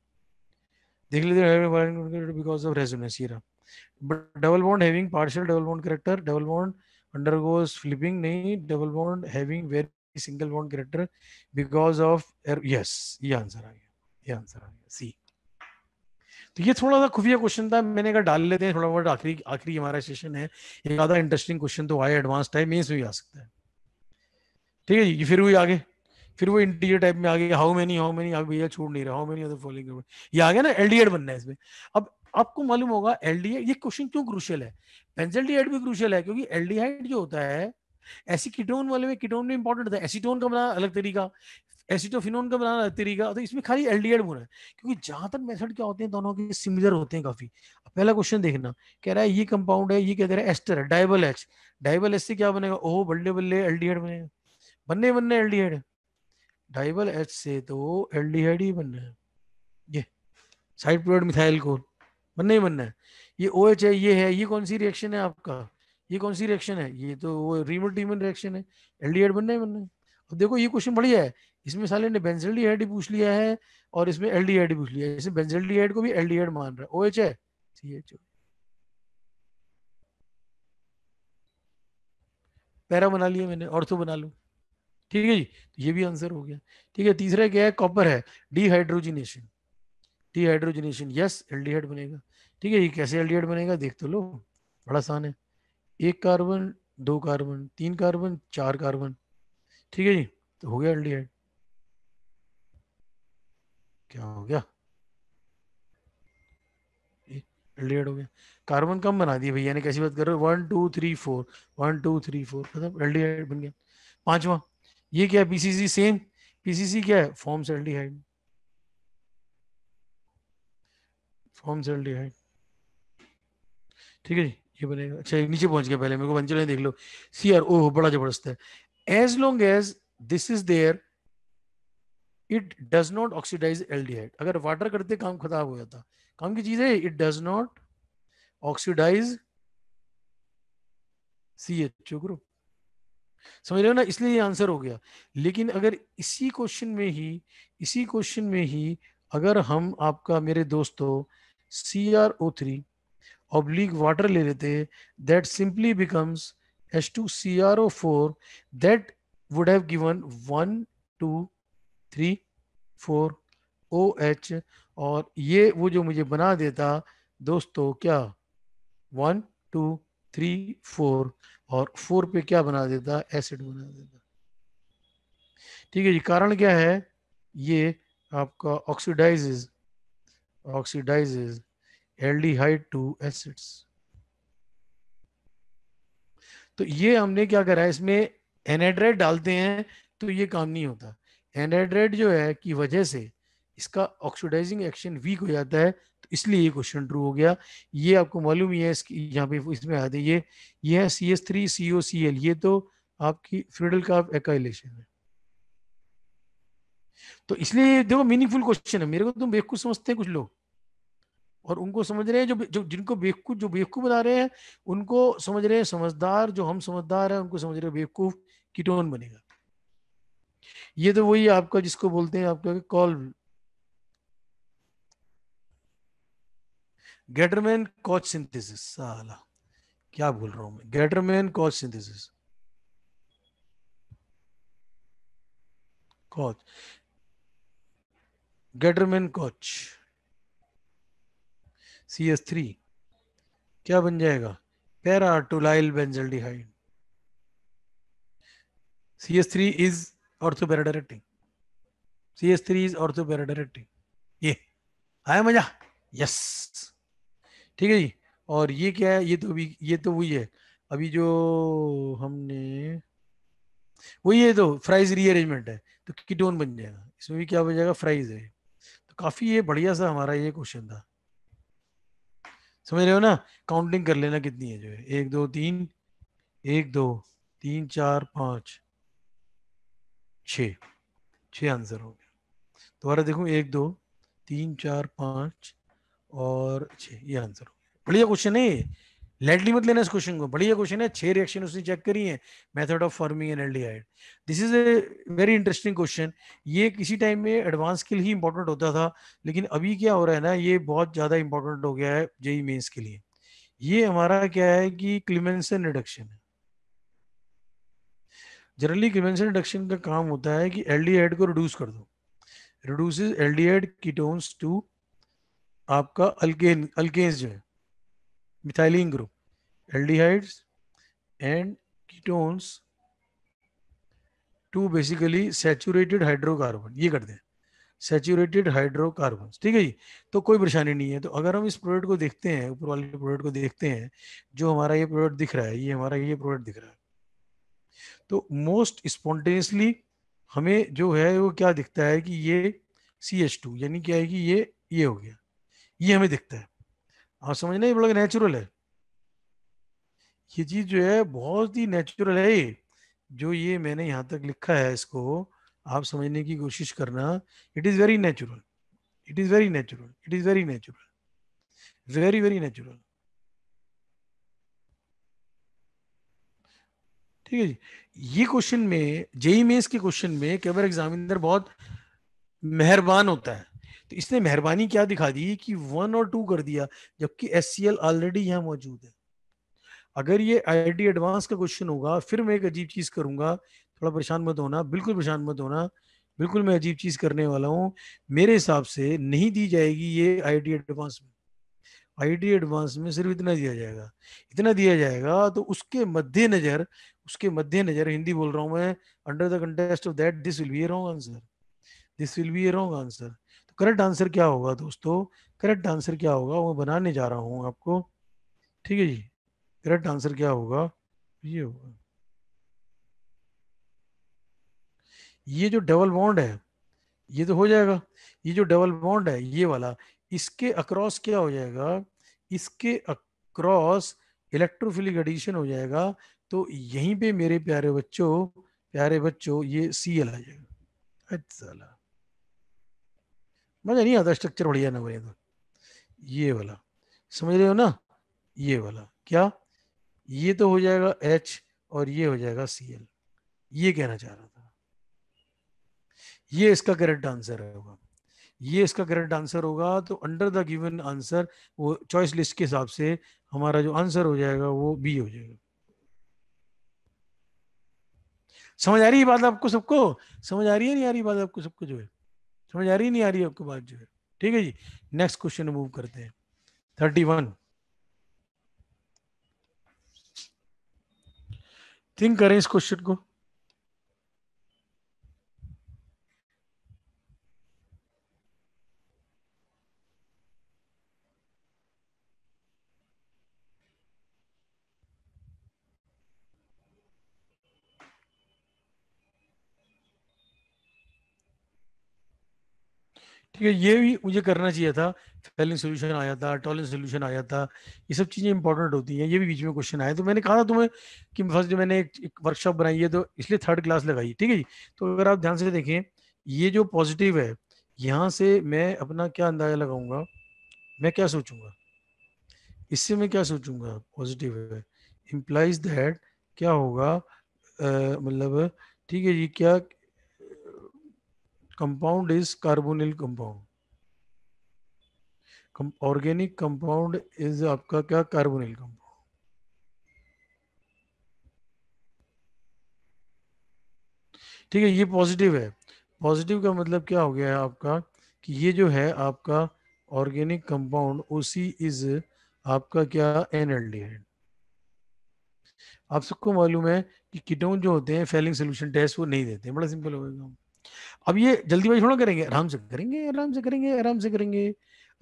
देख लीजिए बिकॉज ऑफ रेजोनेंस ये रहा double bond having partial double bond character double bond undergoes flipping nahi double bond having very single bond greater because of er, yes ये आंसर आ गया ये आंसर आ गया सी तो ये थोड़ा सा खुफिया क्वेश्चन था मैंने कहा डाल लेते हैं थोड़ा बहुत आखिरी आखिरी हमारा सेशन है एक आधा इंटरेस्टिंग क्वेश्चन तो आया एडवांस टाइम में से भी आ सकता है ठीक है जी फिर वही आगे फिर वो इंटीरियर टाइप में आ गया हाउ मेनी हाउ मेनी अभी भैया छोड़ नहीं रहा हाउ मेनी अदर फॉलोइंग ये आ गया ना एलडीएड बनना है इसमें अब आपको मालूम होगा एल एलडीए ये क्वेश्चन क्यों क्रूशियल है बेंजल्डिहाइड भी क्रूशियल है क्योंकि एलडीहाइड जो होता है ऐसी एसिकीटोन वाले में कीटोन में इंपॉर्टेंट है एसीटोन का बनाना अलग तरीका एसिटोफिनोन का बनाना अलग तरीका तो इसमें खाली एलडीएड होना है क्योंकि जहां तक मेथड क्या होते हैं दोनों के सिमिलर होते हैं काफी पहला क्वेश्चन देखना कह रहा है ये कंपाउंड है ये क्या कह रहा है एस्टर है डायबल एच डायबल एच से क्या बनेगा ओ बल्ले बल्ले एल एलडीएड बनेगा बनने बनने एलडीएड डायबल एच से तो एलडीएड ही बनना है ये साइड प्रोड मिथाइल कोल बनना ही बनना है ये ओ एच है ये है ये कौन सी रिएक्शन है आपका ये कौन सी रिएक्शन है ये तो वो रिमोट डीमन रिएक्शन है एल बनना ही बनना है अब देखो ये क्वेश्चन बढ़िया है इसमें साले ने बेंजल डी पूछ लिया है और इसमें एल डी पूछ लिया है इसमें बेंजल डी को भी एल डी मान रहा है ओ OH है सी एच ओ पैरा बना लिया मैंने ऑर्थो बना लूँ ठीक है जी तो ये भी आंसर हो गया ठीक है तीसरा क्या है कॉपर है डीहाइड्रोजिनेशन डिहाइड्रोजनेशन यस एल्डिहाइड बनेगा ठीक है ये कैसे एल्डिहाइड बनेगा देख तो लो बड़ा आसान है एक कार्बन दो कार्बन तीन कार्बन चार कार्बन ठीक है जी तो हो गया एल्डिहाइड क्या हो गया एल्डिहाइड हो गया कार्बन कम बना दिए भैया ने कैसी बात कर रहे हो one two three four one two three four खत्म एल्डिहाइड बन गया पांचवा ये क्या पीसीसी सेम पीसीसी क्या है फॉर्म्स एल्डिहाइड फॉर्म ठीक है जी ये बनेगा अच्छा नीचे पहुंच गया पहले मेरे को पंचुलाइन देख लो सी आर ओ बड़ा जबरदस्त है as long as this is there it does not oxidize aldehyde अगर वाटर करते काम खराब हो जाता काम की चीज है it does not oxidize C H O group समझ रहे हो ना इसलिए ये आंसर हो गया लेकिन अगर इसी क्वेश्चन में ही इसी क्वेश्चन में ही अगर हम आपका मेरे दोस्तों C R O three oblique water ले लेते that simply becomes H two R O four that would have given one two three four O H और ये वो जो मुझे बना देता दोस्तों क्या वन टू थ्री फोर और फोर पे क्या बना देता एसिड बना देता ठीक है जी कारण क्या है ये आपका oxidize oxidizes aldehyde to acids. तो ये हमने क्या करा इसमें एनेड्रेट डालते हैं तो ये काम नहीं होता एनेड्रेट जो है की वजह से इसका ऑक्सीडाइजिंग एक्शन वीक हो जाता है तो इसलिए ये क्वेश्चन ट्रू हो गया ये आपको मालूम ही है इसकी यहाँ पे इसमें आते ये ये है C S three C O C L ये तो आपकी फ्यूडल का एकाइलेशन है तो इसलिए देखो मीनिंगफुल क्वेश्चन है मेरे को तुम तो बेवकूफ समझते हैं कुछ लोग और उनको समझ रहे हैं जो जो जिनको बेवकूफ जो बेवकूफ बना रहे हैं उनको समझ रहे हैं समझदार जो हम समझदार हैं उनको समझ रहे हैं बेवकूफ कीटोन बनेगा ये तो वही आपका जिसको बोलते हैं आपका कॉल गेटरमैन कॉच सिंथेसिस साला क्या बोल रहा हूं मैं Gattermann Koch synthesis Koch Gattermann Koch C S three क्या बन जाएगा para tolualdehyde C S three is ortho para directing C S three is ortho para directing ये आया मजा यस ठीक है जी और ये क्या है ये तो अभी ये तो वही है अभी जो हमने वही है तो फ्राइज रीअरेंजमेंट है तो कीटोन बन जाएगा इसमें भी क्या बन जाएगा फ्राइज है तो काफी ये बढ़िया सा हमारा ये क्वेश्चन था समझ रहे हो ना काउंटिंग कर लेना कितनी है जो है एक दो तीन एक दो तीन चार पांच छ छ आंसर हो गया दोबारा देखो एक दो तीन चार पांच और छ ये आंसर हो गया बढ़िया क्वेश्चन है लेटली मत लेना इस क्वेश्चन को बढ़िया क्वेश्चन है छह रिएक्शन उसने चेक करी है method of forming an aldehyde this is a very interesting question ये किसी टाइम में एडवांस के लिए इंपॉर्टेंट होता था लेकिन अभी क्या हो रहा है ना ये बहुत ज्यादा इंपॉर्टेंट हो गया है जेई मेन्स e के लिए ये हमारा क्या है कि क्लिमेंसन रिडक्शन है जनरली क्लिमेंसन रिडक्शन का काम होता है कि एल्डिहाइड को रिड्यूस कर दो रिड्यूसेस एल्डिहाइड कीटोन्स टू आपका अल्केन अल्केन्स जो है methylene group aldehydes and ketones to basically saturated hydrocarbon ये करते हैं सेचुरेटेड हाइड्रोकार्बन ठीक है जी तो कोई परेशानी नहीं है तो अगर हम इस प्रोडक्ट को देखते हैं ऊपर वाले प्रोडक्ट को देखते हैं जो हमारा ये प्रोडक्ट दिख रहा है ये हमारा ये प्रोडक्ट दिख रहा है तो मोस्ट स्पॉन्टेनियसली हमें जो है वो क्या दिखता है कि ये सी एच टू यानी क्या है कि ये ये हो गया ये हमें दिखता है आप समझना ये बड़ा नेचुरल है ये चीज जो है बहुत ही नेचुरल है जो ये मैंने यहाँ तक लिखा है इसको आप समझने की कोशिश करना it is very natural it is very natural it is very natural very very natural ठीक है जी ये क्वेश्चन में जेई मेस e के क्वेश्चन में कई बार एग्जामिनर बहुत मेहरबान होता है तो इसने मेहरबानी क्या दिखा दी कि वन और टू कर दिया जबकि एस ऑलरेडी यहाँ मौजूद है अगर ये आई एडवांस का क्वेश्चन होगा फिर मैं एक अजीब चीज़ करूंगा थोड़ा परेशान मत होना बिल्कुल परेशान मत होना बिल्कुल मैं अजीब चीज़ करने वाला हूँ मेरे हिसाब से नहीं दी जाएगी ये आई एडवांस में आई एडवांस में सिर्फ इतना दिया जाएगा इतना दिया जाएगा तो उसके मद्देनज़र उसके मद्देनज़र हिंदी बोल रहा हूँ मैं under the contest of that this will be a wrong answer this will be a wrong answer तो करेक्ट आंसर क्या होगा दोस्तों करेक्ट आंसर क्या होगा वो बनाने जा रहा हूँ आपको ठीक है जी करेक्ट आंसर क्या होगा ये होगा ये जो डबल बॉन्ड है ये तो हो जाएगा ये जो डबल बॉन्ड है ये वाला इसके अक्रॉस क्या हो जाएगा इसके अक्रॉस इलेक्ट्रोफिलिक एडिशन हो जाएगा तो यहीं पे मेरे प्यारे बच्चों प्यारे बच्चों ये सी एल आ जाएगा अच्छा मजा नहीं आता स्ट्रक्चर बढ़िया ना बने तो ये वाला समझ रहे हो ना ये वाला क्या ये तो हो जाएगा एच और ये हो जाएगा सी एल ये कहना चाह रहा था ये इसका करेक्ट आंसर होगा ये इसका करेक्ट आंसर होगा तो अंडर द गिवन आंसर वो चॉइस लिस्ट के हिसाब से हमारा जो आंसर हो जाएगा वो बी हो जाएगा समझ आ रही है बात आपको सबको समझ आ रही है नहीं आ रही बात आपको सबको जो है समझ आ रही नहीं आ रही आपको बात जो है ठीक है जी नेक्स्ट क्वेश्चन मूव करते हैं थर्टी वन थिंक करें इस क्वेश्चन को ठीक है ये भी मुझे करना चाहिए था फेलिंग सोल्यूशन आया था टॉलिंग सोल्यूशन आया था ये सब चीज़ें इंपॉर्टेंट होती हैं ये भी बीच में क्वेश्चन आया तो मैंने कहा था तुम्हें कि फर्स्ट जो मैंने एक, एक वर्कशॉप बनाई है तो इसलिए थर्ड क्लास लगाई ठीक है जी तो अगर आप ध्यान से देखें ये जो पॉजिटिव है यहाँ से मैं अपना क्या अंदाजा लगाऊंगा मैं क्या सोचूंगा इससे मैं क्या सोचूंगा पॉजिटिव है इम्प्लाइज दैट क्या होगा मतलब ठीक है जी क्या compound is carbonyl compound organic compound is आपका क्या कार्बोनिल कंपाउंड ठीक है ये पॉजिटिव है पॉजिटिव का मतलब क्या हो गया है आपका कि ये जो है आपका ऑर्गेनिक कंपाउंड ओसी इज आपका क्या एनएलडीहाइड आप सबको मालूम है कि किटोन जो होते हैं फेलिंग सोल्यूशन टेस्ट वो नहीं देते बड़ा सिंपल होगा अब ये जल्दी जल्दीबाजी थोड़ा करेंगे आराम से करेंगे आराम से करेंगे आराम से करेंगे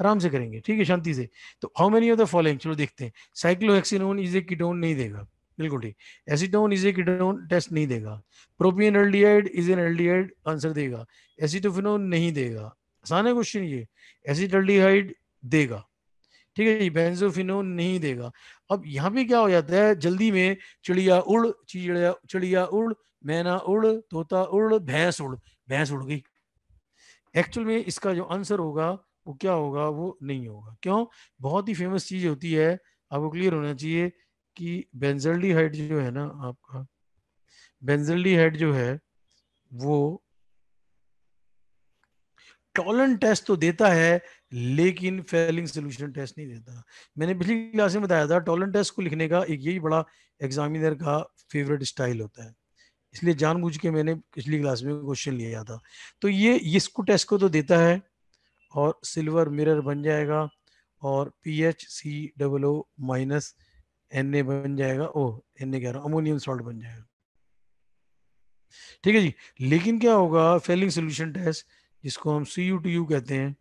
आराम से करेंगे ठीक है शांति से तो how many of the following चलो देखते हैं साइक्लोहेक्सिनोन इज ए किडोन नहीं देगा बिल्कुल ठीक acetone is a ketone test नहीं देगा propionaldehyde is an aldehyde answer देगा एसिटोफिनोन नहीं देगा आसान है क्वेश्चन ये एसिड एल्डिहाइड देगा ठीक है जी बेंजोफिनोन नहीं देगा अब यहाँ पे क्या हो जाता है जल्दी में चिड़िया उड़ चिड़िया चिड़िया उड़ मैना उड़ तोता उड़ भैंस उड़ भैंस उड़ गई एक्चुअल में इसका जो आंसर होगा वो क्या होगा वो नहीं होगा क्यों बहुत ही फेमस चीज होती है आपको क्लियर होना चाहिए कि बेंजल्डी हाइट जो है ना आपका बेंजल्डी हाइट जो है वो टॉलन टेस्ट तो देता है लेकिन फेलिंग सोल्यूशन टेस्ट नहीं देता मैंने पिछली क्लास में बताया था टॉलन टेस्ट को लिखने का एक यही बड़ा एग्जामिनर का फेवरेट स्टाइल होता है इसलिए जानबूझ के मैंने पिछली क्लास में क्वेश्चन लिया था तो ये इसको टेस्ट को तो देता है और सिल्वर मिरर बन जाएगा और P H C double O minus N A बन जाएगा ओ एन ए कह रहा हूँ अमोनियम सॉल्ट बन जाएगा ठीक है जी लेकिन क्या होगा फेलिंग सोल्यूशन टेस्ट जिसको हम सी यू टी यू कहते हैं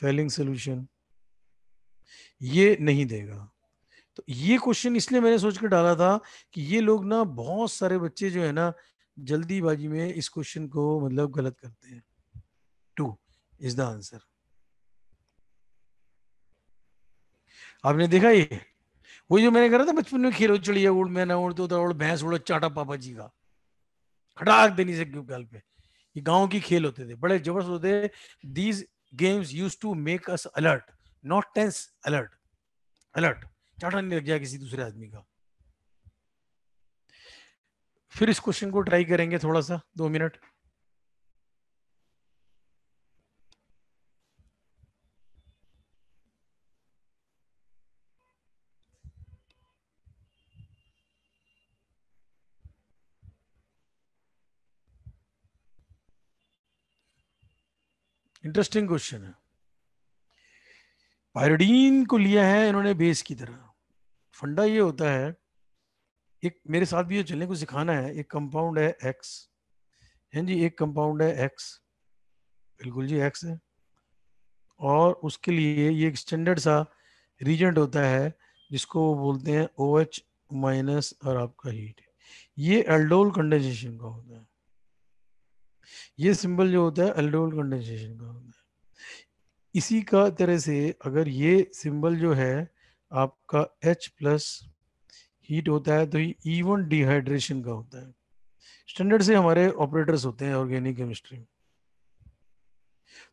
फेलिंग सोल्यूशन ये नहीं देगा तो ये क्वेश्चन इसलिए मैंने सोच कर डाला था कि ये लोग ना बहुत सारे बच्चे जो है ना जल्दीबाजी में इस क्वेश्चन को मतलब गलत करते हैं टू इज द आंसर आपने देखा ये वो जो मैंने करा था बचपन में खेलो चढ़िया उड़ मैं ना उड़ तो उड़ भैंस उड़ो चाटा पापा जी का खटाक देनी से क्यों पे ये गांव की खेल होते थे बड़े जबरदस्त होते these games use to make us alert not tense alert alert चाटने लग जाए किसी दूसरे आदमी का फिर इस क्वेश्चन को ट्राई करेंगे थोड़ा सा दो मिनट इंटरेस्टिंग क्वेश्चन है पायरडीन को लिया है इन्होंने बेस की तरह फंडा ये होता है एक मेरे साथ भी ये चलने को सिखाना है एक कंपाउंड है एक्स हैं जी एक कंपाउंड है एक्स बिल्कुल जी एक्स है और उसके लिए ये एक स्टैंडर्ड सा रीजेंट होता है जिसको वो बोलते हैं ओ एच माइनस और आपका हीट ये एल्डोल कंडेंसेशन का होता है ये सिंबल जो होता है एल्डोल कंडेंसेशन का होता है इसी का तरह से अगर ये सिंबल जो है आपका H प्लस हीट होता है तो ये ईवन डिहाइड्रेशन का होता है स्टैंडर्ड से हमारे ऑपरेटर्स होते हैं ऑर्गेनिक केमिस्ट्री में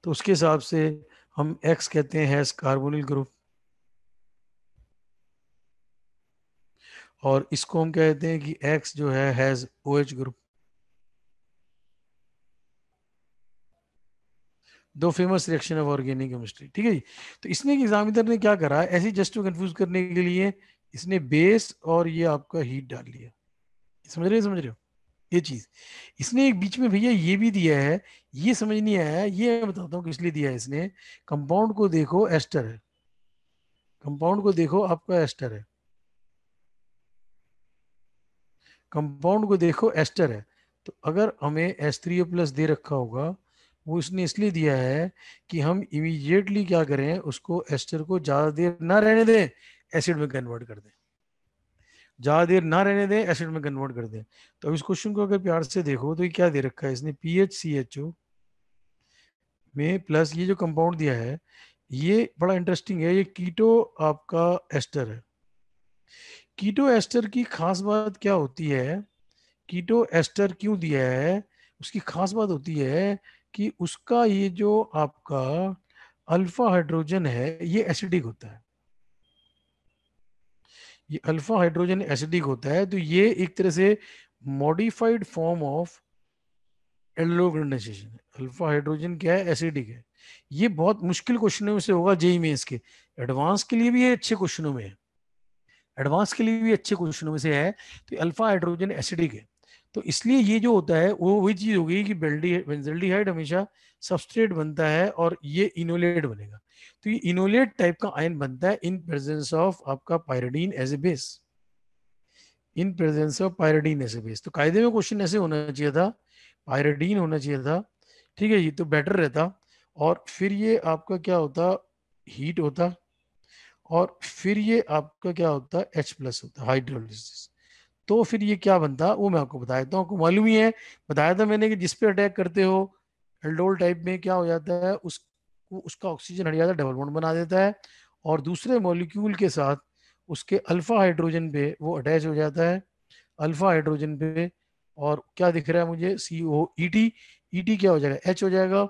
तो उसके हिसाब से हम एक्स कहते हैं हैस कार्बोनिल ग्रुप और इसको हम कहते हैं कि एक्स जो है हैज ओ एच ग्रुप दो famous reaction of organic chemistry ठीक है जी तो इसमें एग्जामिनर ने क्या करा ऐसे जस्ट टू कंफ्यूज करने के लिए इसने बेस और ये आपका हीट डाल लिया समझ रहे हो समझ रहे हो ये चीज इसने एक बीच में भैया ये भी दिया है ये समझ नहीं आया ये मैं बताता हूँ किस लिए दिया है इसने कंपाउंड को देखो एस्टर है कंपाउंड को देखो आपका एस्टर है कंपाउंड को देखो एस्टर है तो अगर हमें एस थ्री प्लस दे रखा होगा वो इसने इसलिए दिया है कि हम इमीडिएटली क्या करें उसको एस्टर को ज़्यादा देर ना रहने दें एसिड में कन्वर्ट कर दें ज़्यादा देर ना रहने दें एसिड में कन्वर्ट कर दें तो अब इस क्वेश्चन को अगर प्यार से देखो तो ये क्या दे रखा है इसने P H C H O में प्लस ये जो कंपाउंड दिया है ये बड़ा इंटरेस्टिंग है ये कीटो आपका एस्टर है कीटो एस्टर की खास बात क्या होती है कीटो एस्टर क्यों दिया है उसकी खास बात होती है कि उसका ये जो आपका अल्फा हाइड्रोजन है ये एसिडिक होता है ये अल्फा हाइड्रोजन एसिडिक होता है तो ये एक तरह से modified form of elongation alpha hydrogen क्या है एसिडिक है ये बहुत मुश्किल क्वेश्चनों में से होगा जेई में इसके एडवांस के लिए भी ये अच्छे क्वेश्चनों में है एडवांस के लिए भी अच्छे क्वेश्चनों में से है तो अल्फा हाइड्रोजन एसिडिक है तो इसलिए ये जो होता है वो वही चीज़ होगी गई कि बेंजल्डिहाइड हमेशा सबस्ट्रेट बनता है और ये इनोलेट बनेगा तो ये इनोलेट टाइप का आयन बनता है इन प्रेजेंस ऑफ आपका pyridine as a base in presence of pyridine as a base तो कायदे में क्वेश्चन ऐसे होना चाहिए था पायरडीन होना चाहिए था ठीक है ये तो बेटर रहता और फिर ये आपका क्या होता हीट होता और फिर ये आपका क्या होता एच प्लस होता हाइड्रोलिस तो फिर ये क्या बनता वो मैं आपको बता देता हूँ आपको मालूम ही है बताया था मैंने कि जिस पे अटैक करते हो एल्डोल टाइप में क्या हो जाता है उस उसका ऑक्सीजन हट जाता है डबल बॉन्ड बना देता है और दूसरे मॉलिक्यूल के साथ उसके अल्फा हाइड्रोजन पे वो अटैच हो जाता है अल्फा हाइड्रोजन पे और क्या दिख रहा है मुझे सी ओ ई टी ई टी क्या हो जाएगा एच हो जाएगा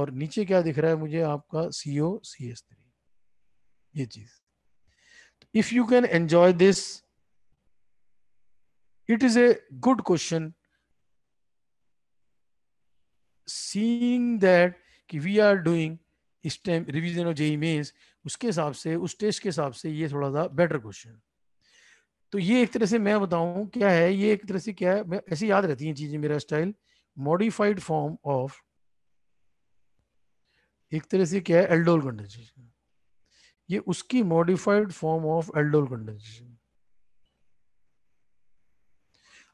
और नीचे क्या दिख रहा है मुझे आपका C O C S three ये चीज़ if you can enjoy this it is a good question seeing that कि वी आर डूइंग इस time revision of JEE Mains उसके हिसाब से उस टेस्ट के हिसाब से ये थोड़ा सा बेटर क्वेश्चन तो ये एक तरह से मैं बताऊं क्या है ये एक तरह से क्या है मैं ऐसी याद रहती हैं चीजें मेरा स्टाइल मॉडिफाइड फॉर्म ऑफ एक तरह से क्या है एल्डोल कंडेंसेशन ये उसकी modified form of aldol condensation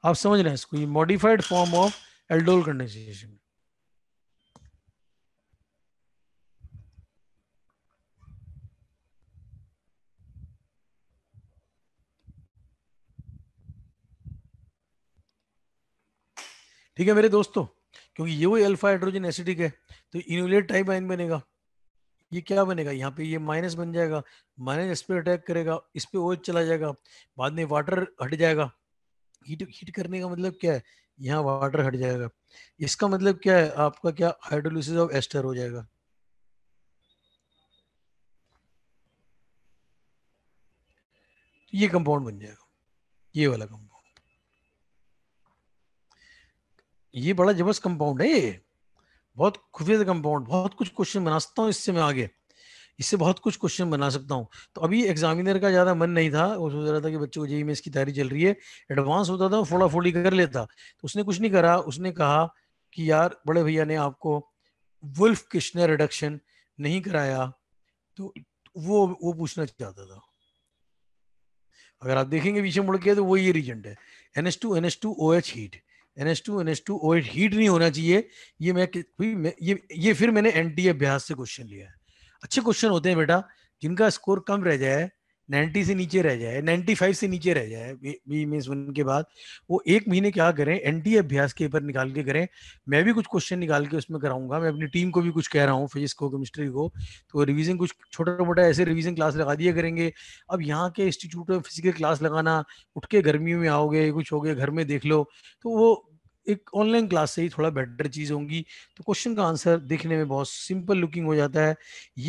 आप समझ रहे हैं इसको ये modified form of aldol condensation ठीक है मेरे दोस्तों क्योंकि ये वही अल्फा हाइड्रोजन एसिडिक है तो इनोलेट टाइप आइन बनेगा ये क्या बनेगा यहाँ पे ये माइनस बन जाएगा माइनस इस पर अटैक करेगा इस पर ओज चला जाएगा बाद में वाटर हट जाएगा हीट हीट करने का मतलब क्या है यहाँ वाटर हट जाएगा इसका मतलब क्या है आपका क्या हाइड्रोलिसिस ऑफ एस्टर हो जाएगा ये कंपाउंड बन जाएगा ये वाला कंपाउंड ये बड़ा जबरदस्त कंपाउंड है ये बहुत खुफिया कंपाउंड बहुत कुछ क्वेश्चन बनाता हूँ इससे मैं आगे इससे बहुत कुछ क्वेश्चन बना सकता हूँ तो अभी एग्जामिनर का ज़्यादा मन नहीं था वो सोच रहा था कि बच्चों को जेई में इसकी तैयारी चल रही है एडवांस होता था फोड़ा फोड़ी कर लेता तो उसने कुछ नहीं करा उसने कहा कि यार बड़े भैया ने आपको वुल्फ किश्नर रिडक्शन नहीं कराया तो वो वो पूछना चाहता था अगर आप देखेंगे पीछे मुड़ के तो वो ये रीजेंट है N S two N S two O H heat N S two N S two O H heat नहीं होना चाहिए ये मैं ये ये फिर मैंने एन टी अभ्यास से क्वेश्चन लिया है अच्छे क्वेश्चन होते हैं बेटा जिनका स्कोर कम रह जाए 90 से नीचे रह जाए 95 से नीचे रह जाए बी मीन्स वन के बाद वो एक महीने क्या करें एनटीए e अभ्यास के पेपर निकाल के करें मैं भी कुछ क्वेश्चन निकाल के उसमें कराऊंगा मैं अपनी टीम को भी कुछ कह रहा हूँ फिजिक्स को केमिस्ट्री को तो रिवीजन कुछ छोटा मोटा ऐसे रिवीजन क्लास लगा दिया करेंगे अब यहाँ के इंस्टीट्यूट में फिजिकल क्लास लगाना उठ के गर्मियों में आओगे कुछ हो गए घर में देख लो तो वो एक ऑनलाइन क्लास से ही थोड़ा बेटर चीज़ होंगी तो क्वेश्चन का आंसर देखने में बहुत सिंपल लुकिंग हो जाता है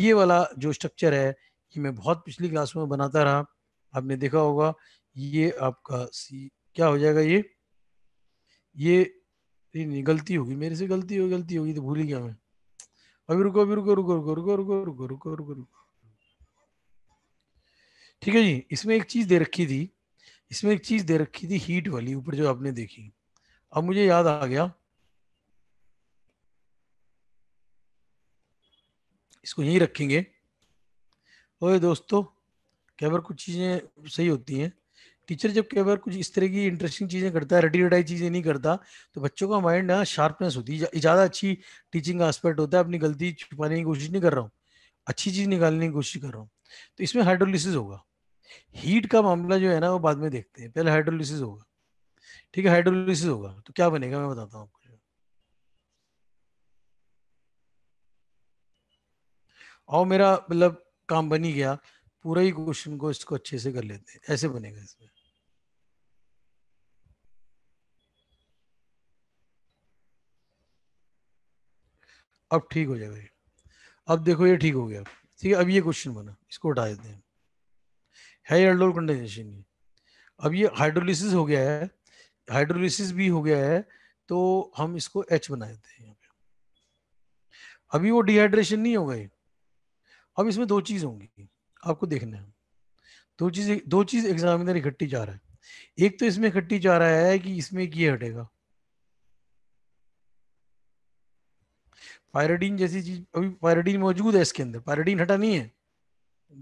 ये वाला जो स्ट्रक्चर है ये मैं बहुत पिछली क्लास में बनाता रहा आपने देखा होगा ये आपका सी क्या हो जाएगा ये ये नहीं गलती होगी मेरे से गलती हो गलती होगी तो भूल ही गया मैं अभी रुको अभी रुको रुको रुको रुको रुको रुको रुको रुको रुको ठीक है जी इसमें एक चीज़ दे रखी थी इसमें एक चीज़ दे रखी थी हीट वाली ऊपर जो आपने देखी अब मुझे याद आ गया इसको यहीं रखेंगे ओए दोस्तों कई बार कुछ चीज़ें सही होती हैं टीचर जब कई बार कुछ इस तरह की इंटरेस्टिंग चीज़ें करता है रेडी रेडाई चीज़ें नहीं करता तो बच्चों का माइंड ना शार्पनेस होती है ज़्यादा अच्छी टीचिंग का एस्पेक्ट होता है अपनी गलती छुपाने की कोशिश नहीं कर रहा हूँ अच्छी चीज़ निकालने की कोशिश कर रहा हूँ तो इसमें हाइड्रोलिसिस होगा हीट का मामला जो है ना वो बाद में देखते हैं पहले हाइड्रोलिसिस होगा ठीक है हाइड्रोलिसिस होगा तो क्या बनेगा मैं बताता हूँ आपको आओ मेरा मतलब काम बन ही गया पूरा ही क्वेश्चन को इसको अच्छे से कर लेते हैं ऐसे बनेगा इसमें अब ठीक हो जाएगा ये अब देखो ये ठीक हो गया ठीक है अब ये क्वेश्चन बना इसको उठा देते हैं है एल्डोल कंडेंसेशन ये अब ये हाइड्रोलिसिस हो गया है हाइड्रोलिसिस भी हो गया है तो हम इसको एच देते हैं यहाँ पे अभी वो डिहाइड्रेशन नहीं हो गए अब इसमें दो चीज होंगी आपको देखना है दो चीज दो चीज एग्जामिनर इकट्ठी जा रहा है एक तो इसमें इकट्ठी जा रहा है कि इसमें ये हटेगा पायरेडीन जैसी चीज अभी पायरेडीन मौजूद है इसके अंदर पायरेडीन हटा नहीं है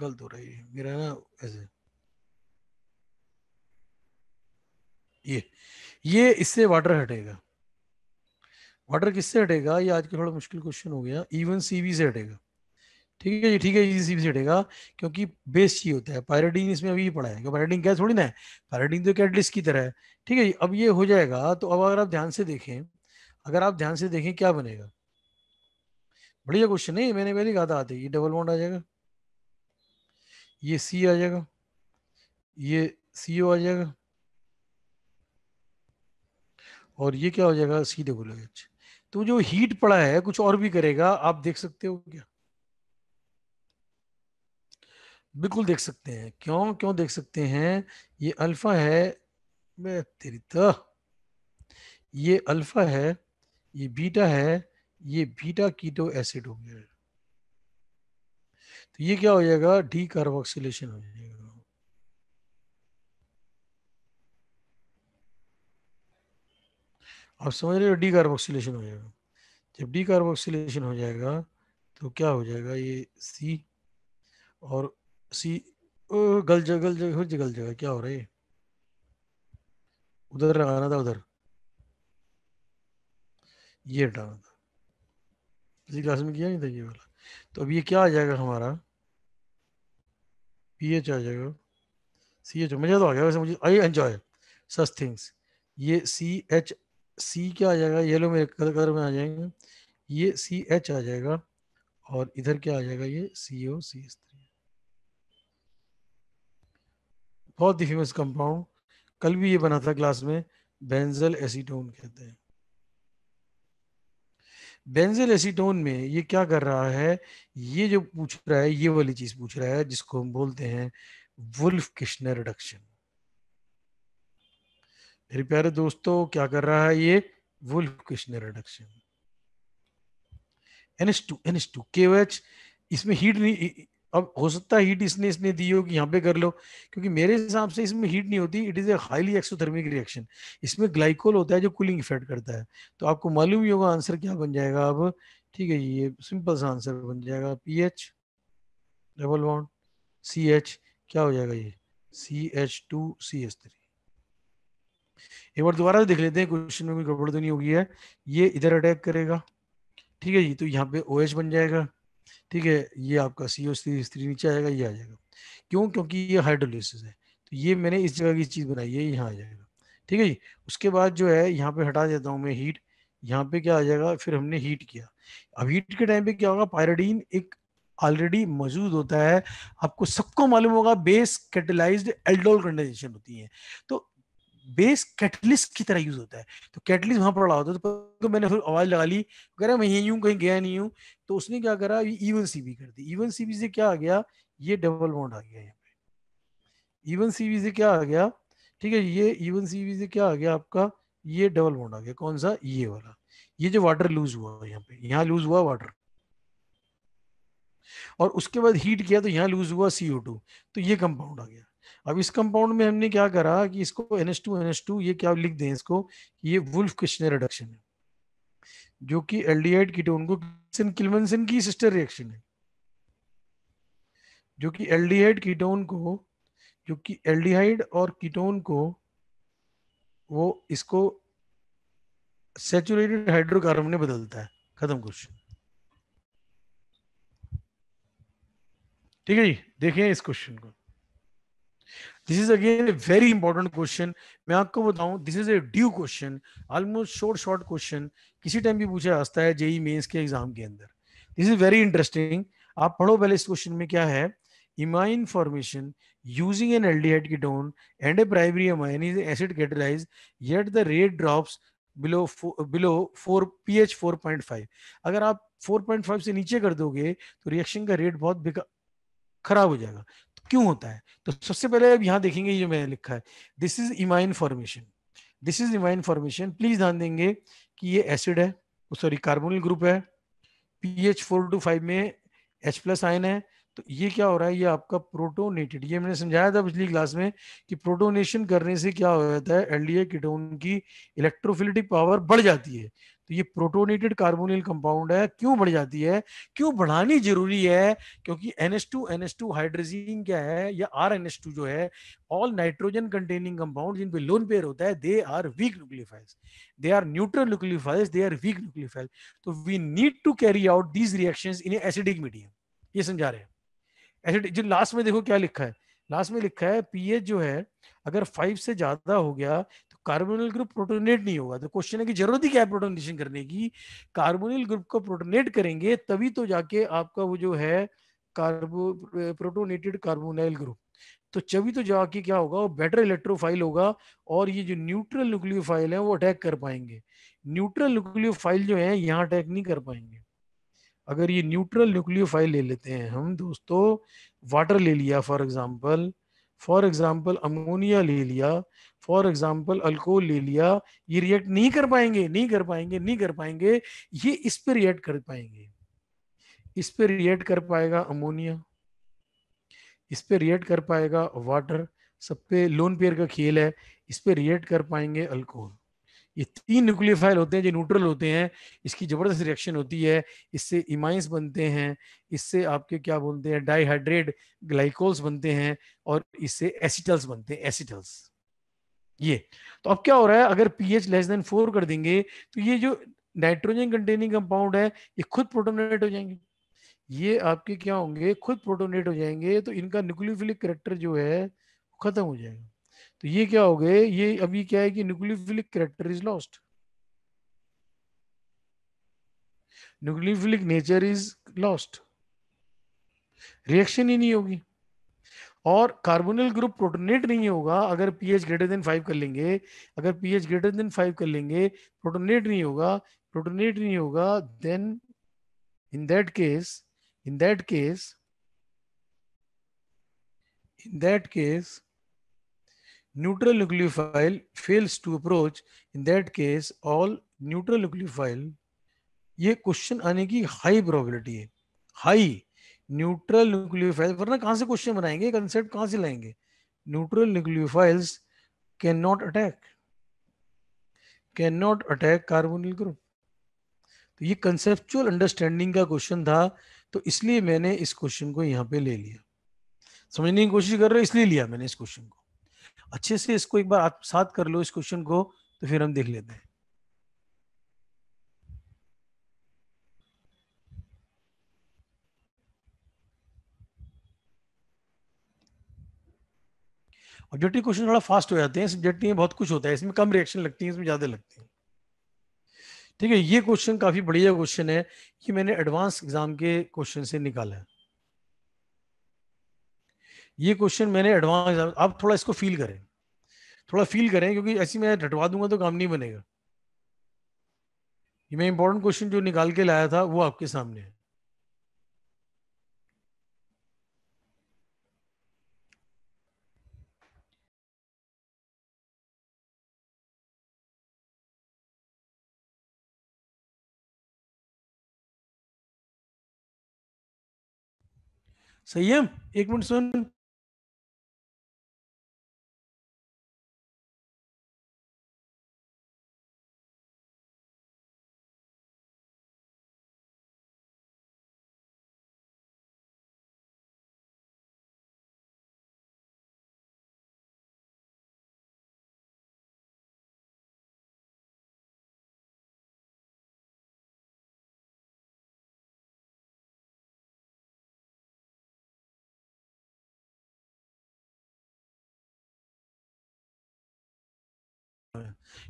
गलत हो रही है मेरा ना ऐसे ये ये इससे वाटर हटेगा वाटर किससे हटेगा ये आज का थोड़ा मुश्किल क्वेश्चन हो गया इवन सीवी से हटेगा ठीक है जी ठीक है जी सीवी से हटेगा क्योंकि बेस ही होता है पायरेडीन इसमें अभी पड़ा है पायरेडीन क्या थोड़ी ना है पायरेडीन तो कैटलिस्ट की तरह है ठीक है जी अब ये हो जाएगा तो अब अगर आप ध्यान से देखें अगर आप ध्यान से देखें क्या बनेगा बढ़िया क्वेश्चन नहीं मैंने पहले कहा था आते ये डबल बॉन्ड आ जाएगा ये सी आ जाएगा ये सी आ जाएगा और ये क्या हो जाएगा सीधे बोलेगा अच्छा तो जो हीट पड़ा है कुछ और भी करेगा आप देख सकते हो क्या बिल्कुल देख सकते हैं क्यों क्यों देख सकते हैं ये अल्फा है तेरी ये अल्फा है ये बीटा है ये बीटा कीटो एसिड हो गया तो ये क्या हो जाएगा डी कार्बोक्सिलेशन हो जाएगा आप समझ रहे हो डी कार्बोक्सिलेशन हो जाएगा जब डी कार्बोक्सिलेशन हो जाएगा तो क्या हो जाएगा ये सी और सी ओ, गल जगह गल जगह हर गल जगह क्या हो रहा है उधर लगाना था उधर ये हटाना था पिछली क्लास में किया नहीं था ये वाला तो अब ये क्या आ जाएगा हमारा पी एच आ जाएगा सी एच मजा तो आ गया वैसे मुझे आई एंजॉय सच थिंग्स ये सी एच सी क्या आ जाएगा येलो में कलर में आ जाएंगे ये सी एच आ जाएगा और इधर क्या आ जाएगा ये सी ओ सी एस थ्री बहुत ही फेमस कंपाउंड कल भी ये बना था क्लास में बेंजल एसीटोन कहते हैं बेंजल एसीटोन में ये क्या कर रहा है ये जो पूछ रहा है ये वाली चीज पूछ रहा है जिसको हम बोलते हैं वुल्फ किशनर रिडक्शन मेरे प्यारे दोस्तों क्या कर रहा है ये Wolff Kishner reduction NS two NS two के इसमें हीट नहीं अब हो सकता हीट इसने इसने दी हो कि यहाँ पे कर लो क्योंकि मेरे हिसाब से इसमें हीट नहीं होती it is a highly exothermic reaction इसमें ग्लाइकोल होता है जो कूलिंग इफेक्ट करता है तो आपको मालूम ही होगा आंसर क्या बन जाएगा अब ठीक है ये सिंपल सा आंसर बन जाएगा P H double one C H क्या हो जाएगा ये C H two C H three एक बार दोबारा देख लेते हैं क्वेश्चन में कोई गड़बड़ तो नहीं होगी है ये इधर अटैक करेगा ठीक है जी तो यहाँ पे ओ OH बन जाएगा ठीक है ये आपका सी ओ स्त्री नीचे आएगा ये आ जाएगा क्यों क्योंकि ये हाइड्रोलिसिस है तो ये मैंने इस जगह की चीज़ बनाई है यहाँ आ जाएगा ठीक है जी उसके बाद जो है यहाँ पे हटा देता हूँ मैं हीट यहाँ पे क्या आ जाएगा फिर हमने हीट किया अब हीट के टाइम पे क्या होगा पायरडीन एक ऑलरेडी मौजूद होता है आपको सबको मालूम होगा बेस कैटेलाइज्ड एल्डोल कंडेंसेशन होती है तो बेस कैटलिस्ट की तरह यूज होता है तो कैटलिस्ट वहां पड़ा होता है तो मैंने फिर आवाज लगा ली कह रहा मैं यही हूँ कहीं गया नहीं हूँ तो उसने क्या करा इवन सीबी e कर दी इवन e सीबी से क्या आ गया ये डबल बॉन्ड आ गया यहाँ पे इवन e सीबी से क्या आ गया ठीक है ये इवन सीबी से क्या आ गया आपका ये डबल बॉन्ड आ गया कौन सा ये वाला ये जो वाटर लूज हुआ यहाँ पे यहाँ लूज हुआ वाटर और उसके बाद हीट किया तो यहाँ लूज हुआ सीओ तो ये कंपाउंड आ गया अब इस कंपाउंड में हमने क्या करा कि इसको N S two N S two ये क्या लिख दें इसको ये वुल्फ क्रिश्चनर रिडक्शन है जो कि एल्डिहाइड कीटोन को किलवेंसन की सिस्टर रिएक्शन है जो कि एल्डिहाइड कीटोन को जो कि एल्डिहाइड और कीटोन को वो इसको सेचुरेटेड हाइड्रोकार्बन में बदलता है खत्म क्वेश्चन ठीक है जी देखें इस क्वेश्चन को this is again a very important question मैं आपको बताऊं this is a due question almost short short question किसी टाइम भी पूछा जाता है जेई मेन्स के एग्जाम के अंदर दिस इज वेरी इंटरेस्टिंग आप पढ़ो पहले इस क्वेश्चन में क्या है imine formation using an aldehyde ketone and a primary amine is acid catalyzed yet the rate drops below below 4 ph 4.5 अगर आप 4.5 से नीचे कर दोगे तो रिएक्शन का रेट बहुत खराब हो जाएगा क्यों होता है तो सबसे पहले अब यहां देखेंगे जो मैंने लिखा है this is imine formation this is imine formation please ध्यान देंगे कि ये एसिड है सॉरी कार्बोनिल ग्रुप है P H four to five में एच प्लस आयन है तो ये क्या हो रहा है ये आपका प्रोटोनेटेड ये मैंने समझाया था पिछली क्लास में कि प्रोटोनेशन करने से क्या हो जाता है एलडीए कीटोन की इलेक्ट्रोफिलिटिक पावर बढ़ जाती है तो ये प्रोटोनेटेड कार्बोनिल कंपाउंड है क्यों बढ़ जाती है क्यों बढ़ानी जरूरी है क्योंकि NH2 NH2 हाइड्रोजीन क्या है या आर जो है ऑल नाइट्रोजन कंटेनिंग कंपाउंड जिन पे लोन पेयर होता है they are weak nucleophiles they are neutral nucleophiles they are weak nucleophile तो we need to carry out these reactions in acidic medium ये समझा रहे हैं एसिड जो लास्ट में देखो क्या लिखा है लास्ट में लिखा है पीएच जो है अगर फाइव से ज्यादा हो गया तो कार्बोनिल ग्रुप प्रोटोनेट नहीं होगा तो क्वेश्चन है कि जरूरत ही क्या है प्रोटोनेशन करने की कार्बोनिल ग्रुप को प्रोटोनेट करेंगे तभी तो जाके आपका वो जो है कार्बो प्रोटोनेटेड कार्बोनाइल ग्रुप तो चवी तो जाके क्या होगा वो बेटर इलेक्ट्रोफाइल होगा और ये जो न्यूट्रल न्यूक्लियोफाइल है वो अटैक कर पाएंगे न्यूट्रल न्यूक्लियोफाइल जो है यहाँ अटैक नहीं कर पाएंगे अगर ये न्यूट्रल न्यूक्लियोफाइल ले लेते हैं हम दोस्तों वाटर ले लिया for example for example ammonia ले लिया फॉर एग्जाम्पल अल्कोहल ले लिया ये रिएक्ट नहीं कर पाएंगे नहीं कर पाएंगे नहीं कर पाएंगे ये इस पर रिएक्ट कर पाएंगे इस पर रिएक्ट कर पाएगा अमोनिया इस पर रिएक्ट कर पाएगा वाटर सब पे लोन पेयर का खेल है इस पर रिएक्ट कर पाएंगे अल्कोहल ये तीन न्यूक्लियोफाइल होते हैं जो न्यूट्रल होते हैं इसकी ज़बरदस्त रिएक्शन होती है इससे इमाइंस बनते हैं इससे आपके क्या बोलते हैं डाइहाइड्रेट ग्लाइकोल्स बनते हैं और इससे एसिटल्स बनते हैं एसिटल्स ये तो अब क्या हो रहा है अगर पीएच लेस देन फोर कर देंगे तो ये जो नाइट्रोजन कंटेनिंग कंपाउंड है ये खुद प्रोटोनेट हो जाएंगे ये आपके क्या होंगे खुद प्रोटोनेट हो जाएंगे तो इनका न्यूक्लियोफिलिक करेक्टर जो है खत्म हो जाएगा तो ये क्या हो गए ये अभी क्या है कि nucleophilic character is lost nucleophilic nature is lost reaction ही नहीं होगी और कार्बोनिल ग्रुप प्रोटोनेट नहीं होगा अगर पीएच ग्रेटर देन फाइव कर लेंगे अगर पीएच ग्रेटर देन फाइव कर लेंगे प्रोटोनेट नहीं होगा प्रोटोनेट नहीं होगा then in that case in that case in that case neutral nucleophile fails to approach in that case all neutral nucleophile ये क्वेश्चन आने की हाई प्रोबेबिलिटी है हाई न्यूट्रल न्यूक्लियोफाइल वरना कहाँ से क्वेश्चन बनाएंगे कंसेप्ट कहाँ से लाएंगे neutral nucleophiles can not attack can not attack carbonyl group तो ये कंसेप्चुअल अंडरस्टैंडिंग का क्वेश्चन था तो इसलिए मैंने इस क्वेश्चन को यहाँ पे ले लिया समझने की कोशिश कर रहे हो इसलिए लिया मैंने इस क्वेश्चन को अच्छे से इसको एक बार आत्मसात कर लो इस क्वेश्चन को तो फिर हम देख लेते हैं ऑब्जेक्टिव क्वेश्चन थोड़ा फास्ट हो जाते हैं सब्जेक्टिव में बहुत कुछ होता है इसमें कम रिएक्शन लगती है इसमें ज्यादा लगती है ठीक है ये क्वेश्चन काफी बढ़िया क्वेश्चन है कि मैंने एडवांस एग्जाम के क्वेश्चन से निकाला है ये क्वेश्चन मैंने एडवांस आप थोड़ा इसको फील करें थोड़ा फील करें क्योंकि ऐसी मैं रटवा दूंगा तो काम नहीं बनेगा ये मैं इंपॉर्टेंट क्वेश्चन जो निकाल के लाया था वो आपके सामने है सही है एक मिनट सुन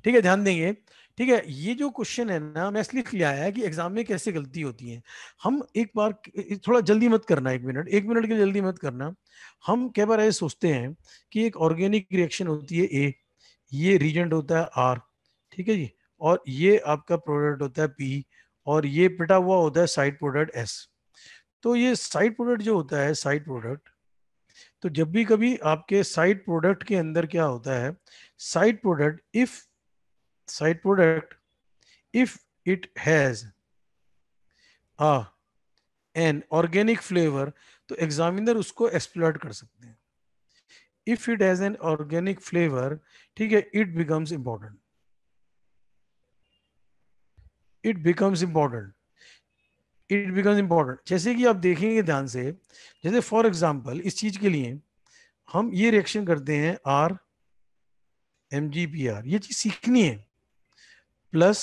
ठीक है ध्यान देंगे ठीक है ये जो क्वेश्चन है ना मैं इसलिए लिख लिया है कि एग्जाम में कैसे गलती होती है हम एक बार थोड़ा जल्दी मत करना एक मिनट एक मिनट के जल्दी मत करना हम कई बार ऐसे सोचते हैं कि एक ऑर्गेनिक रिएक्शन होती है ए ये रीजेंट होता है आर ठीक है जी और ये आपका प्रोडक्ट होता है पी और ये पिटा हुआ होता है साइड प्रोडक्ट एस तो ये साइड प्रोडक्ट जो होता है साइड प्रोडक्ट तो जब भी कभी आपके साइड प्रोडक्ट के अंदर क्या होता है side product if side product if it has a an organic flavor तो एग्जामिनर उसको एक्सप्लोर कर सकते हैं if it has an organic flavour ठीक है it becomes important it becomes important it becomes important जैसे कि आप देखेंगे ध्यान से जैसे फॉर एग्जाम्पल इस चीज के लिए हम ये रिएक्शन करते हैं R M G P R ये चीज सीखनी है प्लस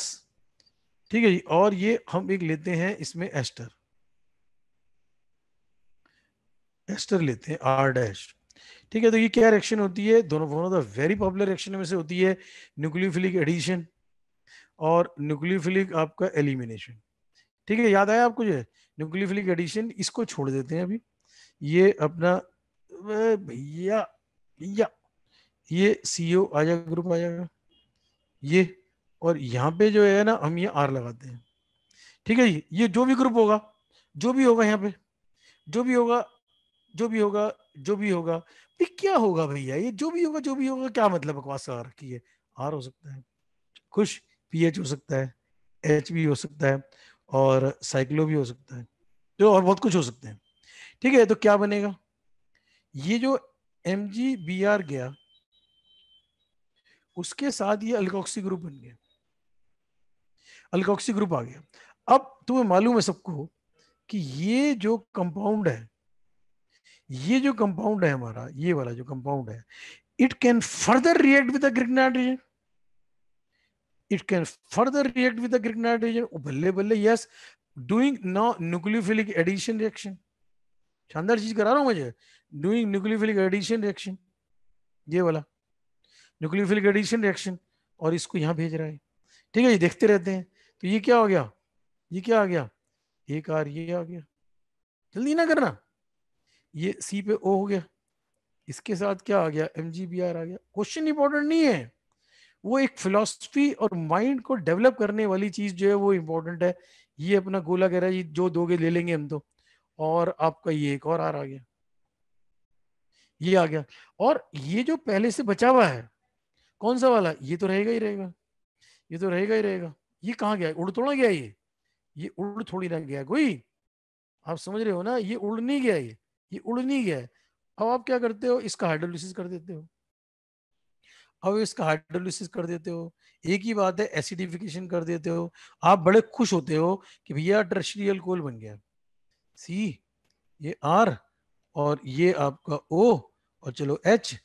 ठीक है और ये हम एक लेते हैं इसमें एस्टर एस्टर लेते हैं आर डैश ठीक है तो ये क्या रिएक्शन होती है दोनों one of the very popular reaction में से होती है न्यूक्लियोफिलिक एडिशन और न्यूक्लियोफिलिक आपका एलिमिनेशन ठीक है याद आया आपको जो है न्यूक्लियोफिलिक एडिशन इसको छोड़ देते हैं अभी ये अपना भैया भैया ये सीओ आ जाएगा ग्रुप आ जाएगा ये और यहाँ पे जो है ना हम ये आर लगाते हैं ठीक है ये जो भी ग्रुप होगा जो भी होगा यहाँ पे जो भी होगा जो भी होगा जो भी होगा भाई क्या होगा भैया ये जो भी होगा जो भी होगा क्या मतलब बकवास आर की है आर हो सकता है कुछ पी हो सकता है एच भी हो सकता है और साइक्लो भी हो सकता है तो और बहुत कुछ हो सकते हैं ठीक है तो क्या बनेगा ये जो एम जी बी आर गया उसके साथ ये अल्कोक्सी ग्रुप बन गया अल्कोक्सी ग्रुप आ गया अब तुम्हें मालूम है सबको कि ये जो कंपाउंड है ये जो कंपाउंड है हमारा ये वाला जो कंपाउंड है it can further react with nitrogen it can further react with nitrogen बल्ले बल्ले yes doing now nucleophilic addition reaction शानदार चीज करा रहा हूं मुझे डूइंग न्यूक्लियोफिलिक एडिशन रिएक्शन ये वाला न्यूक्लियोफिलिक एडिशन रिएक्शन और इसको यहां भेज रहा है ठीक है ये देखते रहते हैं तो ये क्या हो गया ये क्या आ गया एक आर ये आ गया जल्दी ना करना ये सी पे ओ हो गया इसके साथ क्या आ गया एम जी बी आर आ गया क्वेश्चन इंपॉर्टेंट नहीं है वो एक फिलोसफी और माइंड को डेवलप करने वाली चीज जो है वो इम्पोर्टेंट है ये अपना गोला कह रहा है जो दोगे ले लेंगे हम तो और आपका ये एक और आर आ गया ये आ गया और ये जो पहले से बचा हुआ है कौन सा वाला ये तो रहेगा ही रहेगा ये तो रहेगा ही रहेगा ये कहाँ गया उड़ तोड़ा गया ये ये उड़ थोड़ी ना गया कोई आप समझ रहे हो ना ये उड़ नहीं गया ये ये उड़ नहीं गया अब आप क्या करते हो इसका हाइड्रोलिसिस कर देते हो अब इसका हाइड्रोलिसिस कर देते हो एक ही बात है एसिडिफिकेशन कर देते हो आप बड़े खुश होते हो कि भैया टर्शरी अल्कोहल बन गया सी ये आर और ये आपका ओ और चलो एच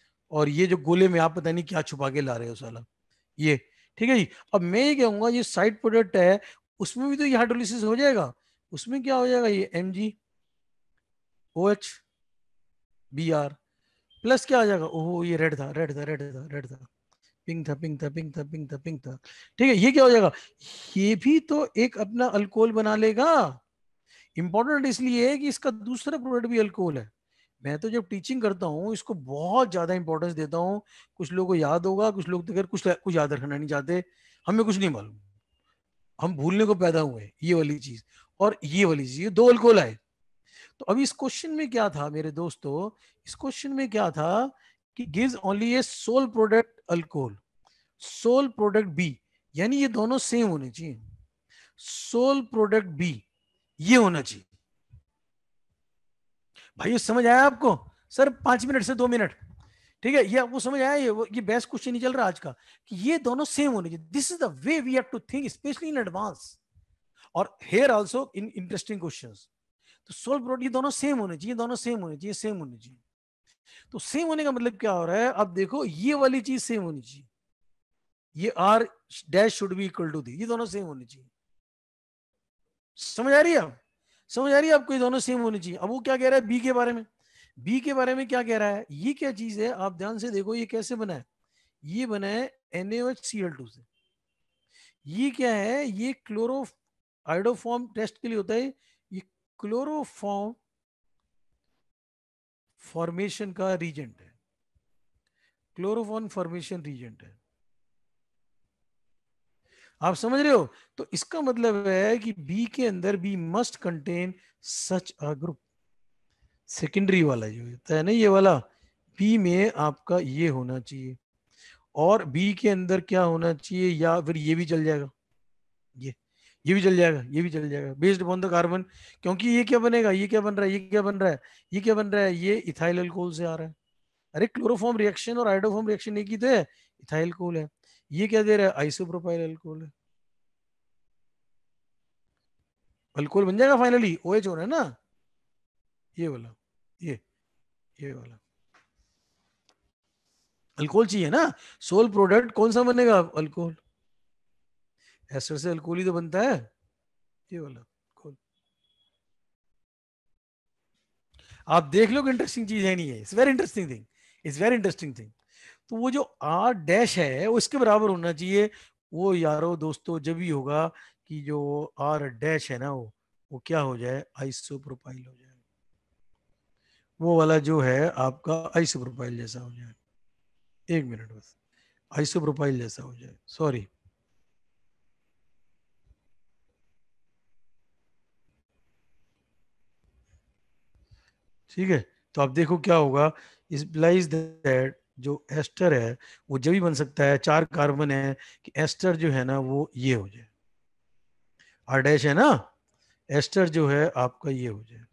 और ये जो गोले में आप पता नहीं क्या छुपा के ला रहे हो साला ये ठीक है जी अब मैं ये कहूंगा ये साइड प्रोडक्ट है उसमें भी तो ये हाइड्रोलिसिस हो जाएगा उसमें क्या हो जाएगा ये M G O H B R plus क्या आ जाएगा ओहो ये रेड था रेड था रेड था रेड था पिंक था पिंक था पिंक था पिंक था पिंक था ठीक है ये क्या हो जाएगा ये भी तो एक अपना अल्कोहल बना लेगा इंपॉर्टेंट इसलिए है कि इसका दूसरा प्रोडक्ट भी अल्कोहल है मैं तो जब टीचिंग करता हूँ इसको बहुत ज्यादा इंपॉर्टेंस देता हूँ कुछ लोगों को याद होगा कुछ लोग तो खैर कुछ कुछ याद रखना नहीं चाहते हमें कुछ नहीं मालूम हम भूलने को पैदा हुए ये वाली चीज और ये वाली चीज ये दो अल्कोहल आए तो अभी इस क्वेश्चन में क्या था मेरे दोस्तों इस क्वेश्चन में क्या था कि gives only a sole product alcohol sole product B यानी ये दोनों सेम होने चाहिए सोल प्रोडक्ट बी ये होना चाहिए भाई समझ आया आपको सर पांच मिनट से दो मिनट ठीक है ये आपको समझ आया ये ये बेस्ट क्वेश्चन नहीं चल रहा आज का कि ये दोनों सेम होने चाहिए this is the way we have to think specially in advance और here also in interesting question तो सोल्व प्रोडक्ट ये दोनों सेम होने चाहिए दोनों सेम होने चाहिए सेम होने चाहिए तो सेम होने का मतलब क्या हो रहा है अब देखो ये वाली चीज सेम होनी चाहिए ये R dash should be equal to the ये दोनों सेम होनी चाहिए समझ आ रही है समझ आ रही है आपको ये दोनों सेम होनी चाहिए अब वो क्या कह रहा है बी के बारे में बी के बारे में क्या कह रहा है ये क्या चीज है आप ध्यान से देखो ये कैसे बना है ये बना है एनएच सी एल टू से ये क्या है ये क्लोरो आइडोफॉर्म टेस्ट के लिए होता है ये क्लोरोफॉर्म फॉर्मेशन का रीजेंट है क्लोरोफॉर्म फॉर्मेशन रीजेंट है आप समझ रहे हो तो इसका मतलब है कि बी के अंदर B must contain such a group secondary वाला जो है ना ये वाला बी में आपका ये होना चाहिए और बी के अंदर क्या होना चाहिए या फिर ये भी चल जाएगा ये ये भी चल जाएगा ये भी चल जाएगा बेस्ड अपॉन द कार्बन क्योंकि ये क्या बनेगा ये क्या बन रहा है ये क्या बन रहा है ये क्या बन रहा है ये इथाइल अल्कोहल से आ रहा है अरे क्लोरोफॉर्म रिएक्शन और आइडोफॉर्म रिएक्शन एक ही तो है इथाइल कोल है ये क्या दे रहा है आइसोप्रोपाइल अल्कोहल है अल्कोहल बन जाएगा फाइनली ओ एच हो रहा है ना ये वाला ये ये वाला अल्कोहल चाहिए ना सोल प्रोडक्ट कौन सा बनेगा अल्कोहल एसर से अल्कोहल ही तो बनता है ये वाला आप देख लो इंटरेस्टिंग चीज है नहीं है it's very interesting thing it's very interesting thing तो वो जो आर डैश है वो इसके बराबर होना चाहिए वो यारो दोस्तों जब भी होगा कि जो आर डैश है ना वो वो क्या हो जाए आइसो प्रोफाइल हो जाए वो वाला जो है आपका सो प्रोफाइल जैसा हो जाए एक मिनट बस सो प्रोफाइल जैसा हो जाए सॉरी ठीक है तो आप देखो क्या होगा इज दैट जो एस्टर है वो जब भी बन सकता है चार कार्बन है कि एस्टर जो है ना वो ये हो जाए आर डैश है ना एस्टर जो है आपका ये हो जाए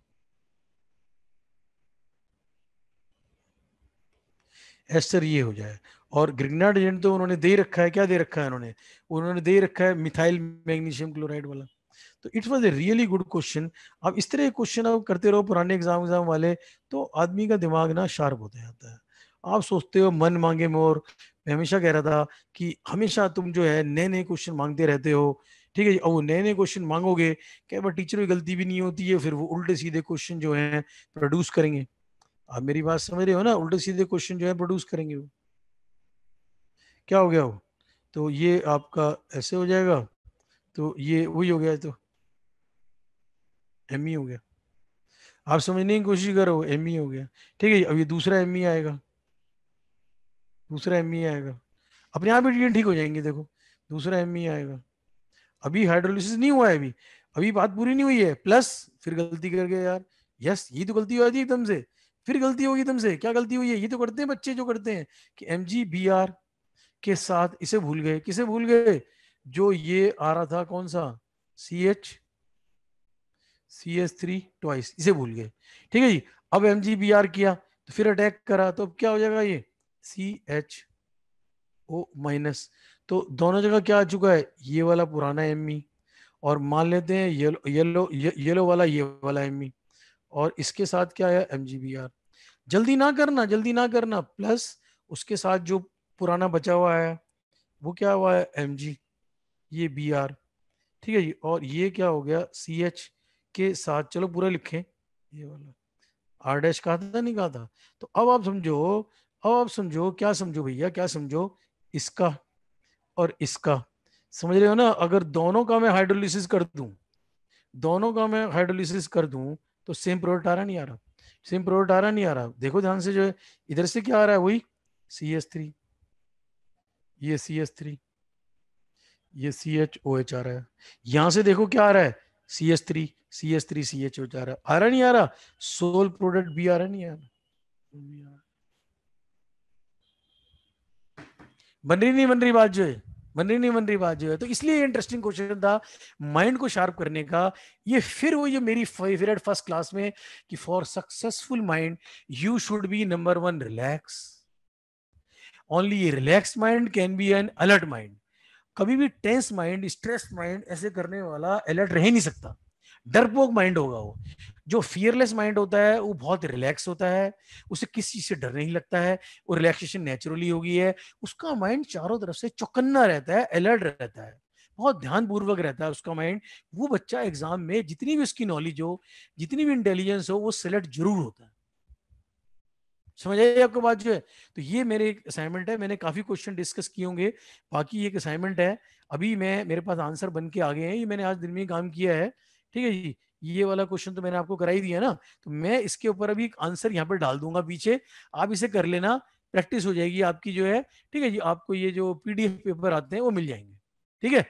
एस्टर ये हो जाए और ग्रिग्नाड एजेंट तो उन्होंने दे रखा है क्या दे रखा है उन्होंने उन्होंने दे रखा है मिथाइल मैग्नीशियम क्लोराइड वाला तो it was a really good question अब इस तरह क्वेश्चन आप करते रहो पुराने एग्जाम एग्जाम वाले तो आदमी का दिमाग ना शार्प होता जाता है आप सोचते हो मन मांगे मोर मैं हमेशा कह रहा था कि हमेशा तुम जो है नए नए क्वेश्चन मांगते रहते हो ठीक है और वो नए नए क्वेश्चन मांगोगे क्या बार टीचर की गलती भी नहीं होती है फिर वो उल्टे सीधे क्वेश्चन जो है प्रोड्यूस करेंगे आप मेरी बात समझ रहे हो ना उल्टे सीधे क्वेश्चन जो है प्रोड्यूस करेंगे वो क्या हो गया वो तो ये आपका ऐसे हो जाएगा तो ये वही हो गया तो एम ई e हो गया आप समझने की कोशिश करो एम ई e हो गया ठीक है अब ये दूसरा एम ई e आएगा दूसरा एम e आएगा अपने आप ही ठीक हो जाएंगे देखो दूसरा एम e आएगा अभी हाइड्रोलिसिस नहीं हुआ है अभी अभी बात पूरी नहीं हुई है प्लस फिर गलती करके यार यस ये तो गलती हो जाती एकदम से फिर गलती होगी तुमसे क्या गलती हुई है ये तो करते हैं बच्चे जो करते हैं कि एम जी के साथ इसे भूल गए किसे भूल गए जो ये आ रहा था कौन सा C H C H three twice इसे भूल गए ठीक है जी अब एम जी किया तो फिर अटैक करा तो अब क्या हो जाएगा ये सी एच ओ माइनस तो दोनों जगह क्या आ चुका है ये वाला पुराना एम ई e और मान लेते हैं येलो येलो येलो वाला ये वाला एम ई e और इसके साथ क्या आया एम जी बी आर जल्दी ना करना जल्दी ना करना प्लस उसके साथ जो पुराना बचा हुआ है वो क्या हुआ है एम जी ये बी आर ठीक है जी और ये क्या हो गया सी एच के साथ चलो पूरा लिखें ये वाला आर डैश कहा था नहीं कहा था तो अब आप समझो अब आप समझो क्या समझो भैया क्या समझो इसका और इसका समझ रहे हो ना अगर दोनों का मैं हाइड्रोलिसिस कर दूं दोनों का मैं हाइड्रोलिसिस कर दूं तो सेम प्रोडक्ट आ रहा नहीं आ रहा सेम प्रोडक्ट आ रहा नहीं आ रहा देखो ध्यान से जो है इधर से क्या आ रहा है वही सी एस थ्री ये सी एस थ्री ये सी एच ओ एच आ रहा है यहां से देखो क्या आ रहा है C S three C S three C H O H आ रहा है आ रहा नहीं आ रहा सोल प्रोडक्ट भी आ रहा नहीं आ रहा बन रही नहीं बन रही बात जो है बन रही नहीं बन रही बात जो है तो इसलिए इंटरेस्टिंग क्वेश्चन था माइंड को शार्प करने का ये फिर वो ये मेरी फेवरेट फर्स्ट क्लास में कि for successful mind you should be number one relax only relax mind can be an alert mind कभी भी टेंस माइंड स्ट्रेस माइंड ऐसे करने वाला अलर्ट रह नहीं सकता डरपोक माइंड होगा वो जो फियरलेस माइंड होता है वो बहुत रिलैक्स होता है उसे किसी चीज से डर नहीं लगता है वो रिलैक्सेशन नेचुरली होगी है उसका माइंड चारों तरफ से चौकन्ना रहता है अलर्ट रहता है बहुत पूर्वक रहता है उसका माइंड वो बच्चा एग्जाम में जितनी भी उसकी नॉलेज हो जितनी भी इंटेलिजेंस हो वो सिलेक्ट जरूर होता है समझ आइए आपको बात जो है तो ये मेरे एक असाइनमेंट है मैंने काफ़ी क्वेश्चन डिस्कस किए होंगे बाकी एक असाइनमेंट है अभी मैं मेरे पास आंसर बन के आ गए हैं ये मैंने आज दिन में काम किया है ठीक है जी ये वाला क्वेश्चन तो मैंने आपको करा ही दिया ना तो मैं इसके ऊपर अभी एक आंसर यहाँ पर डाल दूंगा पीछे आप इसे कर लेना प्रैक्टिस हो जाएगी आपकी जो है ठीक है जी आपको ये जो पीडीएफ पेपर आते हैं वो मिल जाएंगे ठीक है